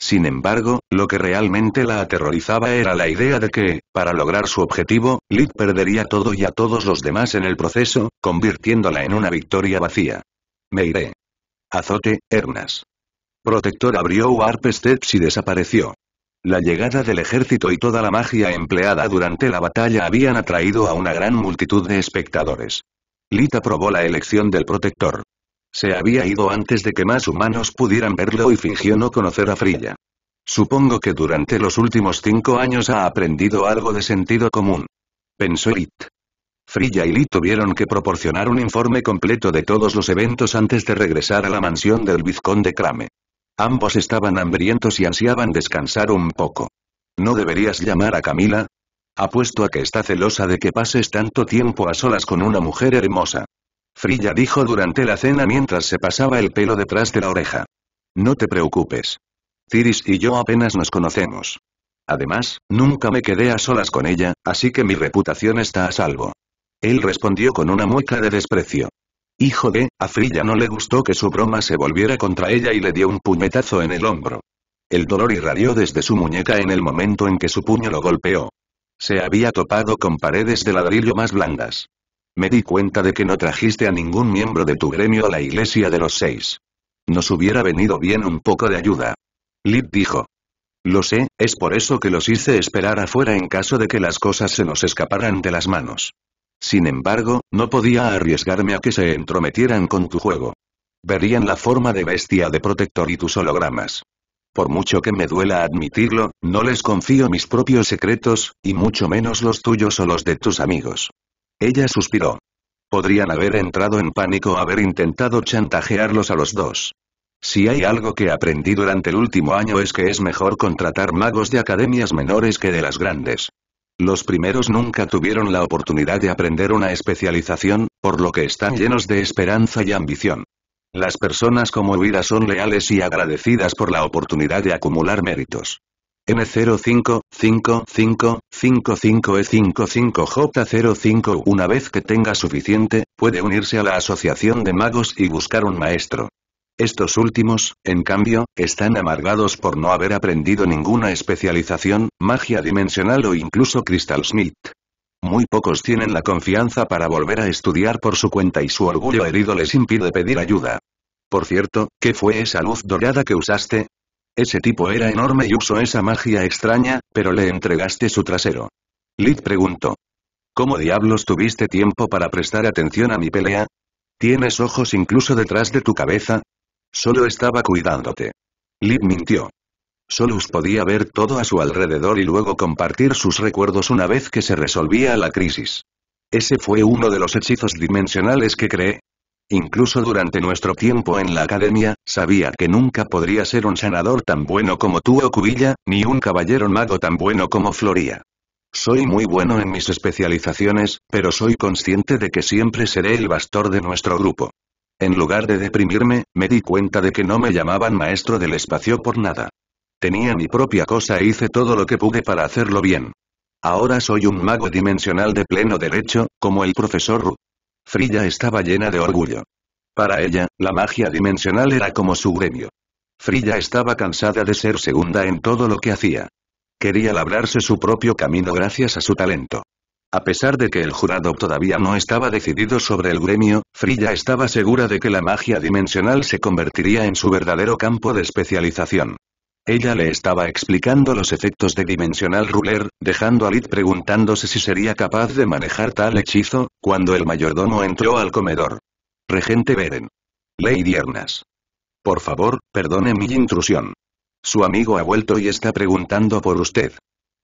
Sin embargo, lo que realmente la aterrorizaba era la idea de que, para lograr su objetivo, lit perdería todo y a todos los demás en el proceso, convirtiéndola en una victoria vacía. Me iré. Azote, Hernas. Protector abrió Warp Steps y desapareció. La llegada del ejército y toda la magia empleada durante la batalla habían atraído a una gran multitud de espectadores. lit aprobó la elección del protector. Se había ido antes de que más humanos pudieran verlo y fingió no conocer a Frilla. Supongo que durante los últimos cinco años ha aprendido algo de sentido común. Pensó It. Frilla y lit tuvieron que proporcionar un informe completo de todos los eventos antes de regresar a la mansión del vizconde Crame. Ambos estaban hambrientos y ansiaban descansar un poco. ¿No deberías llamar a Camila? Apuesto a que está celosa de que pases tanto tiempo a solas con una mujer hermosa. Frilla dijo durante la cena mientras se pasaba el pelo detrás de la oreja. No te preocupes. Ciris y yo apenas nos conocemos. Además, nunca me quedé a solas con ella, así que mi reputación está a salvo. Él respondió con una mueca de desprecio. Hijo de, a Frilla no le gustó que su broma se volviera contra ella y le dio un puñetazo en el hombro. El dolor irradió desde su muñeca en el momento en que su puño lo golpeó. Se había topado con paredes de ladrillo más blandas. Me di cuenta de que no trajiste a ningún miembro de tu gremio a la iglesia de los seis. Nos hubiera venido bien un poco de ayuda. Lid dijo. Lo sé, es por eso que los hice esperar afuera en caso de que las cosas se nos escaparan de las manos. Sin embargo, no podía arriesgarme a que se entrometieran con tu juego. Verían la forma de bestia de protector y tus hologramas. Por mucho que me duela admitirlo, no les confío mis propios secretos, y mucho menos los tuyos o los de tus amigos. Ella suspiró. Podrían haber entrado en pánico o haber intentado chantajearlos a los dos. Si hay algo que aprendí durante el último año es que es mejor contratar magos de academias menores que de las grandes. Los primeros nunca tuvieron la oportunidad de aprender una especialización, por lo que están llenos de esperanza y ambición. Las personas como vida son leales y agradecidas por la oportunidad de acumular méritos m 05 e 55 j 05 Una vez que tenga suficiente, puede unirse a la Asociación de Magos y buscar un maestro. Estos últimos, en cambio, están amargados por no haber aprendido ninguna especialización, magia dimensional o incluso Crystal Smith. Muy pocos tienen la confianza para volver a estudiar por su cuenta y su orgullo herido les impide pedir ayuda. Por cierto, ¿qué fue esa luz dorada que usaste? Ese tipo era enorme y usó esa magia extraña, pero le entregaste su trasero. Lid preguntó. ¿Cómo diablos tuviste tiempo para prestar atención a mi pelea? ¿Tienes ojos incluso detrás de tu cabeza? Solo estaba cuidándote. Lid mintió. Solus podía ver todo a su alrededor y luego compartir sus recuerdos una vez que se resolvía la crisis. Ese fue uno de los hechizos dimensionales que creé. Incluso durante nuestro tiempo en la academia, sabía que nunca podría ser un sanador tan bueno como tú o Cubilla, ni un caballero mago tan bueno como Floría. Soy muy bueno en mis especializaciones, pero soy consciente de que siempre seré el bastor de nuestro grupo. En lugar de deprimirme, me di cuenta de que no me llamaban maestro del espacio por nada. Tenía mi propia cosa e hice todo lo que pude para hacerlo bien. Ahora soy un mago dimensional de pleno derecho, como el profesor Ruth. Frilla estaba llena de orgullo. Para ella, la magia dimensional era como su gremio. Frilla estaba cansada de ser segunda en todo lo que hacía. Quería labrarse su propio camino gracias a su talento. A pesar de que el jurado todavía no estaba decidido sobre el gremio, Frilla estaba segura de que la magia dimensional se convertiría en su verdadero campo de especialización. Ella le estaba explicando los efectos de Dimensional Ruler, dejando a Lid preguntándose si sería capaz de manejar tal hechizo, cuando el mayordomo entró al comedor. Regente Beren. Lady Ernas. Por favor, perdone mi intrusión. Su amigo ha vuelto y está preguntando por usted.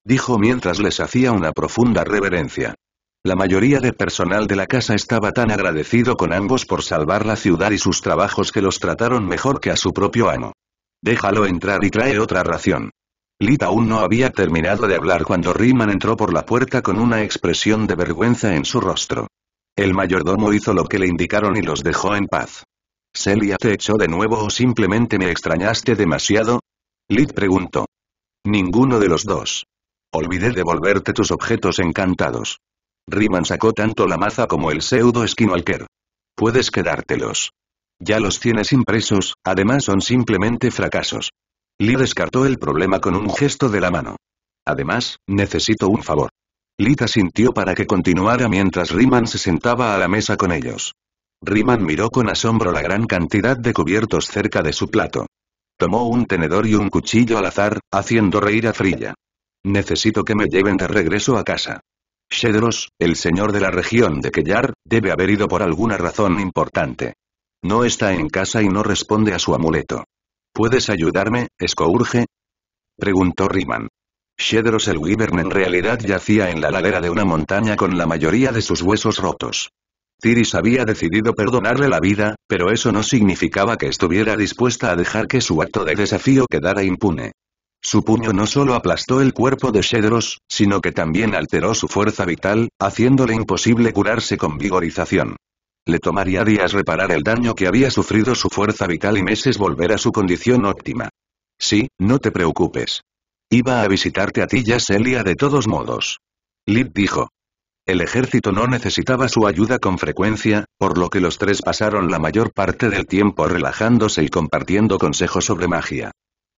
Dijo mientras les hacía una profunda reverencia. La mayoría de personal de la casa estaba tan agradecido con ambos por salvar la ciudad y sus trabajos que los trataron mejor que a su propio amo. Déjalo entrar y trae otra ración. Lit aún no había terminado de hablar cuando Riemann entró por la puerta con una expresión de vergüenza en su rostro. El mayordomo hizo lo que le indicaron y los dejó en paz. ¿Celia te echó de nuevo o simplemente me extrañaste demasiado? Lit preguntó. Ninguno de los dos. Olvidé devolverte tus objetos encantados. Riemann sacó tanto la maza como el pseudo esquinolker. Puedes quedártelos. Ya los tienes impresos, además son simplemente fracasos. Lee descartó el problema con un gesto de la mano. Además, necesito un favor. Lita sintió para que continuara mientras Riemann se sentaba a la mesa con ellos. Riman miró con asombro la gran cantidad de cubiertos cerca de su plato. Tomó un tenedor y un cuchillo al azar, haciendo reír a Frilla. Necesito que me lleven de regreso a casa. Shedros, el señor de la región de Kellar, debe haber ido por alguna razón importante. No está en casa y no responde a su amuleto. ¿Puedes ayudarme, Scourge? Preguntó Riman. Shedros el Wyvern en realidad yacía en la ladera de una montaña con la mayoría de sus huesos rotos. Tiris había decidido perdonarle la vida, pero eso no significaba que estuviera dispuesta a dejar que su acto de desafío quedara impune. Su puño no solo aplastó el cuerpo de Shedros, sino que también alteró su fuerza vital, haciéndole imposible curarse con vigorización. Le tomaría días reparar el daño que había sufrido su fuerza vital y meses volver a su condición óptima. Sí, no te preocupes. Iba a visitarte a ti ya Celia de todos modos. Lid dijo. El ejército no necesitaba su ayuda con frecuencia, por lo que los tres pasaron la mayor parte del tiempo relajándose y compartiendo consejos sobre magia.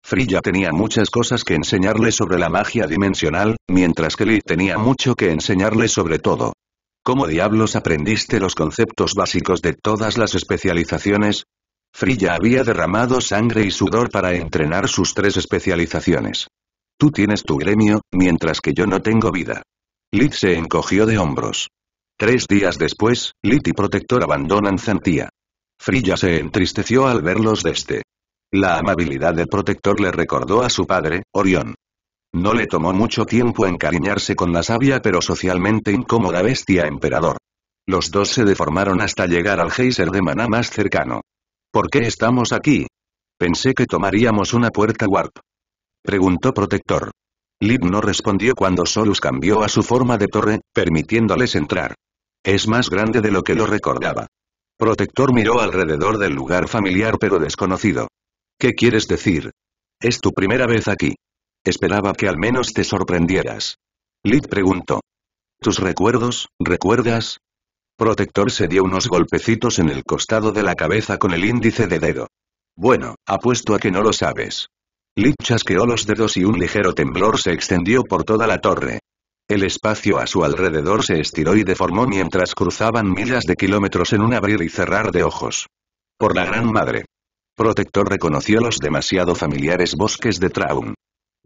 Frilla tenía muchas cosas que enseñarle sobre la magia dimensional, mientras que Lee tenía mucho que enseñarle sobre todo. ¿Cómo diablos aprendiste los conceptos básicos de todas las especializaciones? Frilla había derramado sangre y sudor para entrenar sus tres especializaciones. Tú tienes tu gremio, mientras que yo no tengo vida. Lit se encogió de hombros. Tres días después, Lit y Protector abandonan Zantía. Frilla se entristeció al verlos este. La amabilidad del Protector le recordó a su padre, Orión. No le tomó mucho tiempo encariñarse con la sabia pero socialmente incómoda bestia emperador. Los dos se deformaron hasta llegar al geyser de maná más cercano. ¿Por qué estamos aquí? Pensé que tomaríamos una puerta warp. Preguntó Protector. Lib no respondió cuando Solus cambió a su forma de torre, permitiéndoles entrar. Es más grande de lo que lo recordaba. Protector miró alrededor del lugar familiar pero desconocido. ¿Qué quieres decir? Es tu primera vez aquí. Esperaba que al menos te sorprendieras. Lid preguntó. ¿Tus recuerdos, recuerdas? Protector se dio unos golpecitos en el costado de la cabeza con el índice de dedo. Bueno, apuesto a que no lo sabes. Lid chasqueó los dedos y un ligero temblor se extendió por toda la torre. El espacio a su alrededor se estiró y deformó mientras cruzaban millas de kilómetros en un abrir y cerrar de ojos. Por la gran madre. Protector reconoció los demasiado familiares bosques de Traum.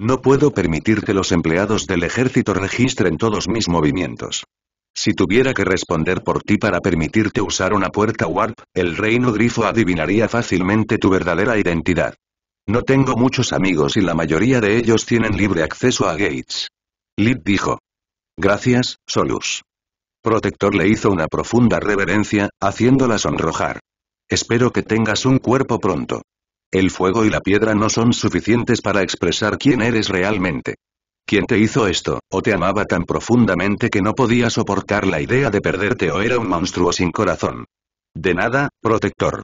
No puedo permitir que los empleados del ejército registren todos mis movimientos. Si tuviera que responder por ti para permitirte usar una puerta warp, el reino grifo adivinaría fácilmente tu verdadera identidad. No tengo muchos amigos y la mayoría de ellos tienen libre acceso a Gates. Lid dijo. Gracias, Solus. Protector le hizo una profunda reverencia, haciéndola sonrojar. Espero que tengas un cuerpo pronto. El fuego y la piedra no son suficientes para expresar quién eres realmente. ¿Quién te hizo esto, o te amaba tan profundamente que no podía soportar la idea de perderte o era un monstruo sin corazón. De nada, protector.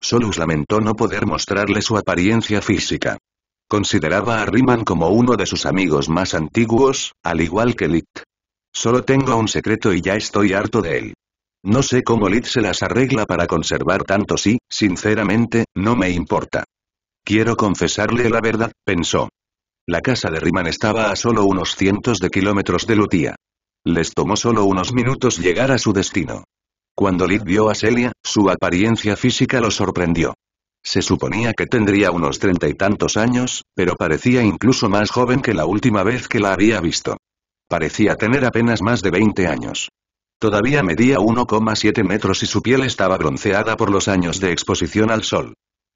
Solus lamentó no poder mostrarle su apariencia física. Consideraba a Riman como uno de sus amigos más antiguos, al igual que Lit. Solo tengo un secreto y ya estoy harto de él. No sé cómo Lid se las arregla para conservar tanto y, sinceramente, no me importa. Quiero confesarle la verdad, pensó. La casa de Riman estaba a solo unos cientos de kilómetros de Lutía. Les tomó solo unos minutos llegar a su destino. Cuando Lid vio a Celia, su apariencia física lo sorprendió. Se suponía que tendría unos treinta y tantos años, pero parecía incluso más joven que la última vez que la había visto. Parecía tener apenas más de veinte años. Todavía medía 1,7 metros y su piel estaba bronceada por los años de exposición al sol.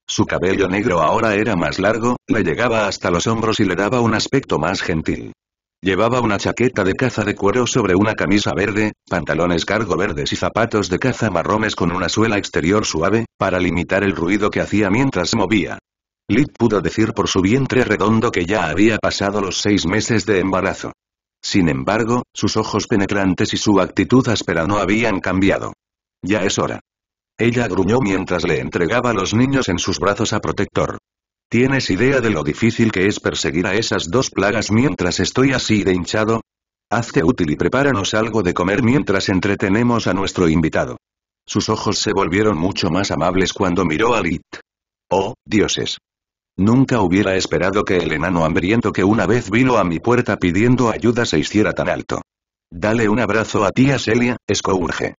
Su cabello negro ahora era más largo, le llegaba hasta los hombros y le daba un aspecto más gentil. Llevaba una chaqueta de caza de cuero sobre una camisa verde, pantalones cargo verdes y zapatos de caza marrones con una suela exterior suave, para limitar el ruido que hacía mientras movía. Lid pudo decir por su vientre redondo que ya había pasado los seis meses de embarazo. Sin embargo, sus ojos penetrantes y su actitud áspera no habían cambiado. Ya es hora. Ella gruñó mientras le entregaba a los niños en sus brazos a Protector. ¿Tienes idea de lo difícil que es perseguir a esas dos plagas mientras estoy así de hinchado? Hazte útil y prepáranos algo de comer mientras entretenemos a nuestro invitado. Sus ojos se volvieron mucho más amables cuando miró a Lit. Oh, dioses. Nunca hubiera esperado que el enano hambriento que una vez vino a mi puerta pidiendo ayuda se hiciera tan alto. Dale un abrazo a tía Celia, escourge.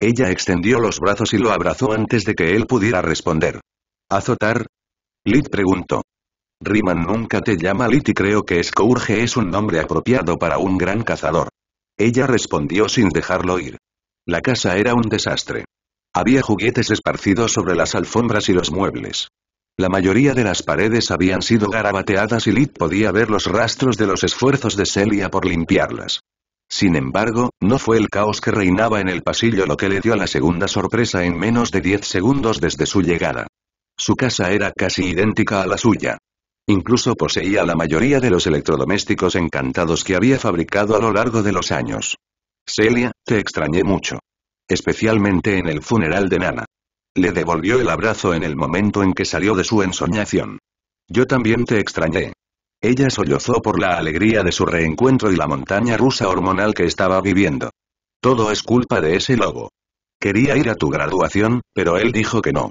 Ella extendió los brazos y lo abrazó antes de que él pudiera responder. ¿Azotar? Lit preguntó. Riman nunca te llama Lit y creo que escourge es un nombre apropiado para un gran cazador. Ella respondió sin dejarlo ir. La casa era un desastre. Había juguetes esparcidos sobre las alfombras y los muebles. La mayoría de las paredes habían sido garabateadas y Lid podía ver los rastros de los esfuerzos de Celia por limpiarlas. Sin embargo, no fue el caos que reinaba en el pasillo lo que le dio la segunda sorpresa en menos de 10 segundos desde su llegada. Su casa era casi idéntica a la suya. Incluso poseía la mayoría de los electrodomésticos encantados que había fabricado a lo largo de los años. Celia, te extrañé mucho. Especialmente en el funeral de Nana. Le devolvió el abrazo en el momento en que salió de su ensoñación. Yo también te extrañé. Ella sollozó por la alegría de su reencuentro y la montaña rusa hormonal que estaba viviendo. Todo es culpa de ese lobo. Quería ir a tu graduación, pero él dijo que no.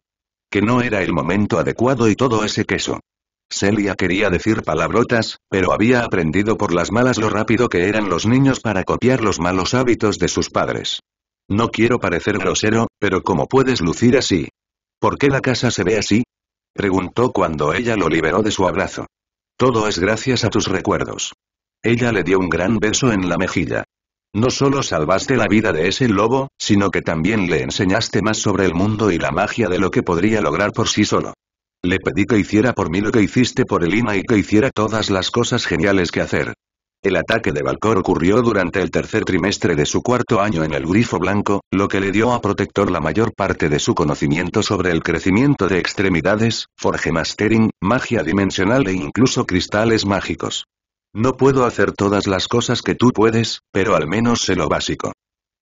Que no era el momento adecuado y todo ese queso. Celia quería decir palabrotas, pero había aprendido por las malas lo rápido que eran los niños para copiar los malos hábitos de sus padres. No quiero parecer grosero, pero ¿cómo puedes lucir así? ¿Por qué la casa se ve así? Preguntó cuando ella lo liberó de su abrazo. Todo es gracias a tus recuerdos. Ella le dio un gran beso en la mejilla. No solo salvaste la vida de ese lobo, sino que también le enseñaste más sobre el mundo y la magia de lo que podría lograr por sí solo. Le pedí que hiciera por mí lo que hiciste por Elina y que hiciera todas las cosas geniales que hacer. El ataque de Valcor ocurrió durante el tercer trimestre de su cuarto año en el Grifo Blanco, lo que le dio a Protector la mayor parte de su conocimiento sobre el crecimiento de extremidades, forge mastering, magia dimensional e incluso cristales mágicos. No puedo hacer todas las cosas que tú puedes, pero al menos sé lo básico.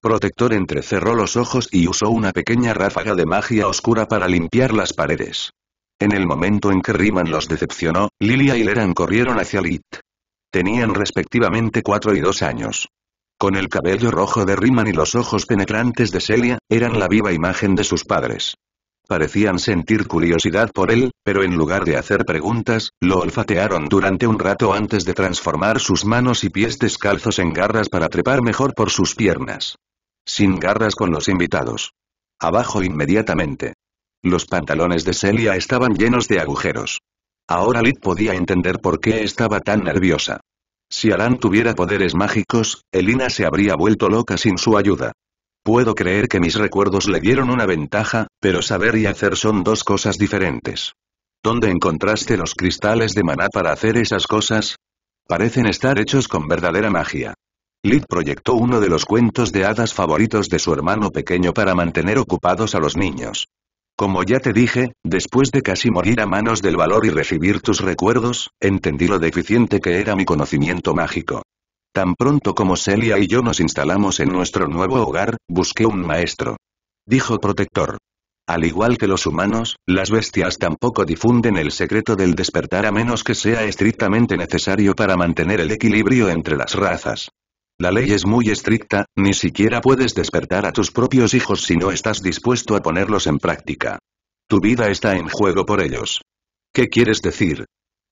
Protector entrecerró los ojos y usó una pequeña ráfaga de magia oscura para limpiar las paredes. En el momento en que Riemann los decepcionó, Lilia y Leran corrieron hacia Lit. Tenían respectivamente cuatro y dos años. Con el cabello rojo de Riman y los ojos penetrantes de Celia, eran la viva imagen de sus padres. Parecían sentir curiosidad por él, pero en lugar de hacer preguntas, lo olfatearon durante un rato antes de transformar sus manos y pies descalzos en garras para trepar mejor por sus piernas. Sin garras con los invitados. Abajo inmediatamente. Los pantalones de Celia estaban llenos de agujeros. Ahora Lid podía entender por qué estaba tan nerviosa. Si Alan tuviera poderes mágicos, Elina se habría vuelto loca sin su ayuda. Puedo creer que mis recuerdos le dieron una ventaja, pero saber y hacer son dos cosas diferentes. ¿Dónde encontraste los cristales de maná para hacer esas cosas? Parecen estar hechos con verdadera magia. Lid proyectó uno de los cuentos de hadas favoritos de su hermano pequeño para mantener ocupados a los niños. Como ya te dije, después de casi morir a manos del valor y recibir tus recuerdos, entendí lo deficiente que era mi conocimiento mágico. Tan pronto como Celia y yo nos instalamos en nuestro nuevo hogar, busqué un maestro. Dijo Protector. Al igual que los humanos, las bestias tampoco difunden el secreto del despertar a menos que sea estrictamente necesario para mantener el equilibrio entre las razas. La ley es muy estricta, ni siquiera puedes despertar a tus propios hijos si no estás dispuesto a ponerlos en práctica. Tu vida está en juego por ellos. ¿Qué quieres decir?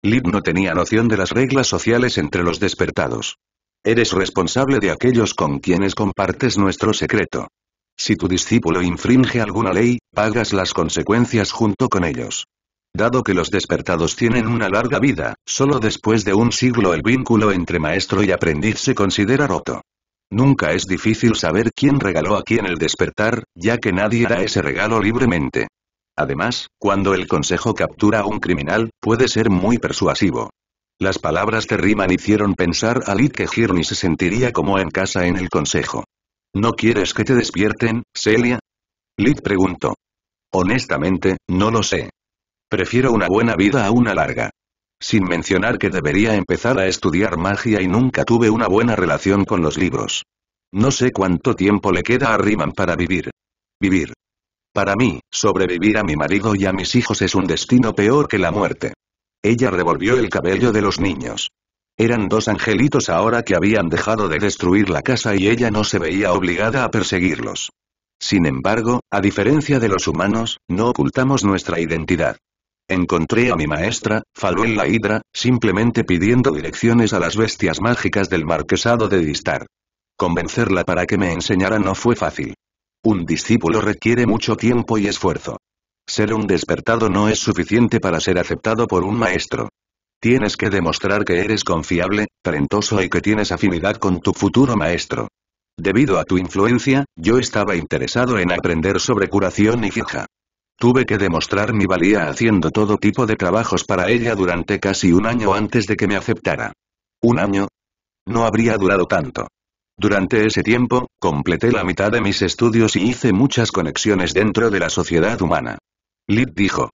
Lib no tenía noción de las reglas sociales entre los despertados. Eres responsable de aquellos con quienes compartes nuestro secreto. Si tu discípulo infringe alguna ley, pagas las consecuencias junto con ellos. Dado que los despertados tienen una larga vida, solo después de un siglo el vínculo entre maestro y aprendiz se considera roto. Nunca es difícil saber quién regaló a quién el despertar, ya que nadie da ese regalo libremente. Además, cuando el consejo captura a un criminal, puede ser muy persuasivo. Las palabras de Riman hicieron pensar a Lid que Hirni se sentiría como en casa en el consejo. ¿No quieres que te despierten, Celia? Lid preguntó. Honestamente, no lo sé. Prefiero una buena vida a una larga. Sin mencionar que debería empezar a estudiar magia y nunca tuve una buena relación con los libros. No sé cuánto tiempo le queda a Riemann para vivir. Vivir. Para mí, sobrevivir a mi marido y a mis hijos es un destino peor que la muerte. Ella revolvió el cabello de los niños. Eran dos angelitos ahora que habían dejado de destruir la casa y ella no se veía obligada a perseguirlos. Sin embargo, a diferencia de los humanos, no ocultamos nuestra identidad. Encontré a mi maestra, Faluel la Hidra, simplemente pidiendo direcciones a las bestias mágicas del marquesado de Distar. Convencerla para que me enseñara no fue fácil. Un discípulo requiere mucho tiempo y esfuerzo. Ser un despertado no es suficiente para ser aceptado por un maestro. Tienes que demostrar que eres confiable, talentoso y que tienes afinidad con tu futuro maestro. Debido a tu influencia, yo estaba interesado en aprender sobre curación y fija. Tuve que demostrar mi valía haciendo todo tipo de trabajos para ella durante casi un año antes de que me aceptara. ¿Un año? No habría durado tanto. Durante ese tiempo, completé la mitad de mis estudios y hice muchas conexiones dentro de la sociedad humana. Lid dijo.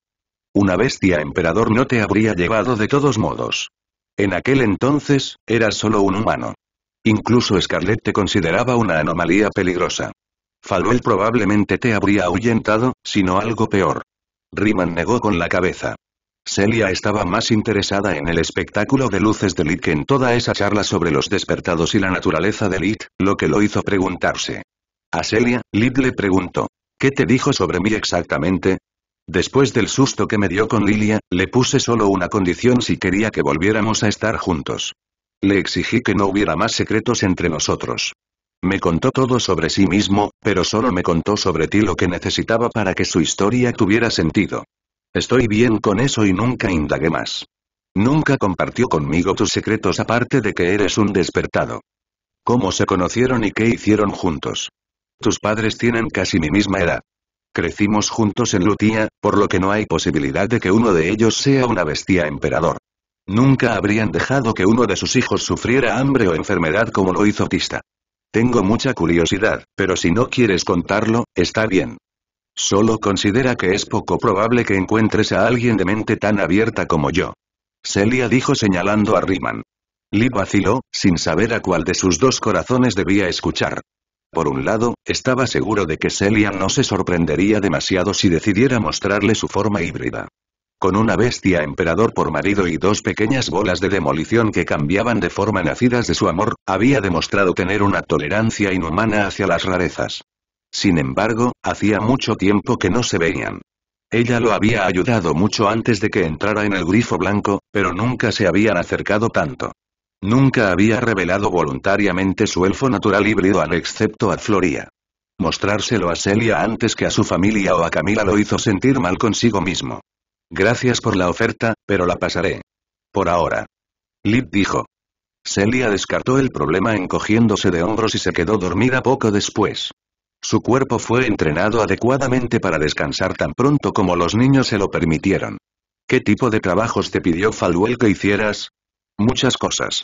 Una bestia emperador no te habría llevado de todos modos. En aquel entonces, eras solo un humano. Incluso Scarlett te consideraba una anomalía peligrosa. Falwell probablemente te habría ahuyentado, sino algo peor. Riemann negó con la cabeza. Celia estaba más interesada en el espectáculo de luces de Lit que en toda esa charla sobre los despertados y la naturaleza de Lit, lo que lo hizo preguntarse. A Celia, Lit le preguntó. ¿Qué te dijo sobre mí exactamente? Después del susto que me dio con Lilia, le puse solo una condición si quería que volviéramos a estar juntos. Le exigí que no hubiera más secretos entre nosotros. Me contó todo sobre sí mismo, pero solo me contó sobre ti lo que necesitaba para que su historia tuviera sentido. Estoy bien con eso y nunca indagué más. Nunca compartió conmigo tus secretos aparte de que eres un despertado. ¿Cómo se conocieron y qué hicieron juntos? Tus padres tienen casi mi misma edad. Crecimos juntos en Lutía, por lo que no hay posibilidad de que uno de ellos sea una bestia emperador. Nunca habrían dejado que uno de sus hijos sufriera hambre o enfermedad como lo hizo Tista. Tengo mucha curiosidad, pero si no quieres contarlo, está bien. Solo considera que es poco probable que encuentres a alguien de mente tan abierta como yo. Celia dijo señalando a Riemann. Lee vaciló, sin saber a cuál de sus dos corazones debía escuchar. Por un lado, estaba seguro de que Celia no se sorprendería demasiado si decidiera mostrarle su forma híbrida con una bestia emperador por marido y dos pequeñas bolas de demolición que cambiaban de forma nacidas de su amor, había demostrado tener una tolerancia inhumana hacia las rarezas. Sin embargo, hacía mucho tiempo que no se veían. Ella lo había ayudado mucho antes de que entrara en el grifo blanco, pero nunca se habían acercado tanto. Nunca había revelado voluntariamente su elfo natural híbrido al excepto a Floría. Mostrárselo a Celia antes que a su familia o a Camila lo hizo sentir mal consigo mismo. Gracias por la oferta, pero la pasaré. Por ahora. Lip dijo. Celia descartó el problema encogiéndose de hombros y se quedó dormida poco después. Su cuerpo fue entrenado adecuadamente para descansar tan pronto como los niños se lo permitieron. ¿Qué tipo de trabajos te pidió Falwell que hicieras? Muchas cosas.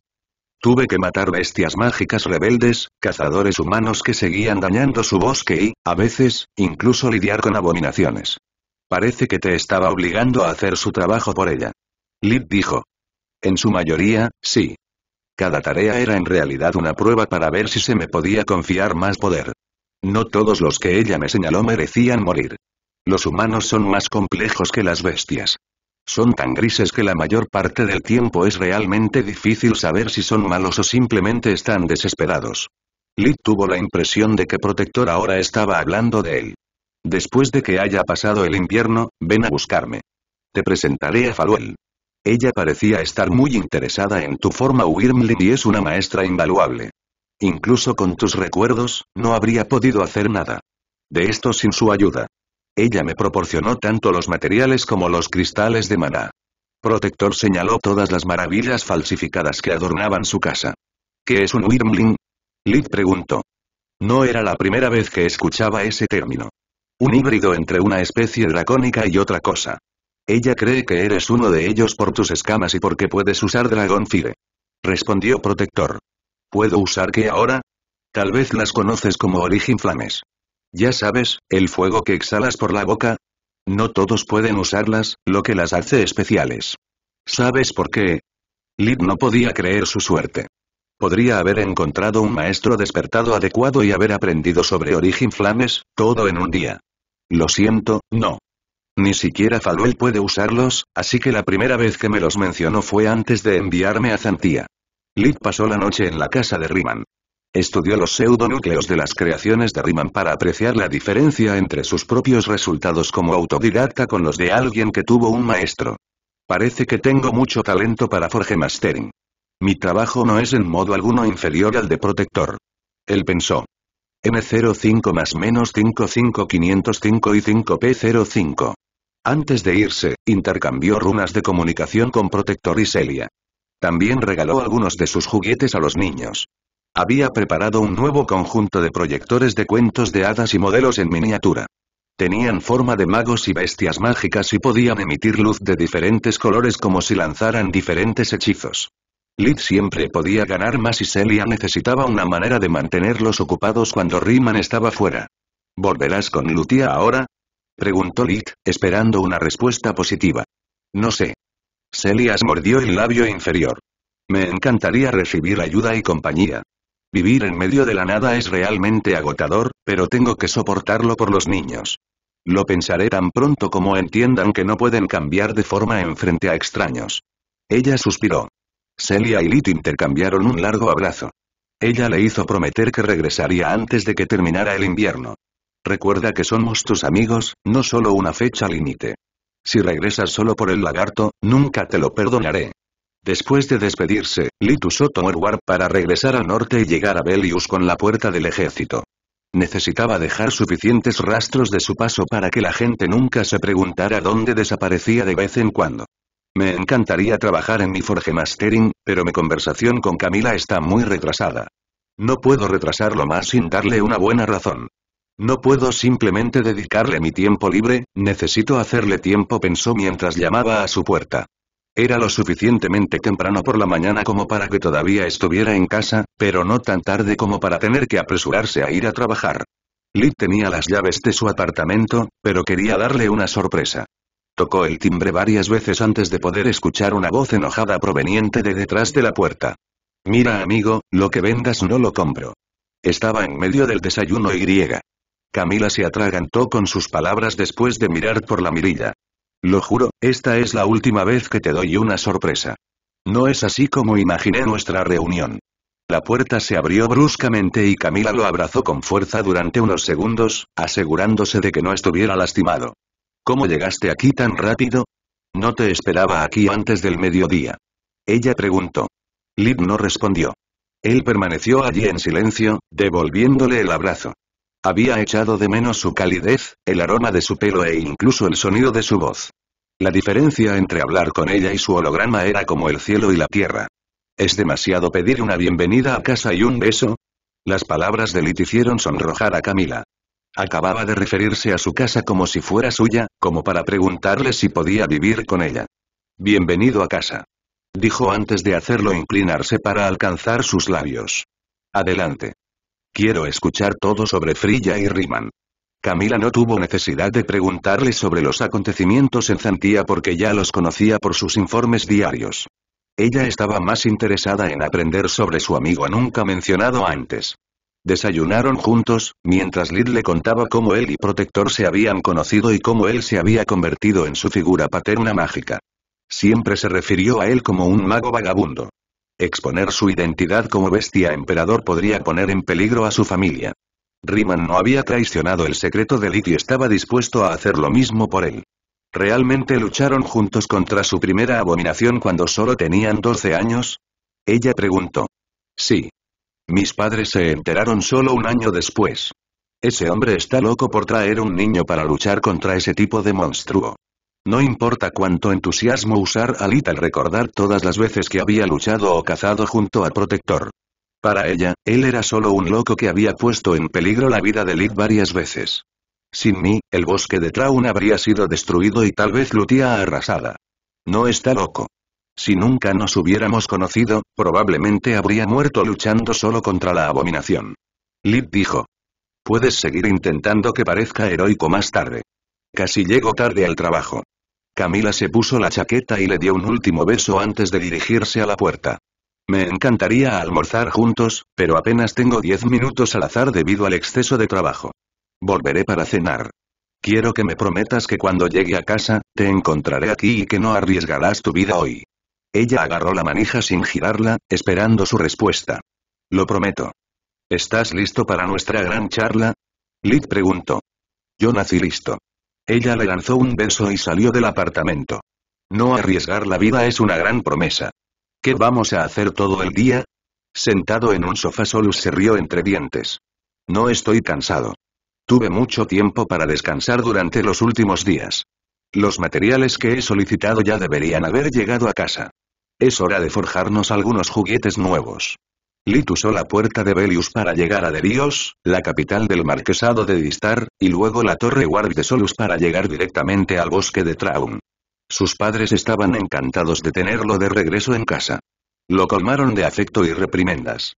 Tuve que matar bestias mágicas rebeldes, cazadores humanos que seguían dañando su bosque y, a veces, incluso lidiar con abominaciones. Parece que te estaba obligando a hacer su trabajo por ella. Lip dijo. En su mayoría, sí. Cada tarea era en realidad una prueba para ver si se me podía confiar más poder. No todos los que ella me señaló merecían morir. Los humanos son más complejos que las bestias. Son tan grises que la mayor parte del tiempo es realmente difícil saber si son malos o simplemente están desesperados. Lee tuvo la impresión de que Protector ahora estaba hablando de él. Después de que haya pasado el invierno, ven a buscarme. Te presentaré a Faluel. Ella parecía estar muy interesada en tu forma Wyrmling y es una maestra invaluable. Incluso con tus recuerdos, no habría podido hacer nada. De esto sin su ayuda. Ella me proporcionó tanto los materiales como los cristales de maná. Protector señaló todas las maravillas falsificadas que adornaban su casa. ¿Qué es un Wyrmling? Lid preguntó. No era la primera vez que escuchaba ese término. Un híbrido entre una especie dracónica y otra cosa. Ella cree que eres uno de ellos por tus escamas y porque puedes usar dragón Fire. Respondió Protector. ¿Puedo usar qué ahora? Tal vez las conoces como Origen Flames. Ya sabes, el fuego que exhalas por la boca. No todos pueden usarlas, lo que las hace especiales. ¿Sabes por qué? Lid no podía creer su suerte. Podría haber encontrado un maestro despertado adecuado y haber aprendido sobre Origen Flames, todo en un día. Lo siento, no. Ni siquiera Falwell puede usarlos, así que la primera vez que me los mencionó fue antes de enviarme a Zantía. Lid pasó la noche en la casa de Riemann. Estudió los pseudonúcleos de las creaciones de Riemann para apreciar la diferencia entre sus propios resultados como autodidacta con los de alguien que tuvo un maestro. Parece que tengo mucho talento para Forge Mastering. Mi trabajo no es en modo alguno inferior al de Protector. Él pensó. M05 más menos 55505 y 5P05. Antes de irse, intercambió runas de comunicación con Protector y Celia. También regaló algunos de sus juguetes a los niños. Había preparado un nuevo conjunto de proyectores de cuentos de hadas y modelos en miniatura. Tenían forma de magos y bestias mágicas y podían emitir luz de diferentes colores como si lanzaran diferentes hechizos. Lid siempre podía ganar más y Celia necesitaba una manera de mantenerlos ocupados cuando Riemann estaba fuera. ¿Volverás con Lutia ahora? Preguntó Lid, esperando una respuesta positiva. No sé. Celia mordió el labio inferior. Me encantaría recibir ayuda y compañía. Vivir en medio de la nada es realmente agotador, pero tengo que soportarlo por los niños. Lo pensaré tan pronto como entiendan que no pueden cambiar de forma en frente a extraños. Ella suspiró. Celia y Lit intercambiaron un largo abrazo. Ella le hizo prometer que regresaría antes de que terminara el invierno. Recuerda que somos tus amigos, no solo una fecha límite. Si regresas solo por el lagarto, nunca te lo perdonaré. Después de despedirse, Lit usó Warp para regresar al norte y llegar a Belius con la puerta del ejército. Necesitaba dejar suficientes rastros de su paso para que la gente nunca se preguntara dónde desaparecía de vez en cuando. Me encantaría trabajar en mi Forge Mastering, pero mi conversación con Camila está muy retrasada. No puedo retrasarlo más sin darle una buena razón. No puedo simplemente dedicarle mi tiempo libre, necesito hacerle tiempo, pensó mientras llamaba a su puerta. Era lo suficientemente temprano por la mañana como para que todavía estuviera en casa, pero no tan tarde como para tener que apresurarse a ir a trabajar. Lee tenía las llaves de su apartamento, pero quería darle una sorpresa. Tocó el timbre varias veces antes de poder escuchar una voz enojada proveniente de detrás de la puerta. Mira amigo, lo que vendas no lo compro. Estaba en medio del desayuno y griega. Camila se atragantó con sus palabras después de mirar por la mirilla. Lo juro, esta es la última vez que te doy una sorpresa. No es así como imaginé nuestra reunión. La puerta se abrió bruscamente y Camila lo abrazó con fuerza durante unos segundos, asegurándose de que no estuviera lastimado. ¿Cómo llegaste aquí tan rápido? No te esperaba aquí antes del mediodía. Ella preguntó. Lid no respondió. Él permaneció allí en silencio, devolviéndole el abrazo. Había echado de menos su calidez, el aroma de su pelo e incluso el sonido de su voz. La diferencia entre hablar con ella y su holograma era como el cielo y la tierra. ¿Es demasiado pedir una bienvenida a casa y un beso? Las palabras de Lit hicieron sonrojar a Camila. Acababa de referirse a su casa como si fuera suya, como para preguntarle si podía vivir con ella. Bienvenido a casa. Dijo antes de hacerlo inclinarse para alcanzar sus labios. Adelante. Quiero escuchar todo sobre Frilla y Riemann. Camila no tuvo necesidad de preguntarle sobre los acontecimientos en Zantía porque ya los conocía por sus informes diarios. Ella estaba más interesada en aprender sobre su amigo nunca mencionado antes. Desayunaron juntos, mientras Lid le contaba cómo él y Protector se habían conocido y cómo él se había convertido en su figura paterna mágica. Siempre se refirió a él como un mago vagabundo. Exponer su identidad como bestia emperador podría poner en peligro a su familia. Riman no había traicionado el secreto de Lid y estaba dispuesto a hacer lo mismo por él. Realmente lucharon juntos contra su primera abominación cuando solo tenían 12 años, ella preguntó. Sí. Mis padres se enteraron solo un año después. Ese hombre está loco por traer un niño para luchar contra ese tipo de monstruo. No importa cuánto entusiasmo usar Alita al recordar todas las veces que había luchado o cazado junto a Protector. Para ella, él era solo un loco que había puesto en peligro la vida de lit varias veces. Sin mí, el bosque de Traun habría sido destruido y tal vez Lutia arrasada. No está loco. Si nunca nos hubiéramos conocido, probablemente habría muerto luchando solo contra la abominación. Lid dijo. Puedes seguir intentando que parezca heroico más tarde. Casi llego tarde al trabajo. Camila se puso la chaqueta y le dio un último beso antes de dirigirse a la puerta. Me encantaría almorzar juntos, pero apenas tengo diez minutos al azar debido al exceso de trabajo. Volveré para cenar. Quiero que me prometas que cuando llegue a casa, te encontraré aquí y que no arriesgarás tu vida hoy. Ella agarró la manija sin girarla, esperando su respuesta. Lo prometo. ¿Estás listo para nuestra gran charla? Lid preguntó. Yo nací listo. Ella le lanzó un beso y salió del apartamento. No arriesgar la vida es una gran promesa. ¿Qué vamos a hacer todo el día? Sentado en un sofá solo se rió entre dientes. No estoy cansado. Tuve mucho tiempo para descansar durante los últimos días. Los materiales que he solicitado ya deberían haber llegado a casa. Es hora de forjarnos algunos juguetes nuevos. Lit usó la puerta de Belius para llegar a Derios, la capital del marquesado de Distar, y luego la torre Ward de Solus para llegar directamente al bosque de Traun. Sus padres estaban encantados de tenerlo de regreso en casa. Lo colmaron de afecto y reprimendas.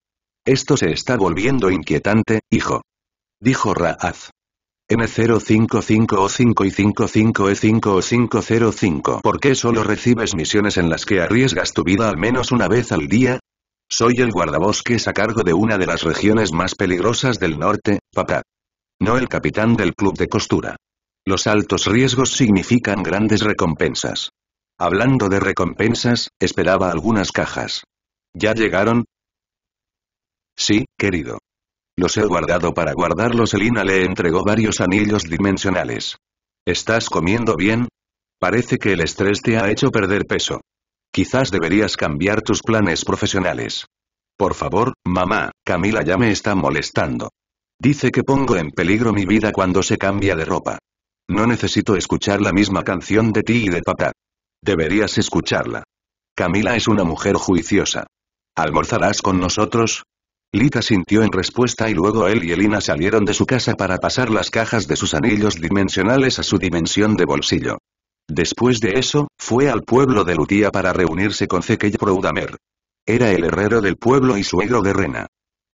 Esto se está volviendo inquietante, hijo. Dijo Raaz n 055 o 5 y 55 E5 o 505. ¿Por qué solo recibes misiones en las que arriesgas tu vida al menos una vez al día? Soy el guardabosques a cargo de una de las regiones más peligrosas del norte, papá. No el capitán del club de costura. Los altos riesgos significan grandes recompensas. Hablando de recompensas, esperaba algunas cajas. ¿Ya llegaron? Sí, querido. Los he guardado para guardarlos. Elina le entregó varios anillos dimensionales. ¿Estás comiendo bien? Parece que el estrés te ha hecho perder peso. Quizás deberías cambiar tus planes profesionales. Por favor, mamá, Camila ya me está molestando. Dice que pongo en peligro mi vida cuando se cambia de ropa. No necesito escuchar la misma canción de ti y de papá. Deberías escucharla. Camila es una mujer juiciosa. ¿Almorzarás con nosotros? Lita sintió en respuesta y luego él y Elina salieron de su casa para pasar las cajas de sus anillos dimensionales a su dimensión de bolsillo. Después de eso, fue al pueblo de Lutía para reunirse con Zekel Proudamer. Era el herrero del pueblo y suegro de Rena.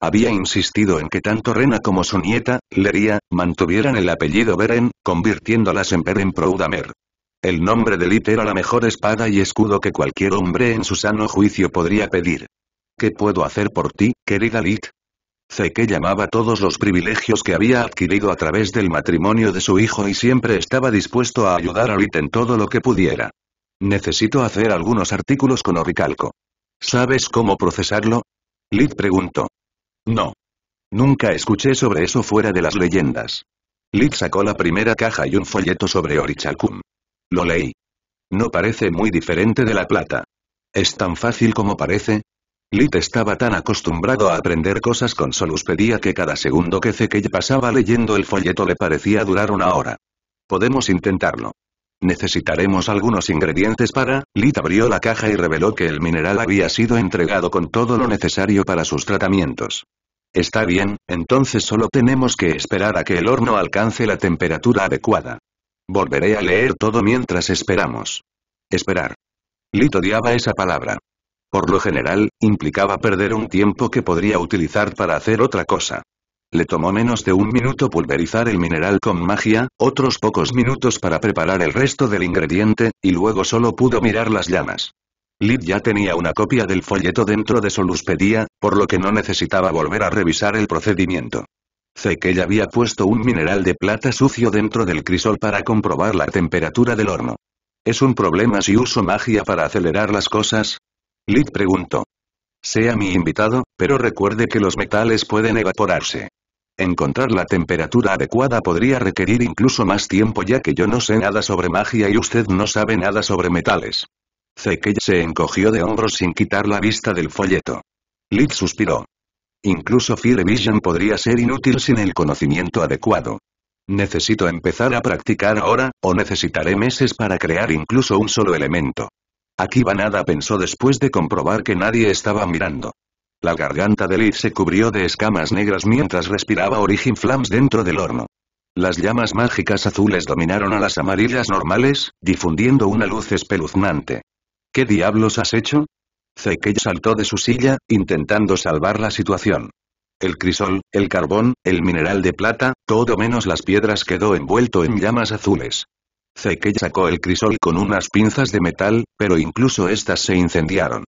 Había insistido en que tanto Rena como su nieta, Leria, mantuvieran el apellido Beren, convirtiéndolas en Beren Proudamer. El nombre de Lita era la mejor espada y escudo que cualquier hombre en su sano juicio podría pedir. ¿Qué puedo hacer por ti, querida Lit? Zeke llamaba todos los privilegios que había adquirido a través del matrimonio de su hijo y siempre estaba dispuesto a ayudar a Lit en todo lo que pudiera. Necesito hacer algunos artículos con oricalco. ¿Sabes cómo procesarlo? Lit preguntó. No. Nunca escuché sobre eso fuera de las leyendas. Lit sacó la primera caja y un folleto sobre orichalcum. Lo leí. No parece muy diferente de la plata. Es tan fácil como parece, Lit estaba tan acostumbrado a aprender cosas con soluspedía que cada segundo que Zekey pasaba leyendo el folleto le parecía durar una hora. Podemos intentarlo. Necesitaremos algunos ingredientes para... Lit abrió la caja y reveló que el mineral había sido entregado con todo lo necesario para sus tratamientos. Está bien, entonces solo tenemos que esperar a que el horno alcance la temperatura adecuada. Volveré a leer todo mientras esperamos. Esperar. Lit odiaba esa palabra por lo general, implicaba perder un tiempo que podría utilizar para hacer otra cosa. Le tomó menos de un minuto pulverizar el mineral con magia, otros pocos minutos para preparar el resto del ingrediente, y luego solo pudo mirar las llamas. Lid ya tenía una copia del folleto dentro de su por lo que no necesitaba volver a revisar el procedimiento. ya había puesto un mineral de plata sucio dentro del crisol para comprobar la temperatura del horno. Es un problema si uso magia para acelerar las cosas, Lid preguntó. Sea mi invitado, pero recuerde que los metales pueden evaporarse. Encontrar la temperatura adecuada podría requerir incluso más tiempo ya que yo no sé nada sobre magia y usted no sabe nada sobre metales. Zeke se encogió de hombros sin quitar la vista del folleto. Lid suspiró. Incluso Fire Vision podría ser inútil sin el conocimiento adecuado. Necesito empezar a practicar ahora, o necesitaré meses para crear incluso un solo elemento. Aquí va nada» pensó después de comprobar que nadie estaba mirando. La garganta de Liz se cubrió de escamas negras mientras respiraba origen Flams dentro del horno. Las llamas mágicas azules dominaron a las amarillas normales, difundiendo una luz espeluznante. ¿Qué diablos has hecho? Zekey saltó de su silla, intentando salvar la situación. El crisol, el carbón, el mineral de plata, todo menos las piedras quedó envuelto en llamas azules. Zeke sacó el crisol con unas pinzas de metal, pero incluso estas se incendiaron.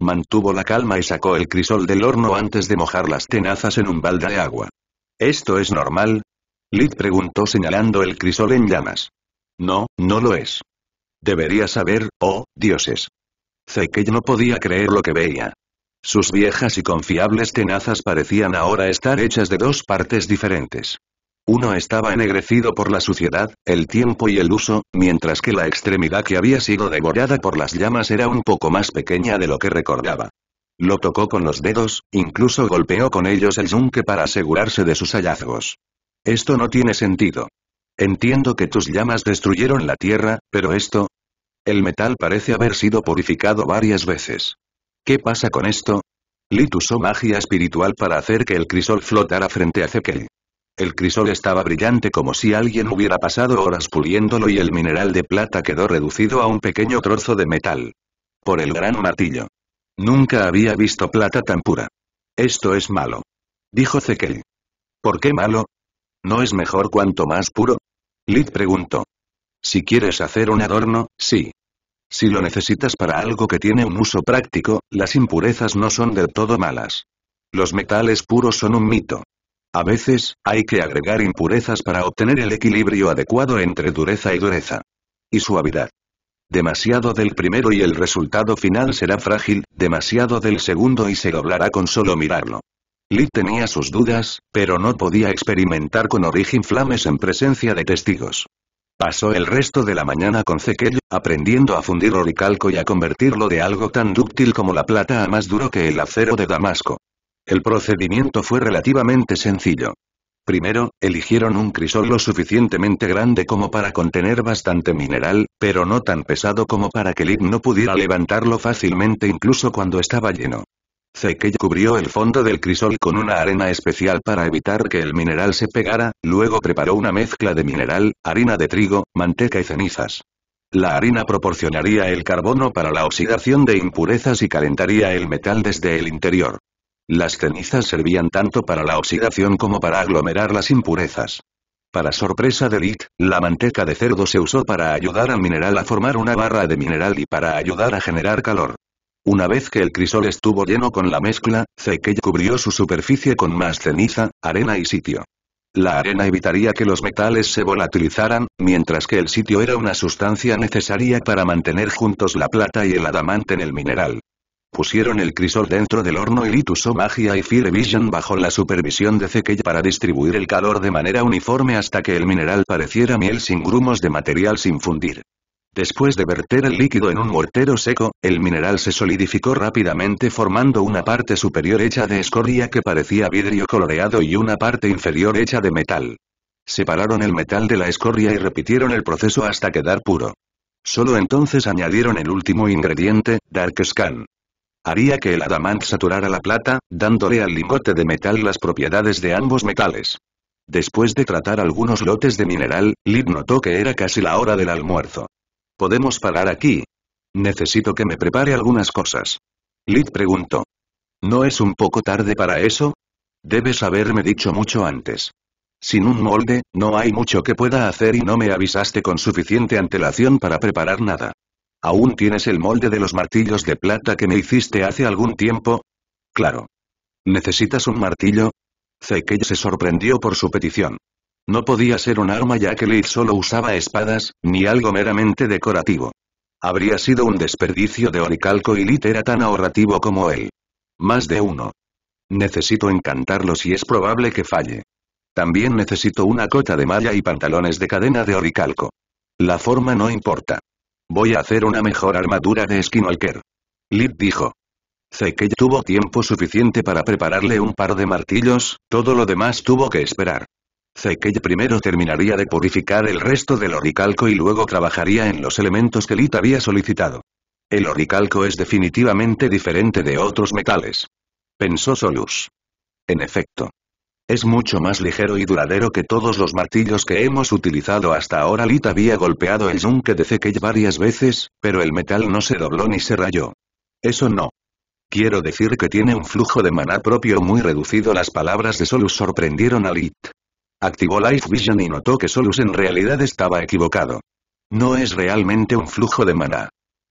Mantuvo la calma y sacó el crisol del horno antes de mojar las tenazas en un balde de agua. ¿Esto es normal? Lid preguntó señalando el crisol en llamas. No, no lo es. Debería saber, oh, dioses. Zeke no podía creer lo que veía. Sus viejas y confiables tenazas parecían ahora estar hechas de dos partes diferentes. Uno estaba ennegrecido por la suciedad, el tiempo y el uso, mientras que la extremidad que había sido devorada por las llamas era un poco más pequeña de lo que recordaba. Lo tocó con los dedos, incluso golpeó con ellos el yunque para asegurarse de sus hallazgos. Esto no tiene sentido. Entiendo que tus llamas destruyeron la tierra, pero esto... El metal parece haber sido purificado varias veces. ¿Qué pasa con esto? Lit usó magia espiritual para hacer que el crisol flotara frente a Zeke. El crisol estaba brillante como si alguien hubiera pasado horas puliéndolo y el mineral de plata quedó reducido a un pequeño trozo de metal. Por el gran martillo. Nunca había visto plata tan pura. Esto es malo. Dijo Zekel. ¿Por qué malo? ¿No es mejor cuanto más puro? Lid preguntó. Si quieres hacer un adorno, sí. Si lo necesitas para algo que tiene un uso práctico, las impurezas no son del todo malas. Los metales puros son un mito. A veces, hay que agregar impurezas para obtener el equilibrio adecuado entre dureza y dureza. Y suavidad. Demasiado del primero y el resultado final será frágil, demasiado del segundo y se doblará con solo mirarlo. Lee tenía sus dudas, pero no podía experimentar con origen flames en presencia de testigos. Pasó el resto de la mañana con Zequel, aprendiendo a fundir oricalco y a convertirlo de algo tan dúctil como la plata a más duro que el acero de Damasco. El procedimiento fue relativamente sencillo. Primero, eligieron un crisol lo suficientemente grande como para contener bastante mineral, pero no tan pesado como para que Lid no pudiera levantarlo fácilmente incluso cuando estaba lleno. Zekey cubrió el fondo del crisol con una arena especial para evitar que el mineral se pegara, luego preparó una mezcla de mineral, harina de trigo, manteca y cenizas. La harina proporcionaría el carbono para la oxidación de impurezas y calentaría el metal desde el interior. Las cenizas servían tanto para la oxidación como para aglomerar las impurezas. Para sorpresa de Lit, la manteca de cerdo se usó para ayudar al mineral a formar una barra de mineral y para ayudar a generar calor. Una vez que el crisol estuvo lleno con la mezcla, Zekei cubrió su superficie con más ceniza, arena y sitio. La arena evitaría que los metales se volatilizaran, mientras que el sitio era una sustancia necesaria para mantener juntos la plata y el adamante en el mineral. Pusieron el crisol dentro del horno y Lituso magia y Fear Vision bajo la supervisión de ceque para distribuir el calor de manera uniforme hasta que el mineral pareciera miel sin grumos de material sin fundir. Después de verter el líquido en un mortero seco, el mineral se solidificó rápidamente formando una parte superior hecha de escoria que parecía vidrio coloreado y una parte inferior hecha de metal. Separaron el metal de la escoria y repitieron el proceso hasta quedar puro. Solo entonces añadieron el último ingrediente, Dark Scan. Haría que el adamant saturara la plata, dándole al lingote de metal las propiedades de ambos metales. Después de tratar algunos lotes de mineral, Lid notó que era casi la hora del almuerzo. ¿Podemos parar aquí? Necesito que me prepare algunas cosas. Lid preguntó. ¿No es un poco tarde para eso? Debes haberme dicho mucho antes. Sin un molde, no hay mucho que pueda hacer y no me avisaste con suficiente antelación para preparar nada. ¿Aún tienes el molde de los martillos de plata que me hiciste hace algún tiempo? Claro. ¿Necesitas un martillo? Zeke se sorprendió por su petición. No podía ser un arma ya que Lid solo usaba espadas, ni algo meramente decorativo. Habría sido un desperdicio de oricalco y Lid era tan ahorrativo como él. Más de uno. Necesito encantarlo si es probable que falle. También necesito una cota de malla y pantalones de cadena de oricalco. La forma no importa. Voy a hacer una mejor armadura de Skinwalker. Lip dijo. Zekella tuvo tiempo suficiente para prepararle un par de martillos, todo lo demás tuvo que esperar. Zekella primero terminaría de purificar el resto del oricalco y luego trabajaría en los elementos que Lit había solicitado. El oricalco es definitivamente diferente de otros metales. Pensó Solus. En efecto. Es mucho más ligero y duradero que todos los martillos que hemos utilizado hasta ahora. Lit había golpeado el yunque de Zeke varias veces, pero el metal no se dobló ni se rayó. Eso no. Quiero decir que tiene un flujo de maná propio muy reducido. Las palabras de Solus sorprendieron a Lit. Activó Life Vision y notó que Solus en realidad estaba equivocado. No es realmente un flujo de maná.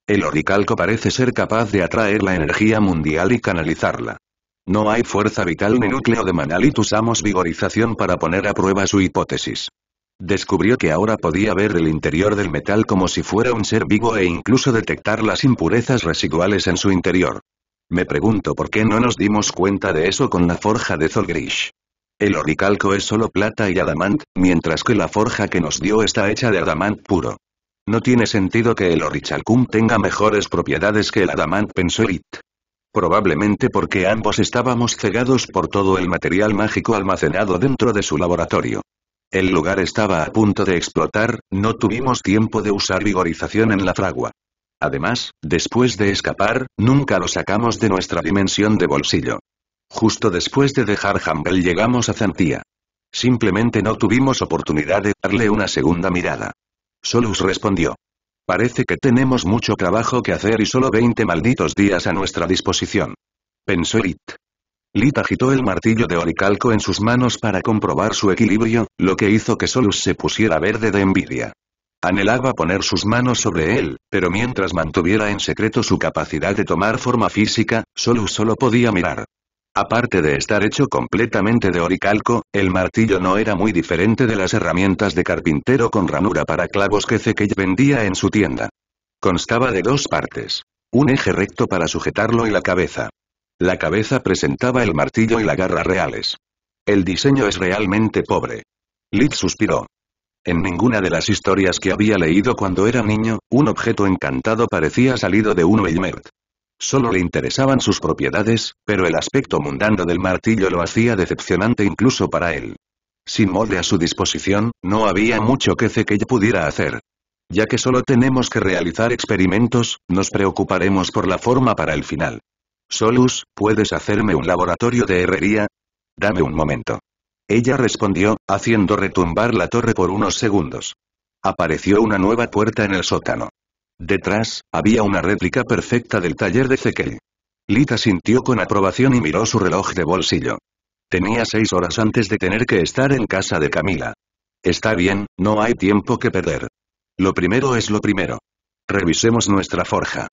El oricalco parece ser capaz de atraer la energía mundial y canalizarla. No hay fuerza vital ni núcleo de Manalit usamos vigorización para poner a prueba su hipótesis. Descubrió que ahora podía ver el interior del metal como si fuera un ser vivo e incluso detectar las impurezas residuales en su interior. Me pregunto por qué no nos dimos cuenta de eso con la forja de Zolgrish. El oricalco es solo plata y adamant, mientras que la forja que nos dio está hecha de adamant puro. No tiene sentido que el orichalcum tenga mejores propiedades que el adamant pensolit. Probablemente porque ambos estábamos cegados por todo el material mágico almacenado dentro de su laboratorio. El lugar estaba a punto de explotar, no tuvimos tiempo de usar vigorización en la fragua. Además, después de escapar, nunca lo sacamos de nuestra dimensión de bolsillo. Justo después de dejar Humble llegamos a Zantía. Simplemente no tuvimos oportunidad de darle una segunda mirada. Solus respondió. Parece que tenemos mucho trabajo que hacer y solo 20 malditos días a nuestra disposición. Pensó Lit. Lit agitó el martillo de oricalco en sus manos para comprobar su equilibrio, lo que hizo que Solus se pusiera verde de envidia. Anhelaba poner sus manos sobre él, pero mientras mantuviera en secreto su capacidad de tomar forma física, Solus solo podía mirar. Aparte de estar hecho completamente de oricalco, el martillo no era muy diferente de las herramientas de carpintero con ranura para clavos que Zekey vendía en su tienda. Constaba de dos partes. Un eje recto para sujetarlo y la cabeza. La cabeza presentaba el martillo y la garra reales. El diseño es realmente pobre. Liz suspiró. En ninguna de las historias que había leído cuando era niño, un objeto encantado parecía salido de un Weymert. Solo le interesaban sus propiedades, pero el aspecto mundano del martillo lo hacía decepcionante incluso para él. Sin molde a su disposición, no había mucho que Zekey pudiera hacer. Ya que solo tenemos que realizar experimentos, nos preocuparemos por la forma para el final. Solus, ¿puedes hacerme un laboratorio de herrería? Dame un momento. Ella respondió, haciendo retumbar la torre por unos segundos. Apareció una nueva puerta en el sótano. Detrás, había una réplica perfecta del taller de Zeke. Lita sintió con aprobación y miró su reloj de bolsillo. Tenía seis horas antes de tener que estar en casa de Camila. Está bien, no hay tiempo que perder. Lo primero es lo primero. Revisemos nuestra forja.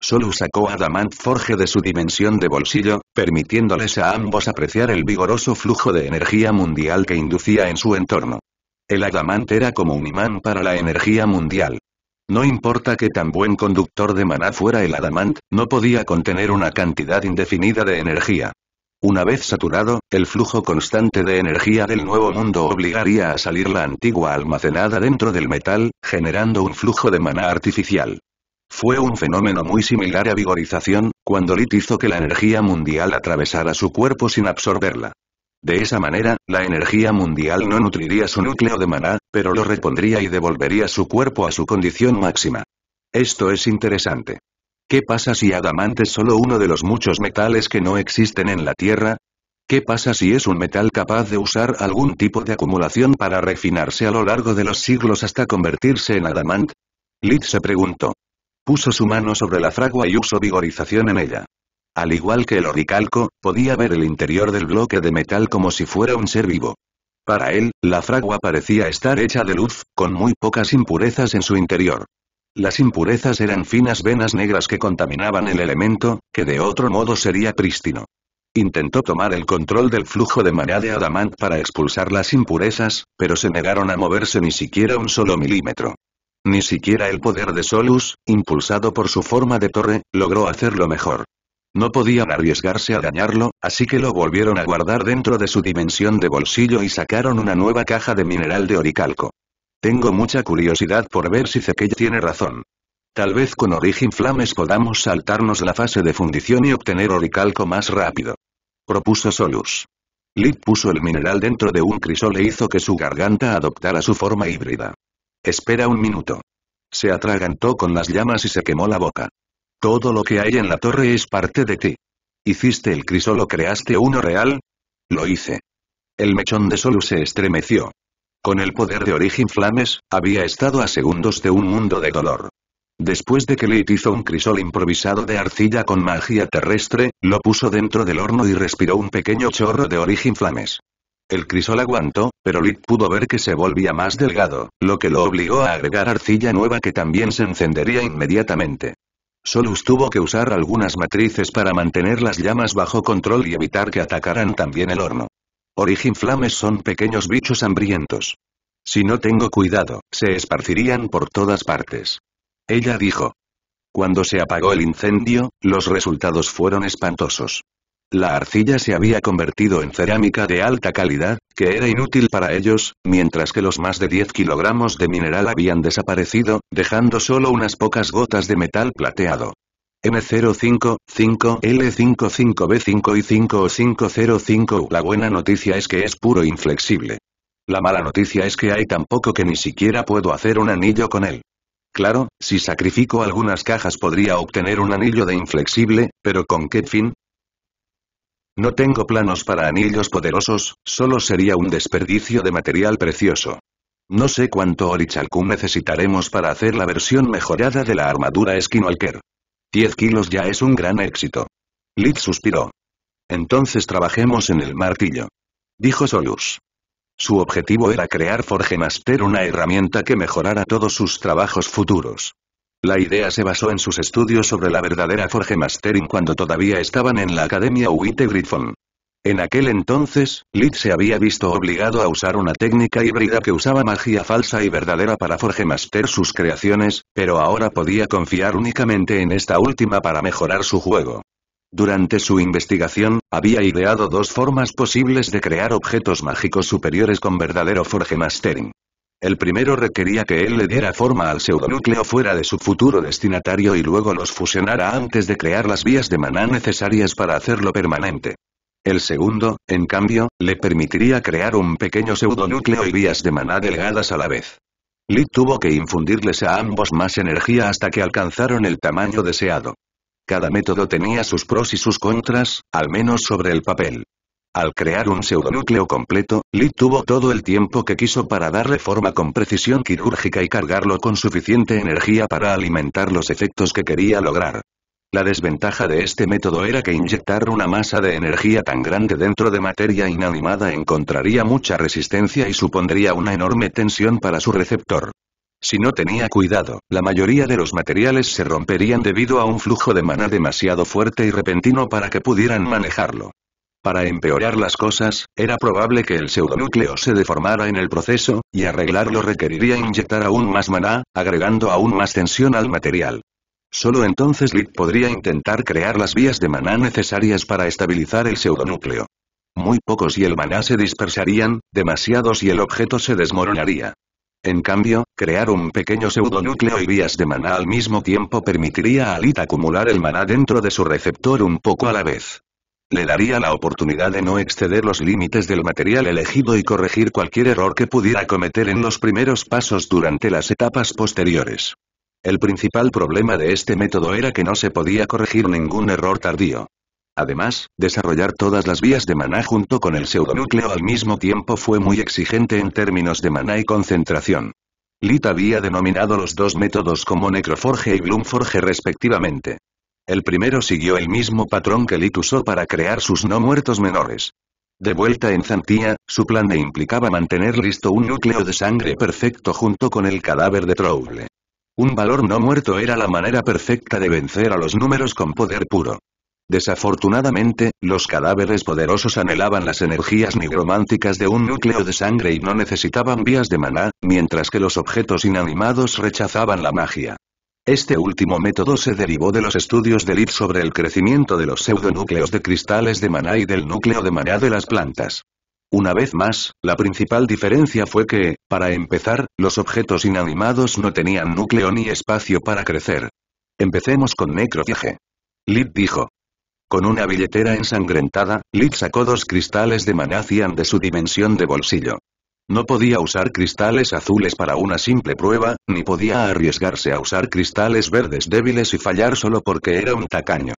Solo sacó adamant Forge de su dimensión de bolsillo, permitiéndoles a ambos apreciar el vigoroso flujo de energía mundial que inducía en su entorno. El adamant era como un imán para la energía mundial. No importa que tan buen conductor de maná fuera el adamant, no podía contener una cantidad indefinida de energía. Una vez saturado, el flujo constante de energía del nuevo mundo obligaría a salir la antigua almacenada dentro del metal, generando un flujo de maná artificial. Fue un fenómeno muy similar a vigorización, cuando Lit hizo que la energía mundial atravesara su cuerpo sin absorberla. De esa manera, la energía mundial no nutriría su núcleo de maná, pero lo repondría y devolvería su cuerpo a su condición máxima. Esto es interesante. ¿Qué pasa si Adamante es solo uno de los muchos metales que no existen en la Tierra? ¿Qué pasa si es un metal capaz de usar algún tipo de acumulación para refinarse a lo largo de los siglos hasta convertirse en adamant? Lid se preguntó. Puso su mano sobre la fragua y usó vigorización en ella. Al igual que el oricalco, podía ver el interior del bloque de metal como si fuera un ser vivo. Para él, la fragua parecía estar hecha de luz, con muy pocas impurezas en su interior. Las impurezas eran finas venas negras que contaminaban el elemento, que de otro modo sería prístino. Intentó tomar el control del flujo de maná de Adamant para expulsar las impurezas, pero se negaron a moverse ni siquiera un solo milímetro. Ni siquiera el poder de Solus, impulsado por su forma de torre, logró hacerlo mejor. No podían arriesgarse a dañarlo, así que lo volvieron a guardar dentro de su dimensión de bolsillo y sacaron una nueva caja de mineral de oricalco. Tengo mucha curiosidad por ver si Zeke tiene razón. Tal vez con Origen Flames podamos saltarnos la fase de fundición y obtener oricalco más rápido. Propuso Solus. Lip puso el mineral dentro de un crisol e hizo que su garganta adoptara su forma híbrida. Espera un minuto. Se atragantó con las llamas y se quemó la boca. Todo lo que hay en la torre es parte de ti. ¿Hiciste el crisol o creaste uno real? Lo hice. El mechón de Solu se estremeció. Con el poder de Origen Flames, había estado a segundos de un mundo de dolor. Después de que Lit hizo un crisol improvisado de arcilla con magia terrestre, lo puso dentro del horno y respiró un pequeño chorro de Origen Flames. El crisol aguantó, pero Lit pudo ver que se volvía más delgado, lo que lo obligó a agregar arcilla nueva que también se encendería inmediatamente. Solus tuvo que usar algunas matrices para mantener las llamas bajo control y evitar que atacaran también el horno. Origin Flames son pequeños bichos hambrientos. Si no tengo cuidado, se esparcirían por todas partes. Ella dijo. Cuando se apagó el incendio, los resultados fueron espantosos. La arcilla se había convertido en cerámica de alta calidad, que era inútil para ellos, mientras que los más de 10 kilogramos de mineral habían desaparecido, dejando solo unas pocas gotas de metal plateado. m 055 L55B5 y 5O505 La buena noticia es que es puro inflexible. La mala noticia es que hay tan poco que ni siquiera puedo hacer un anillo con él. Claro, si sacrifico algunas cajas podría obtener un anillo de inflexible, pero ¿con qué fin? No tengo planos para anillos poderosos, solo sería un desperdicio de material precioso. No sé cuánto Orichalcum necesitaremos para hacer la versión mejorada de la armadura Skinwalker. 10 kilos ya es un gran éxito. Lid suspiró. Entonces trabajemos en el martillo. Dijo Solus. Su objetivo era crear Forge Master una herramienta que mejorara todos sus trabajos futuros. La idea se basó en sus estudios sobre la verdadera Forge Mastering cuando todavía estaban en la Academia Witte Griffon. En aquel entonces, Lid se había visto obligado a usar una técnica híbrida que usaba magia falsa y verdadera para Forge Master sus creaciones, pero ahora podía confiar únicamente en esta última para mejorar su juego. Durante su investigación, había ideado dos formas posibles de crear objetos mágicos superiores con verdadero Forge Mastering. El primero requería que él le diera forma al pseudonúcleo fuera de su futuro destinatario y luego los fusionara antes de crear las vías de maná necesarias para hacerlo permanente. El segundo, en cambio, le permitiría crear un pequeño pseudonúcleo y vías de maná delgadas a la vez. Lee tuvo que infundirles a ambos más energía hasta que alcanzaron el tamaño deseado. Cada método tenía sus pros y sus contras, al menos sobre el papel. Al crear un pseudonúcleo completo, Lee tuvo todo el tiempo que quiso para darle forma con precisión quirúrgica y cargarlo con suficiente energía para alimentar los efectos que quería lograr. La desventaja de este método era que inyectar una masa de energía tan grande dentro de materia inanimada encontraría mucha resistencia y supondría una enorme tensión para su receptor. Si no tenía cuidado, la mayoría de los materiales se romperían debido a un flujo de maná demasiado fuerte y repentino para que pudieran manejarlo. Para empeorar las cosas, era probable que el pseudonúcleo se deformara en el proceso, y arreglarlo requeriría inyectar aún más maná, agregando aún más tensión al material. Solo entonces Lit podría intentar crear las vías de maná necesarias para estabilizar el pseudonúcleo. Muy pocos y el maná se dispersarían, demasiados y el objeto se desmoronaría. En cambio, crear un pequeño pseudonúcleo y vías de maná al mismo tiempo permitiría a Lit acumular el maná dentro de su receptor un poco a la vez le daría la oportunidad de no exceder los límites del material elegido y corregir cualquier error que pudiera cometer en los primeros pasos durante las etapas posteriores. El principal problema de este método era que no se podía corregir ningún error tardío. Además, desarrollar todas las vías de maná junto con el pseudonúcleo al mismo tiempo fue muy exigente en términos de maná y concentración. Lit había denominado los dos métodos como Necroforge y Bloomforge respectivamente. El primero siguió el mismo patrón que Lit usó para crear sus no muertos menores. De vuelta en Zantía, su plan le implicaba mantener listo un núcleo de sangre perfecto junto con el cadáver de Trouble. Un valor no muerto era la manera perfecta de vencer a los números con poder puro. Desafortunadamente, los cadáveres poderosos anhelaban las energías nigrománticas de un núcleo de sangre y no necesitaban vías de maná, mientras que los objetos inanimados rechazaban la magia. Este último método se derivó de los estudios de Lip sobre el crecimiento de los pseudonúcleos de cristales de maná y del núcleo de maná de las plantas. Una vez más, la principal diferencia fue que, para empezar, los objetos inanimados no tenían núcleo ni espacio para crecer. Empecemos con necrofiaje. Lip dijo. Con una billetera ensangrentada, Lip sacó dos cristales de maná cian de su dimensión de bolsillo. No podía usar cristales azules para una simple prueba, ni podía arriesgarse a usar cristales verdes débiles y fallar solo porque era un tacaño.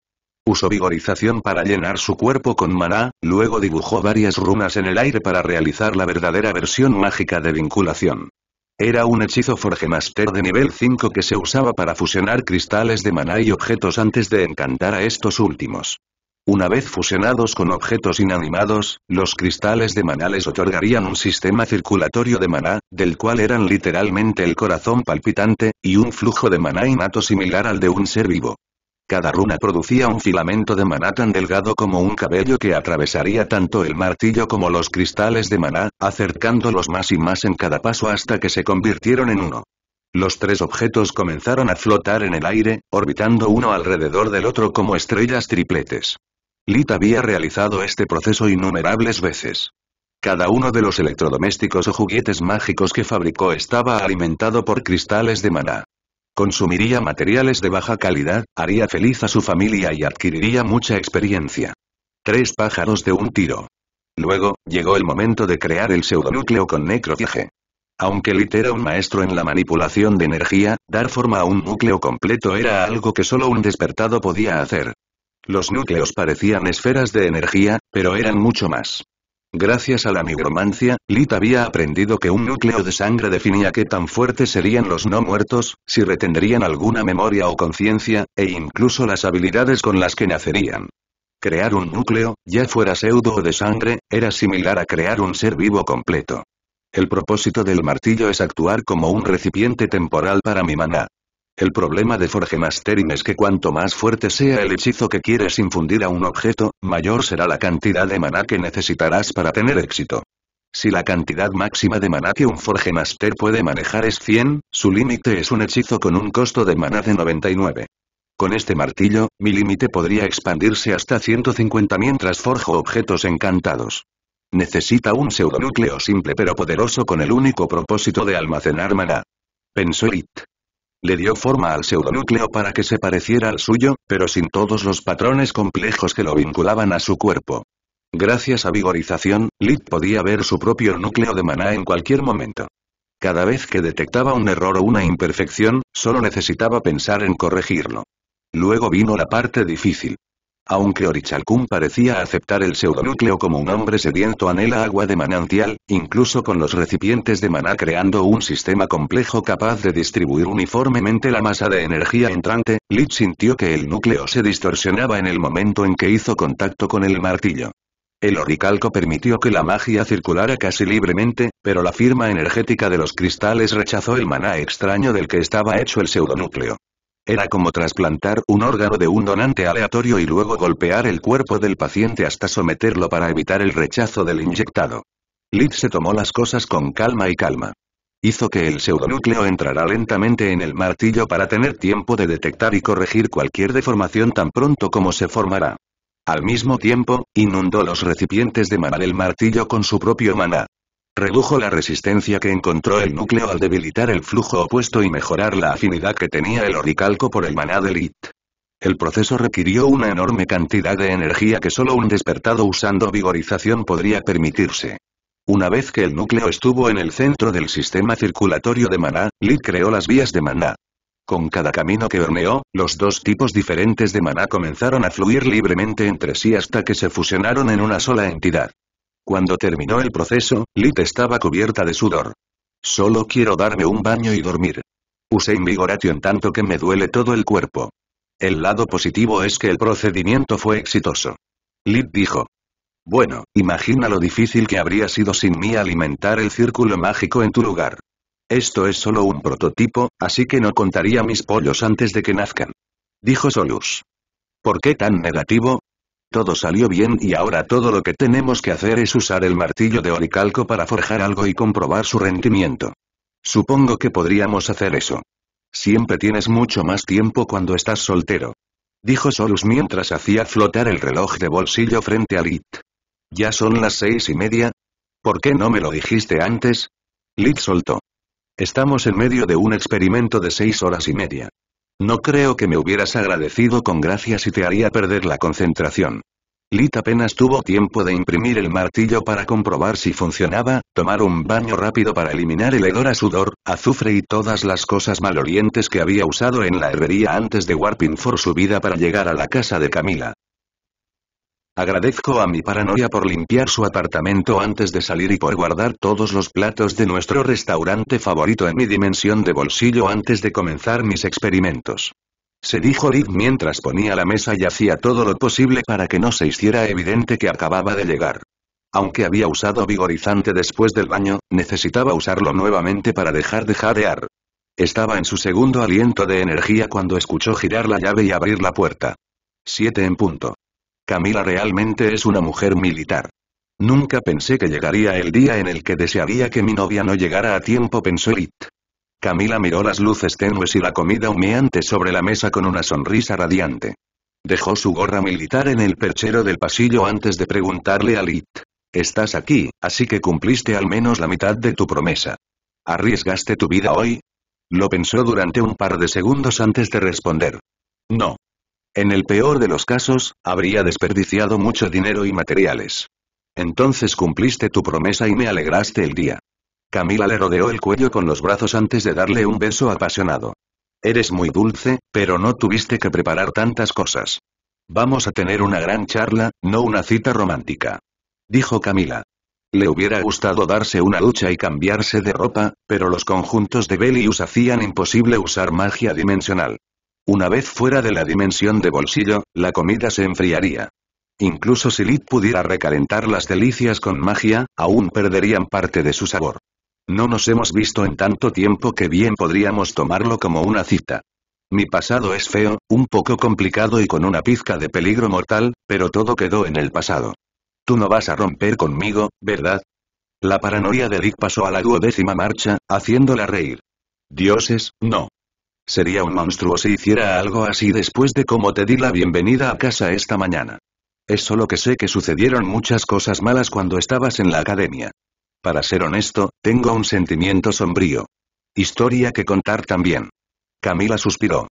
Usó vigorización para llenar su cuerpo con maná, luego dibujó varias runas en el aire para realizar la verdadera versión mágica de vinculación. Era un hechizo Forgemaster de nivel 5 que se usaba para fusionar cristales de maná y objetos antes de encantar a estos últimos. Una vez fusionados con objetos inanimados, los cristales de maná les otorgarían un sistema circulatorio de maná, del cual eran literalmente el corazón palpitante, y un flujo de maná innato similar al de un ser vivo. Cada runa producía un filamento de maná tan delgado como un cabello que atravesaría tanto el martillo como los cristales de maná, acercándolos más y más en cada paso hasta que se convirtieron en uno. Los tres objetos comenzaron a flotar en el aire, orbitando uno alrededor del otro como estrellas tripletes. Lit había realizado este proceso innumerables veces. Cada uno de los electrodomésticos o juguetes mágicos que fabricó estaba alimentado por cristales de maná. Consumiría materiales de baja calidad, haría feliz a su familia y adquiriría mucha experiencia. Tres pájaros de un tiro. Luego, llegó el momento de crear el pseudonúcleo con necrofiaje. Aunque Lit era un maestro en la manipulación de energía, dar forma a un núcleo completo era algo que solo un despertado podía hacer. Los núcleos parecían esferas de energía, pero eran mucho más. Gracias a la nigromancia, Lit había aprendido que un núcleo de sangre definía qué tan fuertes serían los no muertos, si retendrían alguna memoria o conciencia, e incluso las habilidades con las que nacerían. Crear un núcleo, ya fuera pseudo o de sangre, era similar a crear un ser vivo completo. El propósito del martillo es actuar como un recipiente temporal para mi maná. El problema de Forge Mastering es que cuanto más fuerte sea el hechizo que quieres infundir a un objeto, mayor será la cantidad de maná que necesitarás para tener éxito. Si la cantidad máxima de maná que un Forge Master puede manejar es 100, su límite es un hechizo con un costo de maná de 99. Con este martillo, mi límite podría expandirse hasta 150 mientras forjo objetos encantados. Necesita un pseudonúcleo simple pero poderoso con el único propósito de almacenar maná. Pensó It. Le dio forma al pseudonúcleo para que se pareciera al suyo, pero sin todos los patrones complejos que lo vinculaban a su cuerpo. Gracias a vigorización, Lit podía ver su propio núcleo de maná en cualquier momento. Cada vez que detectaba un error o una imperfección, solo necesitaba pensar en corregirlo. Luego vino la parte difícil. Aunque Orichalcum parecía aceptar el pseudonúcleo como un hombre sediento anhela agua de manantial, incluso con los recipientes de maná creando un sistema complejo capaz de distribuir uniformemente la masa de energía entrante, Lich sintió que el núcleo se distorsionaba en el momento en que hizo contacto con el martillo. El oricalco permitió que la magia circulara casi libremente, pero la firma energética de los cristales rechazó el maná extraño del que estaba hecho el pseudonúcleo. Era como trasplantar un órgano de un donante aleatorio y luego golpear el cuerpo del paciente hasta someterlo para evitar el rechazo del inyectado. Lid se tomó las cosas con calma y calma. Hizo que el pseudonúcleo entrara lentamente en el martillo para tener tiempo de detectar y corregir cualquier deformación tan pronto como se formará. Al mismo tiempo, inundó los recipientes de maná del martillo con su propio maná. Redujo la resistencia que encontró el núcleo al debilitar el flujo opuesto y mejorar la afinidad que tenía el oricalco por el maná de Lit. El proceso requirió una enorme cantidad de energía que solo un despertado usando vigorización podría permitirse. Una vez que el núcleo estuvo en el centro del sistema circulatorio de maná, Lit creó las vías de maná. Con cada camino que horneó, los dos tipos diferentes de maná comenzaron a fluir libremente entre sí hasta que se fusionaron en una sola entidad. Cuando terminó el proceso, Lit estaba cubierta de sudor. Solo quiero darme un baño y dormir. Usé en tanto que me duele todo el cuerpo. El lado positivo es que el procedimiento fue exitoso. Lit dijo. Bueno, imagina lo difícil que habría sido sin mí alimentar el círculo mágico en tu lugar. Esto es solo un prototipo, así que no contaría mis pollos antes de que nazcan. Dijo Solus. ¿Por qué tan negativo? Todo salió bien y ahora todo lo que tenemos que hacer es usar el martillo de oricalco para forjar algo y comprobar su rendimiento. Supongo que podríamos hacer eso. Siempre tienes mucho más tiempo cuando estás soltero. Dijo Solus mientras hacía flotar el reloj de bolsillo frente a Lit. ¿Ya son las seis y media? ¿Por qué no me lo dijiste antes? Lit soltó. Estamos en medio de un experimento de seis horas y media. No creo que me hubieras agradecido con gracias y te haría perder la concentración. Lit apenas tuvo tiempo de imprimir el martillo para comprobar si funcionaba, tomar un baño rápido para eliminar el hedor a sudor, azufre y todas las cosas malolientes que había usado en la herrería antes de Warping for su vida para llegar a la casa de Camila. Agradezco a mi paranoia por limpiar su apartamento antes de salir y por guardar todos los platos de nuestro restaurante favorito en mi dimensión de bolsillo antes de comenzar mis experimentos. Se dijo Rick mientras ponía la mesa y hacía todo lo posible para que no se hiciera evidente que acababa de llegar. Aunque había usado vigorizante después del baño, necesitaba usarlo nuevamente para dejar de jadear. Estaba en su segundo aliento de energía cuando escuchó girar la llave y abrir la puerta. 7 en punto. Camila realmente es una mujer militar. Nunca pensé que llegaría el día en el que desearía que mi novia no llegara a tiempo, pensó It. Camila miró las luces tenues y la comida humeante sobre la mesa con una sonrisa radiante. Dejó su gorra militar en el perchero del pasillo antes de preguntarle a Lit. Estás aquí, así que cumpliste al menos la mitad de tu promesa. ¿Arriesgaste tu vida hoy? Lo pensó durante un par de segundos antes de responder. No. En el peor de los casos, habría desperdiciado mucho dinero y materiales. Entonces cumpliste tu promesa y me alegraste el día. Camila le rodeó el cuello con los brazos antes de darle un beso apasionado. Eres muy dulce, pero no tuviste que preparar tantas cosas. Vamos a tener una gran charla, no una cita romántica. Dijo Camila. Le hubiera gustado darse una lucha y cambiarse de ropa, pero los conjuntos de Belius hacían imposible usar magia dimensional. Una vez fuera de la dimensión de bolsillo, la comida se enfriaría. Incluso si Lid pudiera recalentar las delicias con magia, aún perderían parte de su sabor. No nos hemos visto en tanto tiempo que bien podríamos tomarlo como una cita. Mi pasado es feo, un poco complicado y con una pizca de peligro mortal, pero todo quedó en el pasado. Tú no vas a romper conmigo, ¿verdad? La paranoia de Lid pasó a la duodécima marcha, haciéndola reír. Dioses, no. Sería un monstruo si hiciera algo así después de cómo te di la bienvenida a casa esta mañana. Es solo que sé que sucedieron muchas cosas malas cuando estabas en la academia. Para ser honesto, tengo un sentimiento sombrío. Historia que contar también. Camila suspiró.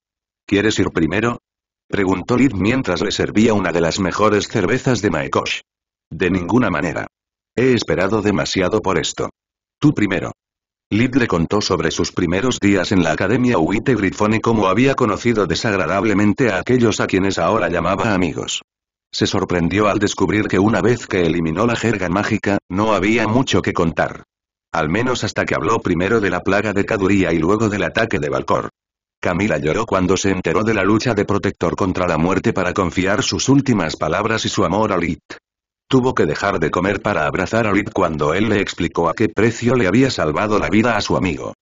¿Quieres ir primero? Preguntó Lid mientras le servía una de las mejores cervezas de Maekosh. De ninguna manera. He esperado demasiado por esto. Tú primero. Lid le contó sobre sus primeros días en la Academia witte Grifone y cómo había conocido desagradablemente a aquellos a quienes ahora llamaba amigos. Se sorprendió al descubrir que una vez que eliminó la jerga mágica, no había mucho que contar. Al menos hasta que habló primero de la plaga de Caduría y luego del ataque de Valcor. Camila lloró cuando se enteró de la lucha de Protector contra la muerte para confiar sus últimas palabras y su amor a Lit. Tuvo que dejar de comer para abrazar a Lit cuando él le explicó a qué precio le había salvado la vida a su amigo.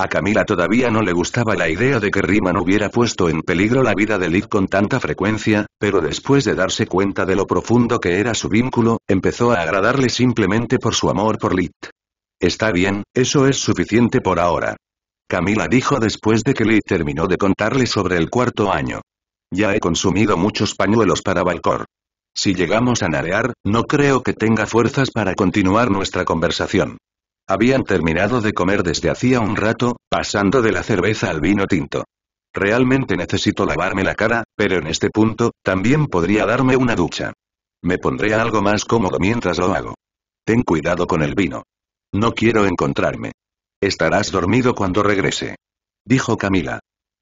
A Camila todavía no le gustaba la idea de que Riemann hubiera puesto en peligro la vida de Lit con tanta frecuencia, pero después de darse cuenta de lo profundo que era su vínculo, empezó a agradarle simplemente por su amor por Lit. Está bien, eso es suficiente por ahora. Camila dijo después de que Lit terminó de contarle sobre el cuarto año. Ya he consumido muchos pañuelos para Valcor. Si llegamos a narear, no creo que tenga fuerzas para continuar nuestra conversación. Habían terminado de comer desde hacía un rato, pasando de la cerveza al vino tinto. Realmente necesito lavarme la cara, pero en este punto, también podría darme una ducha. Me pondré algo más cómodo mientras lo hago. Ten cuidado con el vino. No quiero encontrarme. Estarás dormido cuando regrese. Dijo Camila.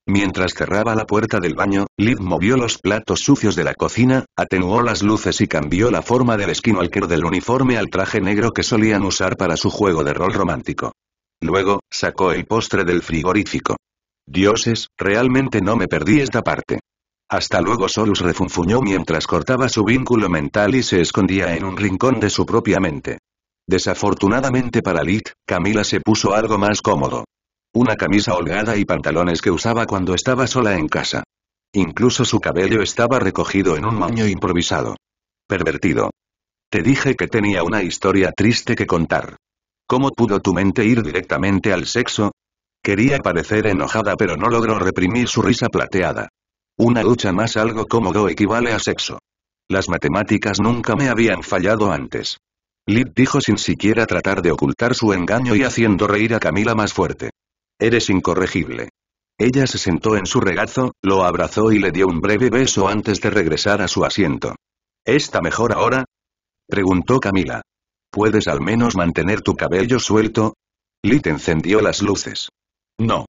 Mientras cerraba la puerta del baño, Lid movió los platos sucios de la cocina, atenuó las luces y cambió la forma del esquino alquero del uniforme al traje negro que solían usar para su juego de rol romántico. Luego, sacó el postre del frigorífico. Dioses, realmente no me perdí esta parte. Hasta luego Solus refunfuñó mientras cortaba su vínculo mental y se escondía en un rincón de su propia mente. Desafortunadamente para Lid, Camila se puso algo más cómodo una camisa holgada y pantalones que usaba cuando estaba sola en casa. Incluso su cabello estaba recogido en un moño improvisado. Pervertido. Te dije que tenía una historia triste que contar. ¿Cómo pudo tu mente ir directamente al sexo? Quería parecer enojada pero no logró reprimir su risa plateada. Una lucha más algo cómodo equivale a sexo. Las matemáticas nunca me habían fallado antes. Lid dijo sin siquiera tratar de ocultar su engaño y haciendo reír a Camila más fuerte. Eres incorregible. Ella se sentó en su regazo, lo abrazó y le dio un breve beso antes de regresar a su asiento. ¿Está mejor ahora? preguntó Camila. ¿Puedes al menos mantener tu cabello suelto? Lit encendió las luces. No.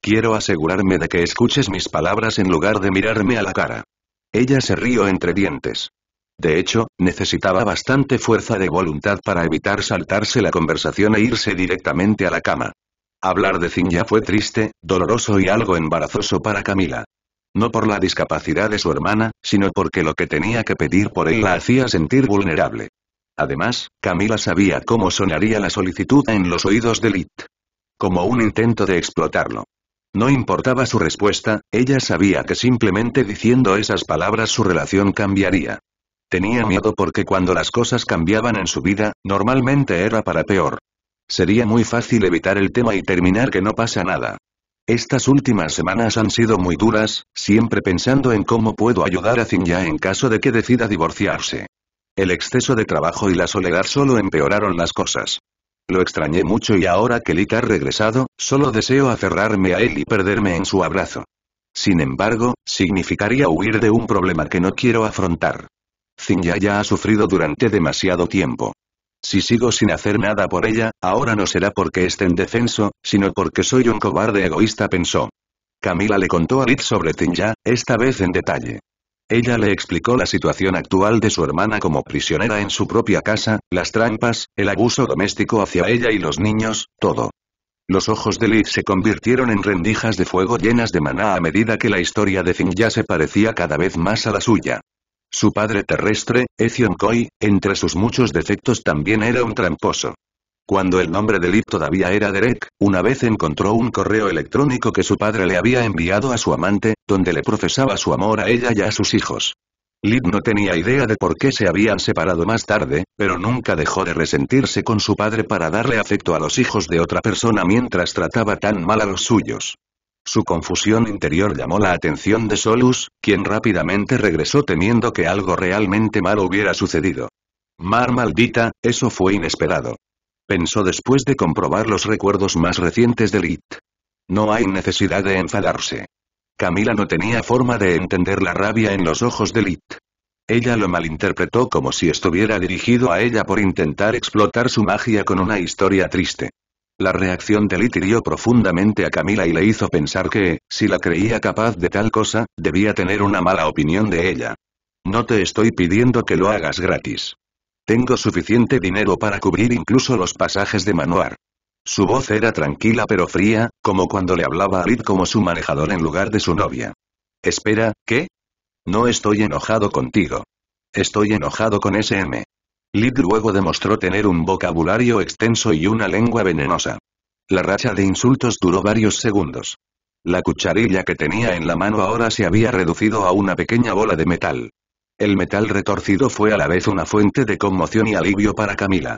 Quiero asegurarme de que escuches mis palabras en lugar de mirarme a la cara. Ella se rió entre dientes. De hecho, necesitaba bastante fuerza de voluntad para evitar saltarse la conversación e irse directamente a la cama. Hablar de ya fue triste, doloroso y algo embarazoso para Camila. No por la discapacidad de su hermana, sino porque lo que tenía que pedir por él la hacía sentir vulnerable. Además, Camila sabía cómo sonaría la solicitud en los oídos de Lit. Como un intento de explotarlo. No importaba su respuesta, ella sabía que simplemente diciendo esas palabras su relación cambiaría. Tenía miedo porque cuando las cosas cambiaban en su vida, normalmente era para peor. Sería muy fácil evitar el tema y terminar que no pasa nada. Estas últimas semanas han sido muy duras, siempre pensando en cómo puedo ayudar a Zinya en caso de que decida divorciarse. El exceso de trabajo y la soledad solo empeoraron las cosas. Lo extrañé mucho y ahora que Lita ha regresado, solo deseo aferrarme a él y perderme en su abrazo. Sin embargo, significaría huir de un problema que no quiero afrontar. Zinya ya ha sufrido durante demasiado tiempo. Si sigo sin hacer nada por ella, ahora no será porque esté en defenso, sino porque soy un cobarde egoísta pensó. Camila le contó a Liz sobre Tinja, esta vez en detalle. Ella le explicó la situación actual de su hermana como prisionera en su propia casa, las trampas, el abuso doméstico hacia ella y los niños, todo. Los ojos de Liz se convirtieron en rendijas de fuego llenas de maná a medida que la historia de ya se parecía cada vez más a la suya. Su padre terrestre, Ezion Koi, entre sus muchos defectos también era un tramposo. Cuando el nombre de Lip todavía era Derek, una vez encontró un correo electrónico que su padre le había enviado a su amante, donde le profesaba su amor a ella y a sus hijos. Lip no tenía idea de por qué se habían separado más tarde, pero nunca dejó de resentirse con su padre para darle afecto a los hijos de otra persona mientras trataba tan mal a los suyos. Su confusión interior llamó la atención de Solus, quien rápidamente regresó temiendo que algo realmente malo hubiera sucedido. Mar maldita, eso fue inesperado. Pensó después de comprobar los recuerdos más recientes de Lit. No hay necesidad de enfadarse. Camila no tenía forma de entender la rabia en los ojos de Lit. Ella lo malinterpretó como si estuviera dirigido a ella por intentar explotar su magia con una historia triste. La reacción de Lit hirió profundamente a Camila y le hizo pensar que, si la creía capaz de tal cosa, debía tener una mala opinión de ella. No te estoy pidiendo que lo hagas gratis. Tengo suficiente dinero para cubrir incluso los pasajes de Manuar. Su voz era tranquila pero fría, como cuando le hablaba a Lid como su manejador en lugar de su novia. Espera, ¿qué? No estoy enojado contigo. Estoy enojado con SM. Lid luego demostró tener un vocabulario extenso y una lengua venenosa. La racha de insultos duró varios segundos. La cucharilla que tenía en la mano ahora se había reducido a una pequeña bola de metal. El metal retorcido fue a la vez una fuente de conmoción y alivio para Camila.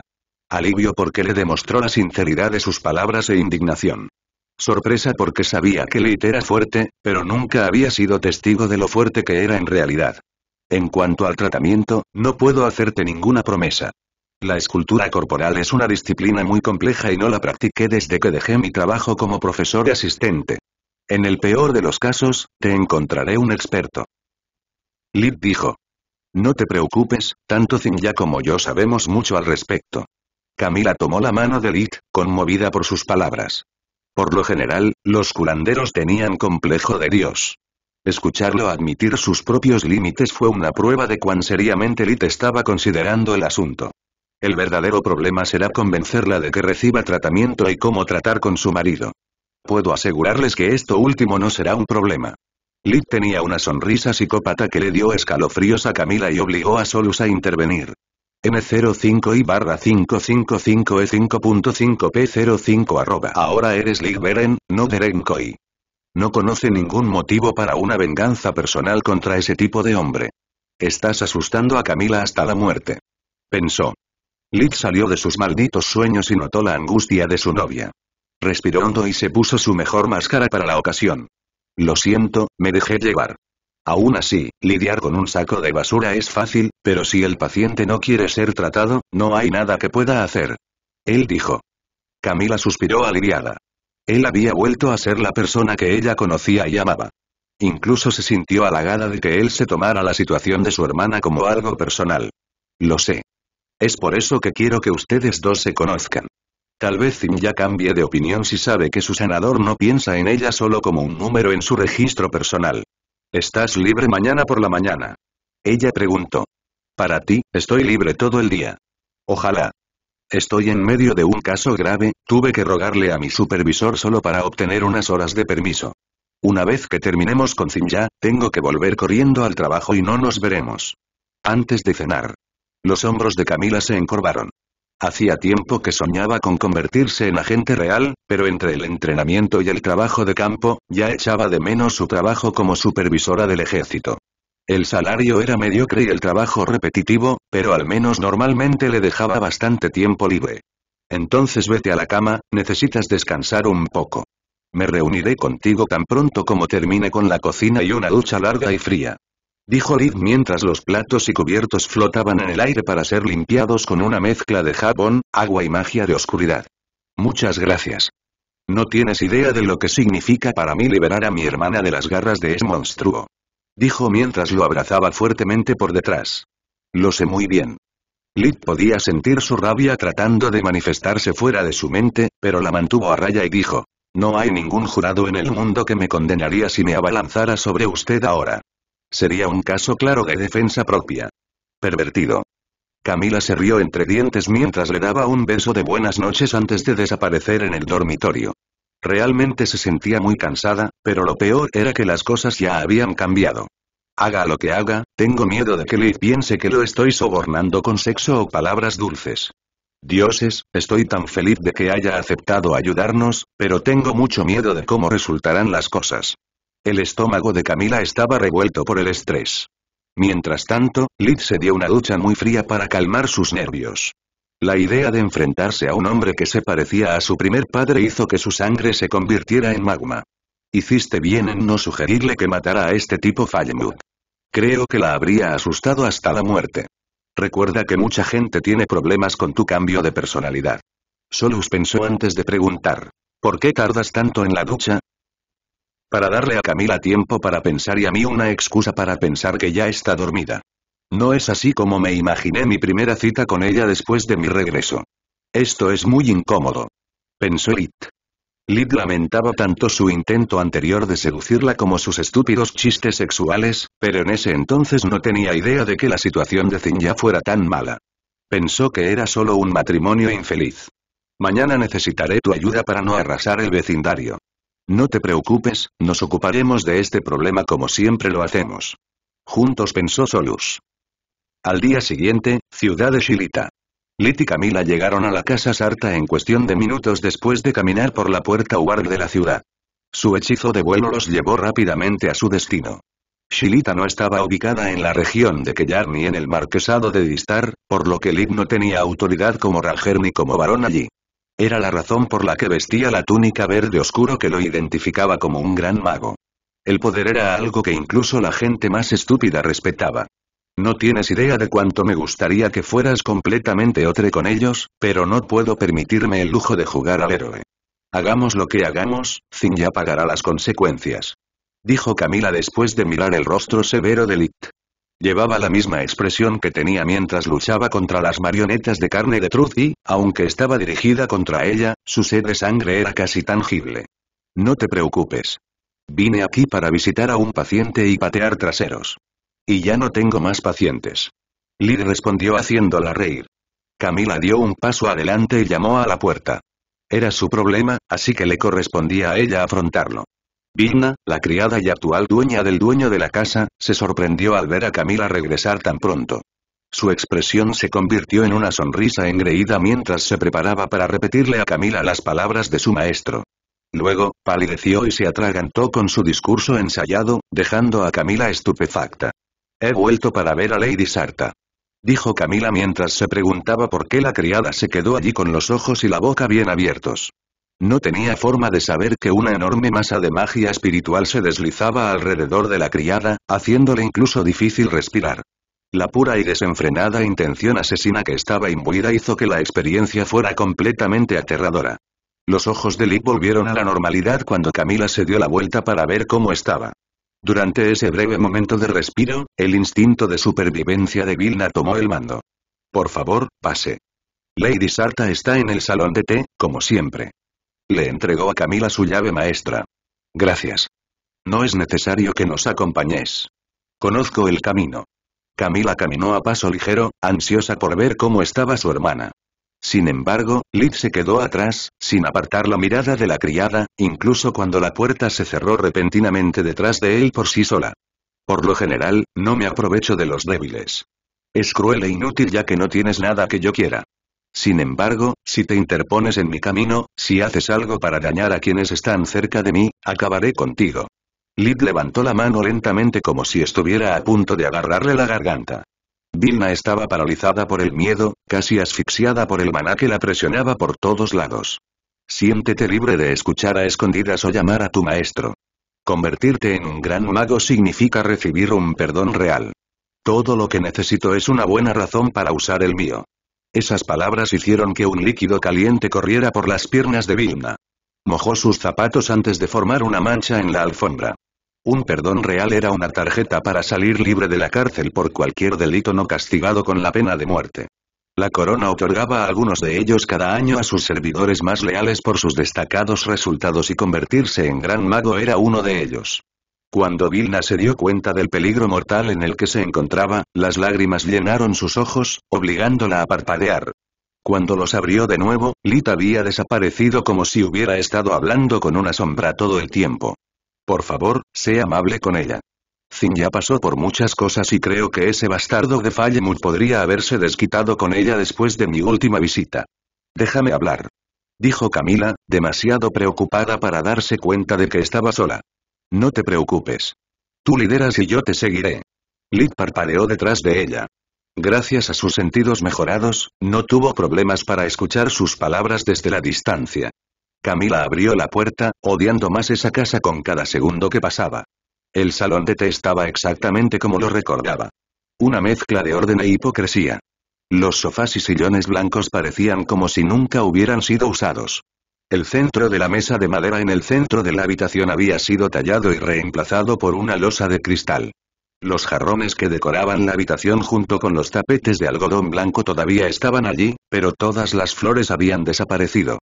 Alivio porque le demostró la sinceridad de sus palabras e indignación. Sorpresa porque sabía que Lid era fuerte, pero nunca había sido testigo de lo fuerte que era en realidad. En cuanto al tratamiento, no puedo hacerte ninguna promesa. La escultura corporal es una disciplina muy compleja y no la practiqué desde que dejé mi trabajo como profesor asistente. En el peor de los casos, te encontraré un experto. Lid dijo. No te preocupes, tanto Zinya como yo sabemos mucho al respecto. Camila tomó la mano de Lid, conmovida por sus palabras. Por lo general, los curanderos tenían complejo de Dios. Escucharlo admitir sus propios límites fue una prueba de cuán seriamente Lit estaba considerando el asunto. El verdadero problema será convencerla de que reciba tratamiento y cómo tratar con su marido. Puedo asegurarles que esto último no será un problema. Lit tenía una sonrisa psicópata que le dio escalofríos a Camila y obligó a Solus a intervenir. M05 i barra 555E5.5P05 Ahora eres Lig Beren, no Derenkoi. No conoce ningún motivo para una venganza personal contra ese tipo de hombre. Estás asustando a Camila hasta la muerte. Pensó. Liz salió de sus malditos sueños y notó la angustia de su novia. Respiró hondo y se puso su mejor máscara para la ocasión. Lo siento, me dejé llevar. Aún así, lidiar con un saco de basura es fácil, pero si el paciente no quiere ser tratado, no hay nada que pueda hacer. Él dijo. Camila suspiró aliviada. Él había vuelto a ser la persona que ella conocía y amaba. Incluso se sintió halagada de que él se tomara la situación de su hermana como algo personal. Lo sé. Es por eso que quiero que ustedes dos se conozcan. Tal vez Zin ya cambie de opinión si sabe que su senador no piensa en ella solo como un número en su registro personal. ¿Estás libre mañana por la mañana? Ella preguntó. Para ti, estoy libre todo el día. Ojalá. Estoy en medio de un caso grave, tuve que rogarle a mi supervisor solo para obtener unas horas de permiso. Una vez que terminemos con Zinja, tengo que volver corriendo al trabajo y no nos veremos. Antes de cenar. Los hombros de Camila se encorvaron. Hacía tiempo que soñaba con convertirse en agente real, pero entre el entrenamiento y el trabajo de campo, ya echaba de menos su trabajo como supervisora del ejército. El salario era mediocre y el trabajo repetitivo, pero al menos normalmente le dejaba bastante tiempo libre. Entonces vete a la cama, necesitas descansar un poco. Me reuniré contigo tan pronto como termine con la cocina y una ducha larga y fría. Dijo Liv mientras los platos y cubiertos flotaban en el aire para ser limpiados con una mezcla de jabón, agua y magia de oscuridad. Muchas gracias. No tienes idea de lo que significa para mí liberar a mi hermana de las garras de ese monstruo. Dijo mientras lo abrazaba fuertemente por detrás. Lo sé muy bien. Lid podía sentir su rabia tratando de manifestarse fuera de su mente, pero la mantuvo a raya y dijo. No hay ningún jurado en el mundo que me condenaría si me abalanzara sobre usted ahora. Sería un caso claro de defensa propia. Pervertido. Camila se rió entre dientes mientras le daba un beso de buenas noches antes de desaparecer en el dormitorio. Realmente se sentía muy cansada, pero lo peor era que las cosas ya habían cambiado. Haga lo que haga, tengo miedo de que Lee piense que lo estoy sobornando con sexo o palabras dulces. Dioses, estoy tan feliz de que haya aceptado ayudarnos, pero tengo mucho miedo de cómo resultarán las cosas. El estómago de Camila estaba revuelto por el estrés. Mientras tanto, Liz se dio una ducha muy fría para calmar sus nervios. La idea de enfrentarse a un hombre que se parecía a su primer padre hizo que su sangre se convirtiera en magma. Hiciste bien en no sugerirle que matara a este tipo Fallenwood. Creo que la habría asustado hasta la muerte. Recuerda que mucha gente tiene problemas con tu cambio de personalidad. Solus pensó antes de preguntar. ¿Por qué tardas tanto en la ducha? Para darle a Camila tiempo para pensar y a mí una excusa para pensar que ya está dormida. No es así como me imaginé mi primera cita con ella después de mi regreso. Esto es muy incómodo. Pensó Lit. Lid lamentaba tanto su intento anterior de seducirla como sus estúpidos chistes sexuales, pero en ese entonces no tenía idea de que la situación de ya fuera tan mala. Pensó que era solo un matrimonio infeliz. Mañana necesitaré tu ayuda para no arrasar el vecindario. No te preocupes, nos ocuparemos de este problema como siempre lo hacemos. Juntos pensó Solus. Al día siguiente, ciudad de Shilita. Lit y Camila llegaron a la casa Sarta en cuestión de minutos después de caminar por la puerta uar de la ciudad. Su hechizo de vuelo los llevó rápidamente a su destino. Shilita no estaba ubicada en la región de Kellar ni en el marquesado de Distar, por lo que Lit no tenía autoridad como Ranger ni como varón allí. Era la razón por la que vestía la túnica verde oscuro que lo identificaba como un gran mago. El poder era algo que incluso la gente más estúpida respetaba. No tienes idea de cuánto me gustaría que fueras completamente otro con ellos, pero no puedo permitirme el lujo de jugar al héroe. Hagamos lo que hagamos, Zin ya pagará las consecuencias. Dijo Camila después de mirar el rostro severo de Lit. Llevaba la misma expresión que tenía mientras luchaba contra las marionetas de carne de Truth y, aunque estaba dirigida contra ella, su sed de sangre era casi tangible. No te preocupes. Vine aquí para visitar a un paciente y patear traseros. Y ya no tengo más pacientes. Lee respondió haciéndola reír. Camila dio un paso adelante y llamó a la puerta. Era su problema, así que le correspondía a ella afrontarlo. Vilna, la criada y actual dueña del dueño de la casa, se sorprendió al ver a Camila regresar tan pronto. Su expresión se convirtió en una sonrisa engreída mientras se preparaba para repetirle a Camila las palabras de su maestro. Luego, palideció y se atragantó con su discurso ensayado, dejando a Camila estupefacta. He vuelto para ver a Lady Sarta. Dijo Camila mientras se preguntaba por qué la criada se quedó allí con los ojos y la boca bien abiertos. No tenía forma de saber que una enorme masa de magia espiritual se deslizaba alrededor de la criada, haciéndole incluso difícil respirar. La pura y desenfrenada intención asesina que estaba imbuida hizo que la experiencia fuera completamente aterradora. Los ojos de lee volvieron a la normalidad cuando Camila se dio la vuelta para ver cómo estaba. Durante ese breve momento de respiro, el instinto de supervivencia de Vilna tomó el mando. Por favor, pase. Lady Sarta está en el salón de té, como siempre. Le entregó a Camila su llave maestra. Gracias. No es necesario que nos acompañes. Conozco el camino. Camila caminó a paso ligero, ansiosa por ver cómo estaba su hermana. Sin embargo, Lid se quedó atrás, sin apartar la mirada de la criada, incluso cuando la puerta se cerró repentinamente detrás de él por sí sola. Por lo general, no me aprovecho de los débiles. Es cruel e inútil ya que no tienes nada que yo quiera. Sin embargo, si te interpones en mi camino, si haces algo para dañar a quienes están cerca de mí, acabaré contigo. Lid levantó la mano lentamente como si estuviera a punto de agarrarle la garganta. Vilna estaba paralizada por el miedo, casi asfixiada por el maná que la presionaba por todos lados. Siéntete libre de escuchar a escondidas o llamar a tu maestro. Convertirte en un gran mago significa recibir un perdón real. Todo lo que necesito es una buena razón para usar el mío. Esas palabras hicieron que un líquido caliente corriera por las piernas de Vilna. Mojó sus zapatos antes de formar una mancha en la alfombra. Un perdón real era una tarjeta para salir libre de la cárcel por cualquier delito no castigado con la pena de muerte. La corona otorgaba a algunos de ellos cada año a sus servidores más leales por sus destacados resultados y convertirse en gran mago era uno de ellos. Cuando Vilna se dio cuenta del peligro mortal en el que se encontraba, las lágrimas llenaron sus ojos, obligándola a parpadear. Cuando los abrió de nuevo, Lita había desaparecido como si hubiera estado hablando con una sombra todo el tiempo. Por favor, sea amable con ella. Zin ya pasó por muchas cosas y creo que ese bastardo de Fallemouth podría haberse desquitado con ella después de mi última visita. Déjame hablar. Dijo Camila, demasiado preocupada para darse cuenta de que estaba sola. No te preocupes. Tú lideras y yo te seguiré. Lid parpadeó detrás de ella. Gracias a sus sentidos mejorados, no tuvo problemas para escuchar sus palabras desde la distancia. Camila abrió la puerta, odiando más esa casa con cada segundo que pasaba. El salón de té estaba exactamente como lo recordaba. Una mezcla de orden e hipocresía. Los sofás y sillones blancos parecían como si nunca hubieran sido usados. El centro de la mesa de madera en el centro de la habitación había sido tallado y reemplazado por una losa de cristal. Los jarrones que decoraban la habitación junto con los tapetes de algodón blanco todavía estaban allí, pero todas las flores habían desaparecido.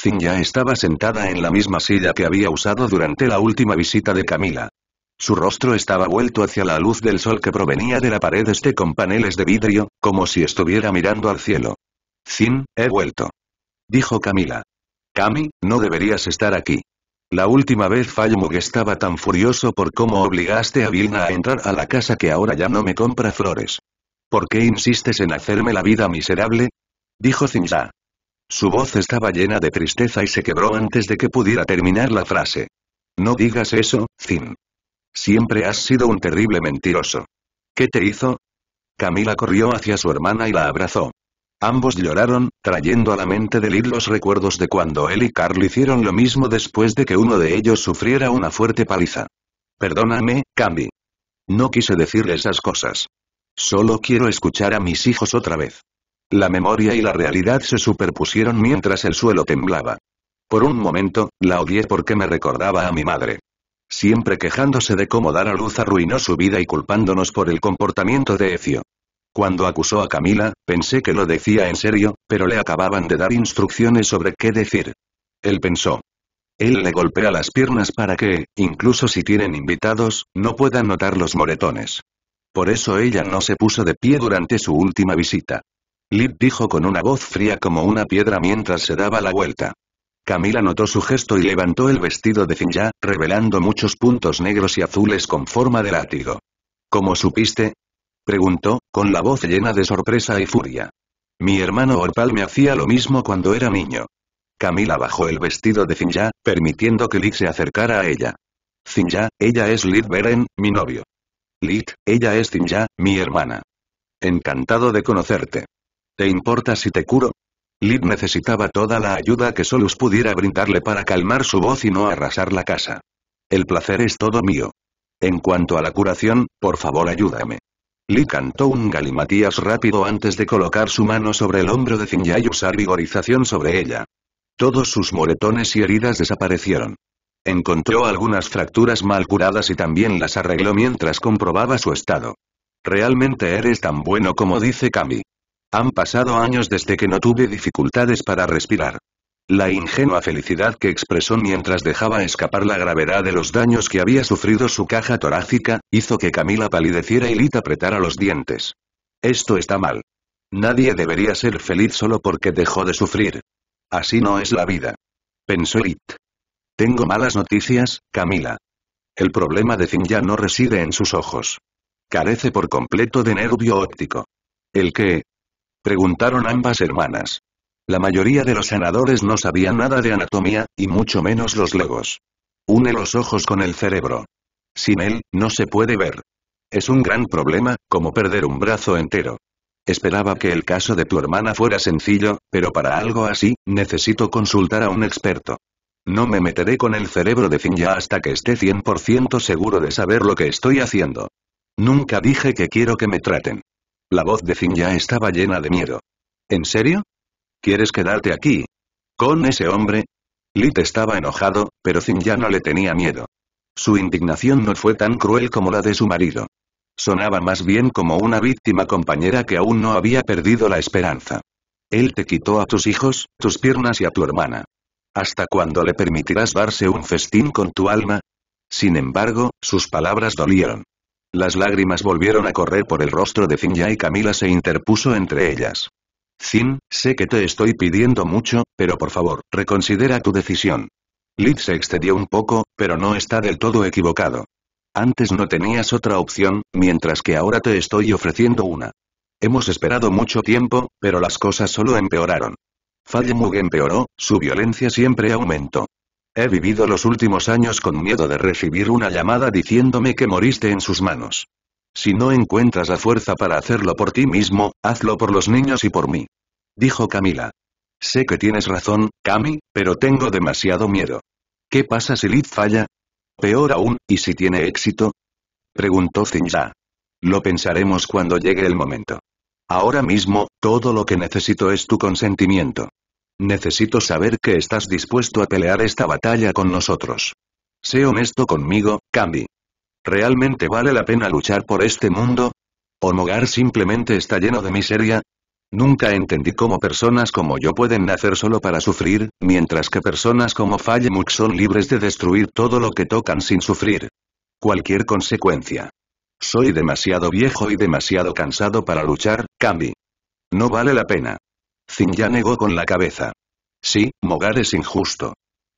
Zin ya estaba sentada en la misma silla que había usado durante la última visita de Camila. Su rostro estaba vuelto hacia la luz del sol que provenía de la pared este con paneles de vidrio, como si estuviera mirando al cielo. Zin, he vuelto. Dijo Camila. Cami, no deberías estar aquí. La última vez faymug estaba tan furioso por cómo obligaste a Vilna a entrar a la casa que ahora ya no me compra flores. ¿Por qué insistes en hacerme la vida miserable? Dijo ya. Su voz estaba llena de tristeza y se quebró antes de que pudiera terminar la frase. No digas eso, Zin. Siempre has sido un terrible mentiroso. ¿Qué te hizo? Camila corrió hacia su hermana y la abrazó. Ambos lloraron, trayendo a la mente de Lid los recuerdos de cuando él y Carl hicieron lo mismo después de que uno de ellos sufriera una fuerte paliza. Perdóname, Cami. No quise decir esas cosas. Solo quiero escuchar a mis hijos otra vez. La memoria y la realidad se superpusieron mientras el suelo temblaba. Por un momento, la odié porque me recordaba a mi madre. Siempre quejándose de cómo dar a luz arruinó su vida y culpándonos por el comportamiento de Ecio. Cuando acusó a Camila, pensé que lo decía en serio, pero le acababan de dar instrucciones sobre qué decir. Él pensó. Él le golpea las piernas para que, incluso si tienen invitados, no puedan notar los moretones. Por eso ella no se puso de pie durante su última visita. Lid dijo con una voz fría como una piedra mientras se daba la vuelta. Camila notó su gesto y levantó el vestido de Finja, revelando muchos puntos negros y azules con forma de látigo. ¿Cómo supiste? Preguntó, con la voz llena de sorpresa y furia. Mi hermano Orpal me hacía lo mismo cuando era niño. Camila bajó el vestido de Finja, permitiendo que Lid se acercara a ella. Finja, ella es Lid Beren, mi novio. Lid, ella es Finja, mi hermana. Encantado de conocerte. ¿Te importa si te curo? Lid necesitaba toda la ayuda que Solus pudiera brindarle para calmar su voz y no arrasar la casa. El placer es todo mío. En cuanto a la curación, por favor ayúdame. Lee cantó un galimatías rápido antes de colocar su mano sobre el hombro de Zinya y usar vigorización sobre ella. Todos sus moretones y heridas desaparecieron. Encontró algunas fracturas mal curadas y también las arregló mientras comprobaba su estado. Realmente eres tan bueno como dice Kami. Han pasado años desde que no tuve dificultades para respirar. La ingenua felicidad que expresó mientras dejaba escapar la gravedad de los daños que había sufrido su caja torácica, hizo que Camila palideciera y Lit apretara los dientes. Esto está mal. Nadie debería ser feliz solo porque dejó de sufrir. Así no es la vida. Pensó Lit. Tengo malas noticias, Camila. El problema de Zin ya no reside en sus ojos. Carece por completo de nervio óptico. El que, Preguntaron ambas hermanas. La mayoría de los senadores no sabían nada de anatomía, y mucho menos los legos. Une los ojos con el cerebro. Sin él, no se puede ver. Es un gran problema, como perder un brazo entero. Esperaba que el caso de tu hermana fuera sencillo, pero para algo así, necesito consultar a un experto. No me meteré con el cerebro de Finja hasta que esté 100% seguro de saber lo que estoy haciendo. Nunca dije que quiero que me traten. La voz de Finn estaba llena de miedo. ¿En serio? ¿Quieres quedarte aquí? ¿Con ese hombre? Lit estaba enojado, pero Finn ya no le tenía miedo. Su indignación no fue tan cruel como la de su marido. Sonaba más bien como una víctima compañera que aún no había perdido la esperanza. Él te quitó a tus hijos, tus piernas y a tu hermana. ¿Hasta cuándo le permitirás darse un festín con tu alma? Sin embargo, sus palabras dolieron. Las lágrimas volvieron a correr por el rostro de Finya y Camila se interpuso entre ellas. Zin, sé que te estoy pidiendo mucho, pero por favor, reconsidera tu decisión. Lid se excedió un poco, pero no está del todo equivocado. Antes no tenías otra opción, mientras que ahora te estoy ofreciendo una. Hemos esperado mucho tiempo, pero las cosas solo empeoraron. Fallemug empeoró, su violencia siempre aumentó. He vivido los últimos años con miedo de recibir una llamada diciéndome que moriste en sus manos. Si no encuentras la fuerza para hacerlo por ti mismo, hazlo por los niños y por mí. Dijo Camila. Sé que tienes razón, Cami, pero tengo demasiado miedo. ¿Qué pasa si Lid falla? Peor aún, ¿y si tiene éxito? Preguntó Zinja. Lo pensaremos cuando llegue el momento. Ahora mismo, todo lo que necesito es tu consentimiento. Necesito saber que estás dispuesto a pelear esta batalla con nosotros. Sé honesto conmigo, Kambi. ¿Realmente vale la pena luchar por este mundo? ¿O Mogar simplemente está lleno de miseria? Nunca entendí cómo personas como yo pueden nacer solo para sufrir, mientras que personas como Fallemuk son libres de destruir todo lo que tocan sin sufrir. Cualquier consecuencia. Soy demasiado viejo y demasiado cansado para luchar, Kambi. No vale la pena. Zinja negó con la cabeza. Sí, Mogar es injusto.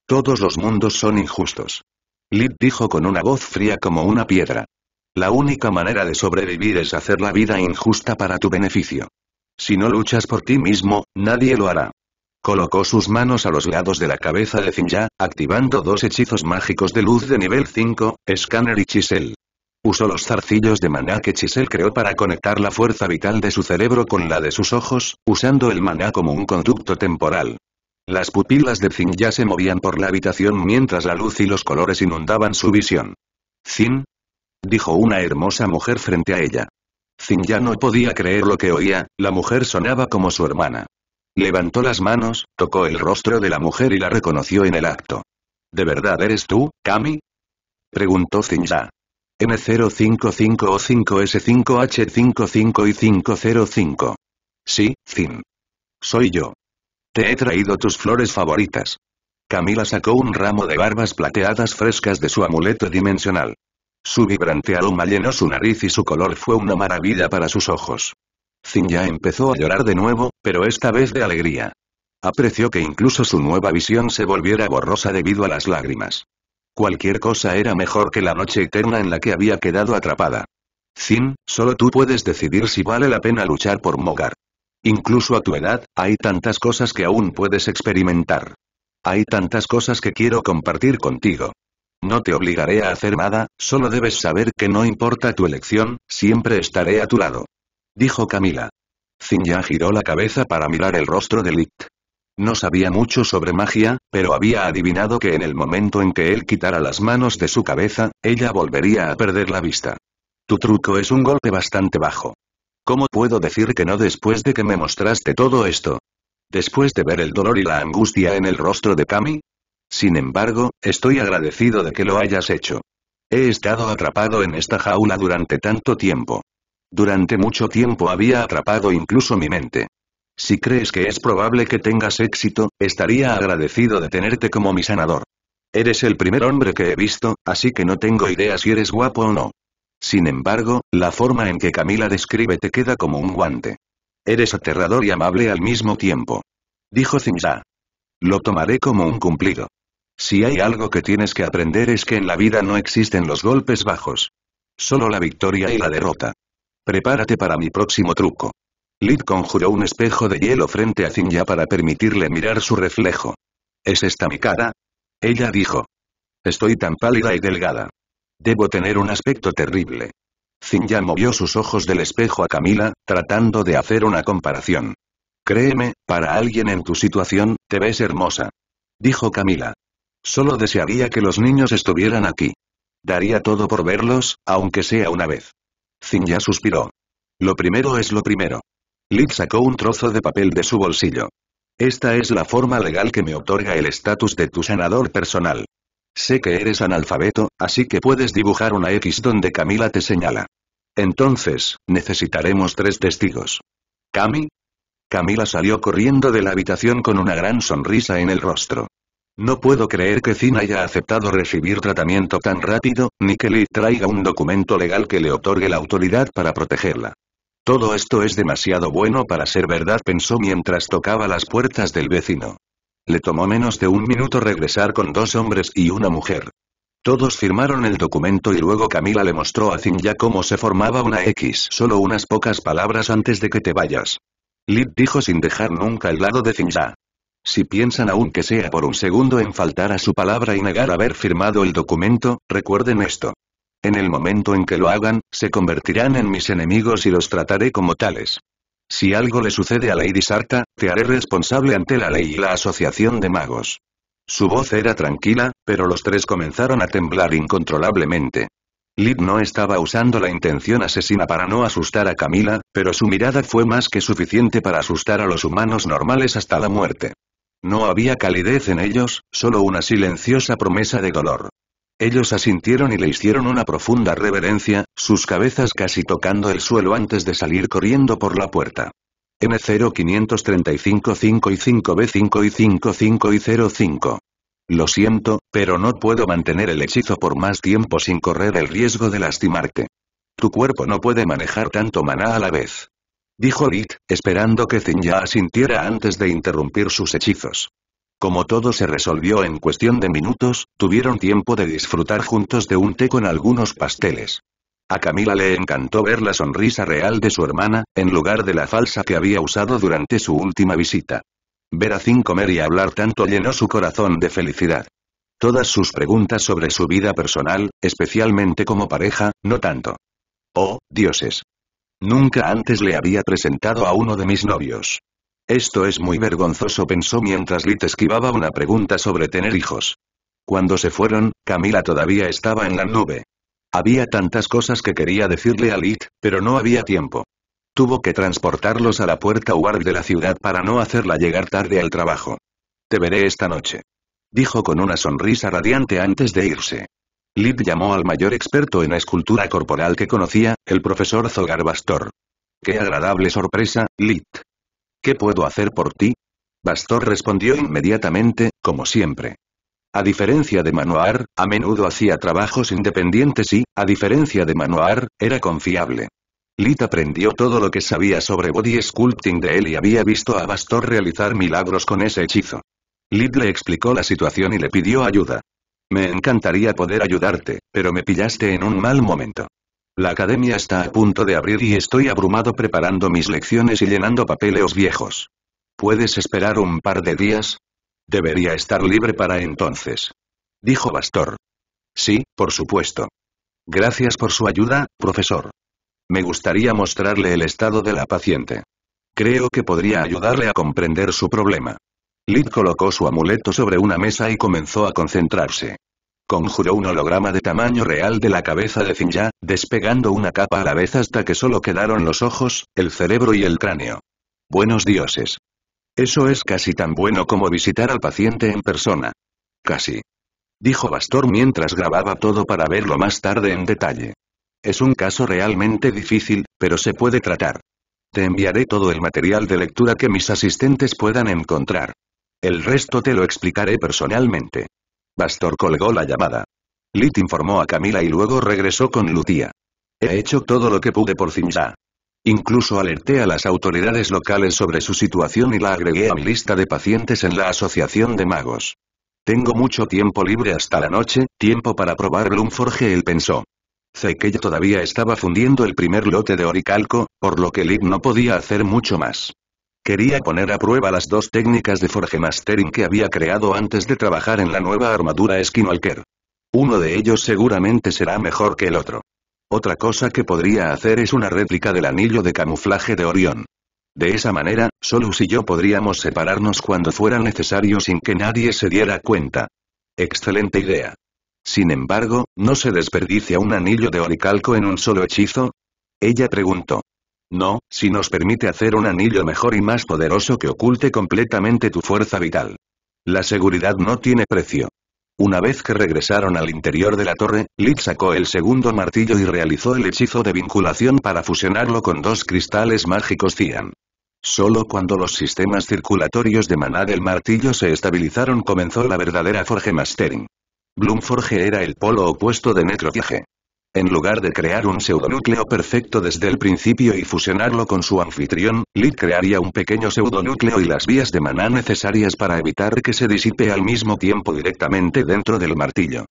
Todos los mundos son injustos. Lid dijo con una voz fría como una piedra. La única manera de sobrevivir es hacer la vida injusta para tu beneficio. Si no luchas por ti mismo, nadie lo hará. Colocó sus manos a los lados de la cabeza de Zinja, activando dos hechizos mágicos de luz de nivel 5, Scanner y chisel. Usó los zarcillos de maná que Chisel creó para conectar la fuerza vital de su cerebro con la de sus ojos, usando el maná como un conducto temporal. Las pupilas de Zin ya se movían por la habitación mientras la luz y los colores inundaban su visión. ¿Zin? Dijo una hermosa mujer frente a ella. Zin ya no podía creer lo que oía, la mujer sonaba como su hermana. Levantó las manos, tocó el rostro de la mujer y la reconoció en el acto. ¿De verdad eres tú, Kami? Preguntó Zin ya. M055O5S5H55 y 505. Sí, Zin. Soy yo. Te he traído tus flores favoritas. Camila sacó un ramo de barbas plateadas frescas de su amuleto dimensional. Su vibrante aroma llenó su nariz y su color fue una maravilla para sus ojos. Zin ya empezó a llorar de nuevo, pero esta vez de alegría. Apreció que incluso su nueva visión se volviera borrosa debido a las lágrimas. Cualquier cosa era mejor que la noche eterna en la que había quedado atrapada. Zin, solo tú puedes decidir si vale la pena luchar por Mogar. Incluso a tu edad, hay tantas cosas que aún puedes experimentar. Hay tantas cosas que quiero compartir contigo. No te obligaré a hacer nada, solo debes saber que no importa tu elección, siempre estaré a tu lado. Dijo Camila. Zin ya giró la cabeza para mirar el rostro de Licht. No sabía mucho sobre magia, pero había adivinado que en el momento en que él quitara las manos de su cabeza, ella volvería a perder la vista. Tu truco es un golpe bastante bajo. ¿Cómo puedo decir que no después de que me mostraste todo esto? Después de ver el dolor y la angustia en el rostro de Kami? Sin embargo, estoy agradecido de que lo hayas hecho. He estado atrapado en esta jaula durante tanto tiempo. Durante mucho tiempo había atrapado incluso mi mente. Si crees que es probable que tengas éxito, estaría agradecido de tenerte como mi sanador. Eres el primer hombre que he visto, así que no tengo idea si eres guapo o no. Sin embargo, la forma en que Camila describe te queda como un guante. Eres aterrador y amable al mismo tiempo. Dijo Zimzá. Lo tomaré como un cumplido. Si hay algo que tienes que aprender es que en la vida no existen los golpes bajos. Solo la victoria y la derrota. Prepárate para mi próximo truco. Lid conjuró un espejo de hielo frente a Zinya para permitirle mirar su reflejo. ¿Es esta mi cara? Ella dijo. Estoy tan pálida y delgada. Debo tener un aspecto terrible. Zinya movió sus ojos del espejo a Camila, tratando de hacer una comparación. Créeme, para alguien en tu situación, te ves hermosa. Dijo Camila. Solo desearía que los niños estuvieran aquí. Daría todo por verlos, aunque sea una vez. Zinya suspiró. Lo primero es lo primero. Lick sacó un trozo de papel de su bolsillo. Esta es la forma legal que me otorga el estatus de tu sanador personal. Sé que eres analfabeto, así que puedes dibujar una X donde Camila te señala. Entonces, necesitaremos tres testigos. ¿Cami? Camila salió corriendo de la habitación con una gran sonrisa en el rostro. No puedo creer que Zin haya aceptado recibir tratamiento tan rápido, ni que Lee traiga un documento legal que le otorgue la autoridad para protegerla. Todo esto es demasiado bueno para ser verdad pensó mientras tocaba las puertas del vecino. Le tomó menos de un minuto regresar con dos hombres y una mujer. Todos firmaron el documento y luego Camila le mostró a Zinja cómo se formaba una X. Solo unas pocas palabras antes de que te vayas. Lid dijo sin dejar nunca el lado de Zinja. Si piensan aún que sea por un segundo en faltar a su palabra y negar haber firmado el documento, recuerden esto. En el momento en que lo hagan, se convertirán en mis enemigos y los trataré como tales. Si algo le sucede a Lady Sarta, te haré responsable ante la ley y la Asociación de Magos. Su voz era tranquila, pero los tres comenzaron a temblar incontrolablemente. Lid no estaba usando la intención asesina para no asustar a Camila, pero su mirada fue más que suficiente para asustar a los humanos normales hasta la muerte. No había calidez en ellos, solo una silenciosa promesa de dolor. Ellos asintieron y le hicieron una profunda reverencia, sus cabezas casi tocando el suelo antes de salir corriendo por la puerta. n 05355 y 5B5 y 55 y 05. Lo siento, pero no puedo mantener el hechizo por más tiempo sin correr el riesgo de lastimarte. Tu cuerpo no puede manejar tanto maná a la vez. Dijo Lit, esperando que Zinja asintiera antes de interrumpir sus hechizos. Como todo se resolvió en cuestión de minutos, tuvieron tiempo de disfrutar juntos de un té con algunos pasteles. A Camila le encantó ver la sonrisa real de su hermana, en lugar de la falsa que había usado durante su última visita. Ver a Cin comer y hablar tanto llenó su corazón de felicidad. Todas sus preguntas sobre su vida personal, especialmente como pareja, no tanto. Oh, dioses. Nunca antes le había presentado a uno de mis novios. Esto es muy vergonzoso pensó mientras Lit esquivaba una pregunta sobre tener hijos. Cuando se fueron, Camila todavía estaba en la nube. Había tantas cosas que quería decirle a Lit, pero no había tiempo. Tuvo que transportarlos a la puerta Ward de la ciudad para no hacerla llegar tarde al trabajo. Te veré esta noche. Dijo con una sonrisa radiante antes de irse. Lit llamó al mayor experto en escultura corporal que conocía, el profesor Zogar Bastor. ¡Qué agradable sorpresa, Lit! ¿Qué puedo hacer por ti? Bastor respondió inmediatamente, como siempre. A diferencia de Manoar, a menudo hacía trabajos independientes y, a diferencia de Manoar, era confiable. Lid aprendió todo lo que sabía sobre body sculpting de él y había visto a Bastor realizar milagros con ese hechizo. Lid le explicó la situación y le pidió ayuda. Me encantaría poder ayudarte, pero me pillaste en un mal momento. La academia está a punto de abrir y estoy abrumado preparando mis lecciones y llenando papeleos viejos. ¿Puedes esperar un par de días? Debería estar libre para entonces. Dijo Bastor. Sí, por supuesto. Gracias por su ayuda, profesor. Me gustaría mostrarle el estado de la paciente. Creo que podría ayudarle a comprender su problema. Lid colocó su amuleto sobre una mesa y comenzó a concentrarse conjuró un holograma de tamaño real de la cabeza de Finja, despegando una capa a la vez hasta que solo quedaron los ojos, el cerebro y el cráneo. Buenos dioses. Eso es casi tan bueno como visitar al paciente en persona. Casi. Dijo Bastor mientras grababa todo para verlo más tarde en detalle. Es un caso realmente difícil, pero se puede tratar. Te enviaré todo el material de lectura que mis asistentes puedan encontrar. El resto te lo explicaré personalmente. Bastor colgó la llamada. Lit informó a Camila y luego regresó con Lucía. He hecho todo lo que pude por Zinja. Incluso alerté a las autoridades locales sobre su situación y la agregué a mi lista de pacientes en la Asociación de Magos. Tengo mucho tiempo libre hasta la noche, tiempo para probar Bloomforge él pensó. Zekella todavía estaba fundiendo el primer lote de oricalco, por lo que Lit no podía hacer mucho más. Quería poner a prueba las dos técnicas de forge mastering que había creado antes de trabajar en la nueva armadura Skinwalker. Uno de ellos seguramente será mejor que el otro. Otra cosa que podría hacer es una réplica del anillo de camuflaje de Orión. De esa manera, Solus y yo podríamos separarnos cuando fuera necesario sin que nadie se diera cuenta. Excelente idea. Sin embargo, ¿no se desperdicia un anillo de oricalco en un solo hechizo? Ella preguntó. No, si nos permite hacer un anillo mejor y más poderoso que oculte completamente tu fuerza vital. La seguridad no tiene precio. Una vez que regresaron al interior de la torre, Lip sacó el segundo martillo y realizó el hechizo de vinculación para fusionarlo con dos cristales mágicos Cian. Solo cuando los sistemas circulatorios de maná del martillo se estabilizaron comenzó la verdadera Forge Mastering. Bloom Forge era el polo opuesto de Necroviaje. En lugar de crear un pseudonúcleo perfecto desde el principio y fusionarlo con su anfitrión, Lid crearía un pequeño pseudonúcleo y las vías de maná necesarias para evitar que se disipe al mismo tiempo directamente dentro del martillo.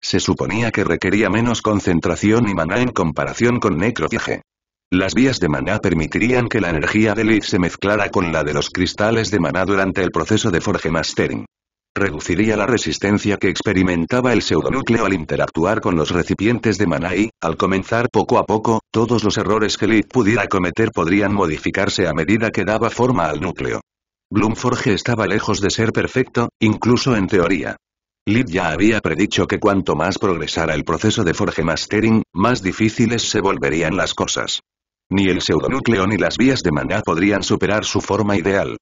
Se suponía que requería menos concentración y maná en comparación con necrotiaje. Las vías de maná permitirían que la energía de Lid se mezclara con la de los cristales de maná durante el proceso de forge mastering reduciría la resistencia que experimentaba el pseudonúcleo al interactuar con los recipientes de maná y, al comenzar poco a poco, todos los errores que Lee pudiera cometer podrían modificarse a medida que daba forma al núcleo. Bloomforge estaba lejos de ser perfecto, incluso en teoría. lid ya había predicho que cuanto más progresara el proceso de Forge Mastering, más difíciles se volverían las cosas. Ni el pseudonúcleo ni las vías de maná podrían superar su forma ideal.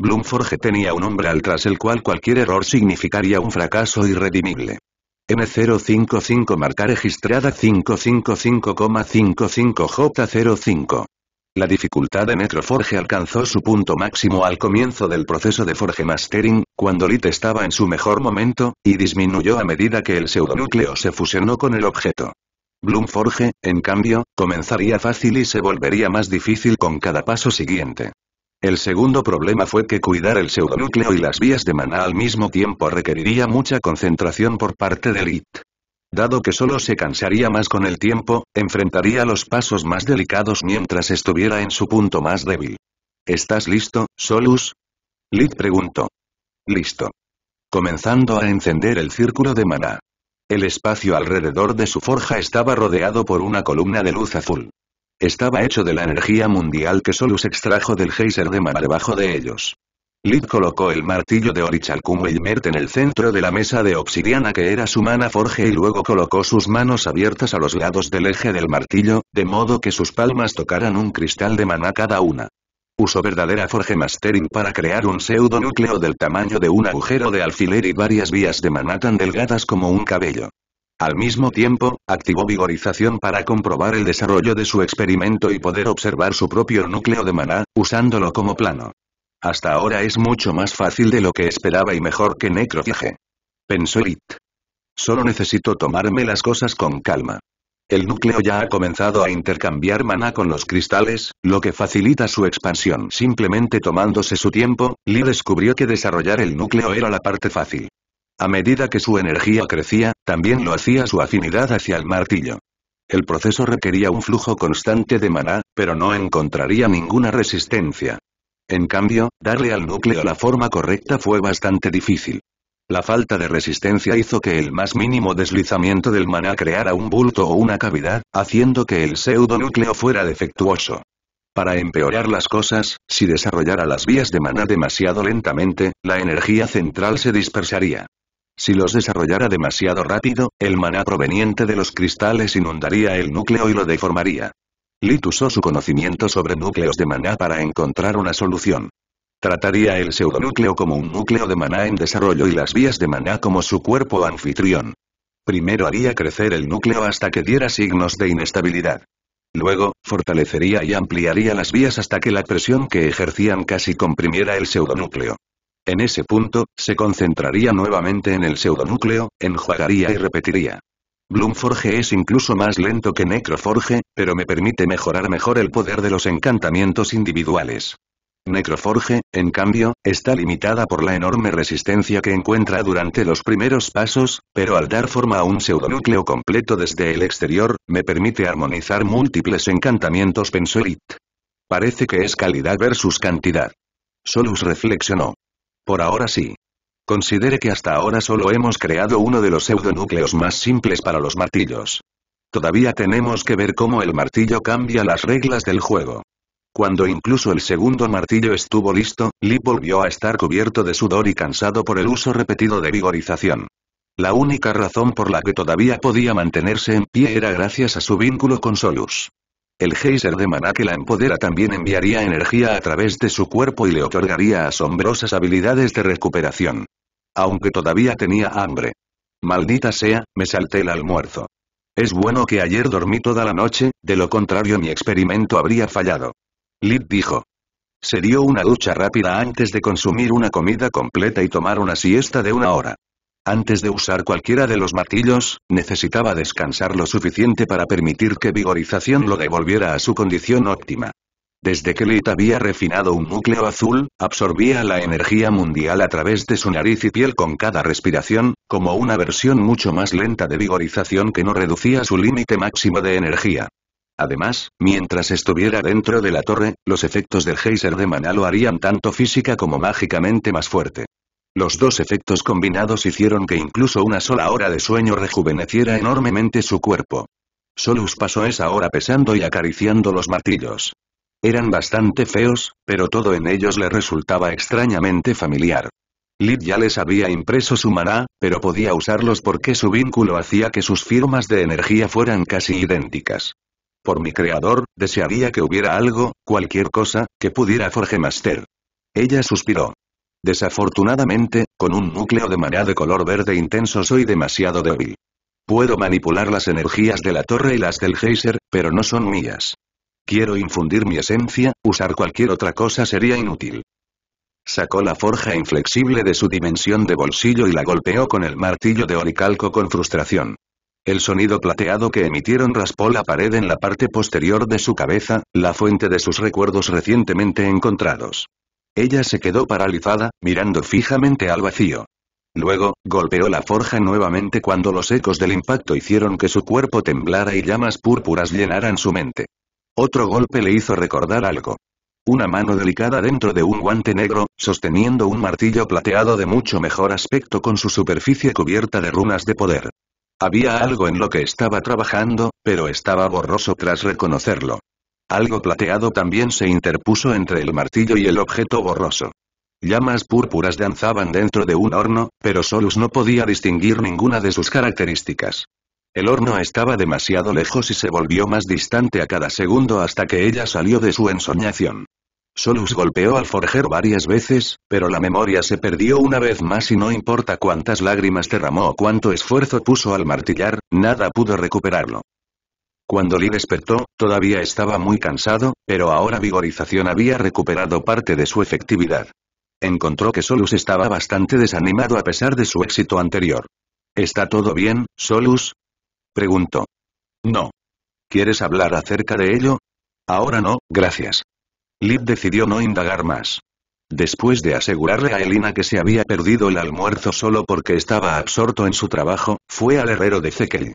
Bloomforge tenía un hombre al tras el cual cualquier error significaría un fracaso irredimible. M055 marca registrada 555,55J05. La dificultad de Metroforge alcanzó su punto máximo al comienzo del proceso de Forge Mastering, cuando Lit estaba en su mejor momento, y disminuyó a medida que el pseudonúcleo se fusionó con el objeto. Bloomforge, en cambio, comenzaría fácil y se volvería más difícil con cada paso siguiente. El segundo problema fue que cuidar el pseudonúcleo y las vías de maná al mismo tiempo requeriría mucha concentración por parte de Lit. Dado que solo se cansaría más con el tiempo, enfrentaría los pasos más delicados mientras estuviera en su punto más débil. ¿Estás listo, Solus? Lit preguntó. Listo. Comenzando a encender el círculo de maná. El espacio alrededor de su forja estaba rodeado por una columna de luz azul. Estaba hecho de la energía mundial que Solus extrajo del geyser de mar debajo de ellos. Lid colocó el martillo de Orichalcum Mert en el centro de la mesa de obsidiana que era su mana forge y luego colocó sus manos abiertas a los lados del eje del martillo, de modo que sus palmas tocaran un cristal de maná cada una. Usó verdadera forge mastering para crear un pseudonúcleo del tamaño de un agujero de alfiler y varias vías de maná tan delgadas como un cabello. Al mismo tiempo, activó vigorización para comprobar el desarrollo de su experimento y poder observar su propio núcleo de maná, usándolo como plano. Hasta ahora es mucho más fácil de lo que esperaba y mejor que necrofije. Pensó It. Solo necesito tomarme las cosas con calma. El núcleo ya ha comenzado a intercambiar maná con los cristales, lo que facilita su expansión. Simplemente tomándose su tiempo, Lee descubrió que desarrollar el núcleo era la parte fácil. A medida que su energía crecía, también lo hacía su afinidad hacia el martillo. El proceso requería un flujo constante de maná, pero no encontraría ninguna resistencia. En cambio, darle al núcleo la forma correcta fue bastante difícil. La falta de resistencia hizo que el más mínimo deslizamiento del maná creara un bulto o una cavidad, haciendo que el pseudonúcleo fuera defectuoso. Para empeorar las cosas, si desarrollara las vías de maná demasiado lentamente, la energía central se dispersaría. Si los desarrollara demasiado rápido, el maná proveniente de los cristales inundaría el núcleo y lo deformaría. Lit usó su conocimiento sobre núcleos de maná para encontrar una solución. Trataría el pseudonúcleo como un núcleo de maná en desarrollo y las vías de maná como su cuerpo anfitrión. Primero haría crecer el núcleo hasta que diera signos de inestabilidad. Luego, fortalecería y ampliaría las vías hasta que la presión que ejercían casi comprimiera el pseudonúcleo. En ese punto, se concentraría nuevamente en el pseudonúcleo, enjuagaría y repetiría. Bloomforge es incluso más lento que Necroforge, pero me permite mejorar mejor el poder de los encantamientos individuales. Necroforge, en cambio, está limitada por la enorme resistencia que encuentra durante los primeros pasos, pero al dar forma a un pseudonúcleo completo desde el exterior, me permite armonizar múltiples encantamientos pensó Parece que es calidad versus cantidad. Solus reflexionó. Por ahora sí. Considere que hasta ahora solo hemos creado uno de los pseudonúcleos más simples para los martillos. Todavía tenemos que ver cómo el martillo cambia las reglas del juego. Cuando incluso el segundo martillo estuvo listo, Lee volvió a estar cubierto de sudor y cansado por el uso repetido de vigorización. La única razón por la que todavía podía mantenerse en pie era gracias a su vínculo con Solus. El geyser de maná que la empodera también enviaría energía a través de su cuerpo y le otorgaría asombrosas habilidades de recuperación. Aunque todavía tenía hambre. Maldita sea, me salté el almuerzo. Es bueno que ayer dormí toda la noche, de lo contrario mi experimento habría fallado. Lid dijo. Se dio una ducha rápida antes de consumir una comida completa y tomar una siesta de una hora. Antes de usar cualquiera de los martillos, necesitaba descansar lo suficiente para permitir que vigorización lo devolviera a su condición óptima. Desde que Lit había refinado un núcleo azul, absorbía la energía mundial a través de su nariz y piel con cada respiración, como una versión mucho más lenta de vigorización que no reducía su límite máximo de energía. Además, mientras estuviera dentro de la torre, los efectos del geyser de Mana lo harían tanto física como mágicamente más fuerte. Los dos efectos combinados hicieron que incluso una sola hora de sueño rejuveneciera enormemente su cuerpo. Solus pasó esa hora pesando y acariciando los martillos. Eran bastante feos, pero todo en ellos le resultaba extrañamente familiar. Lid ya les había impreso su maná, pero podía usarlos porque su vínculo hacía que sus firmas de energía fueran casi idénticas. Por mi creador, desearía que hubiera algo, cualquier cosa, que pudiera Forge Master. Ella suspiró. Desafortunadamente, con un núcleo de maná de color verde intenso soy demasiado débil. Puedo manipular las energías de la torre y las del geyser, pero no son mías. Quiero infundir mi esencia, usar cualquier otra cosa sería inútil. Sacó la forja inflexible de su dimensión de bolsillo y la golpeó con el martillo de oricalco con frustración. El sonido plateado que emitieron raspó la pared en la parte posterior de su cabeza, la fuente de sus recuerdos recientemente encontrados. Ella se quedó paralizada, mirando fijamente al vacío. Luego, golpeó la forja nuevamente cuando los ecos del impacto hicieron que su cuerpo temblara y llamas púrpuras llenaran su mente. Otro golpe le hizo recordar algo. Una mano delicada dentro de un guante negro, sosteniendo un martillo plateado de mucho mejor aspecto con su superficie cubierta de runas de poder. Había algo en lo que estaba trabajando, pero estaba borroso tras reconocerlo. Algo plateado también se interpuso entre el martillo y el objeto borroso. Llamas púrpuras danzaban dentro de un horno, pero Solus no podía distinguir ninguna de sus características. El horno estaba demasiado lejos y se volvió más distante a cada segundo hasta que ella salió de su ensoñación. Solus golpeó al forjero varias veces, pero la memoria se perdió una vez más y no importa cuántas lágrimas derramó o cuánto esfuerzo puso al martillar, nada pudo recuperarlo. Cuando Lee despertó, todavía estaba muy cansado, pero ahora Vigorización había recuperado parte de su efectividad. Encontró que Solus estaba bastante desanimado a pesar de su éxito anterior. ¿Está todo bien, Solus? Preguntó. No. ¿Quieres hablar acerca de ello? Ahora no, gracias. Lip decidió no indagar más. Después de asegurarle a Elina que se había perdido el almuerzo solo porque estaba absorto en su trabajo, fue al herrero de Zekel.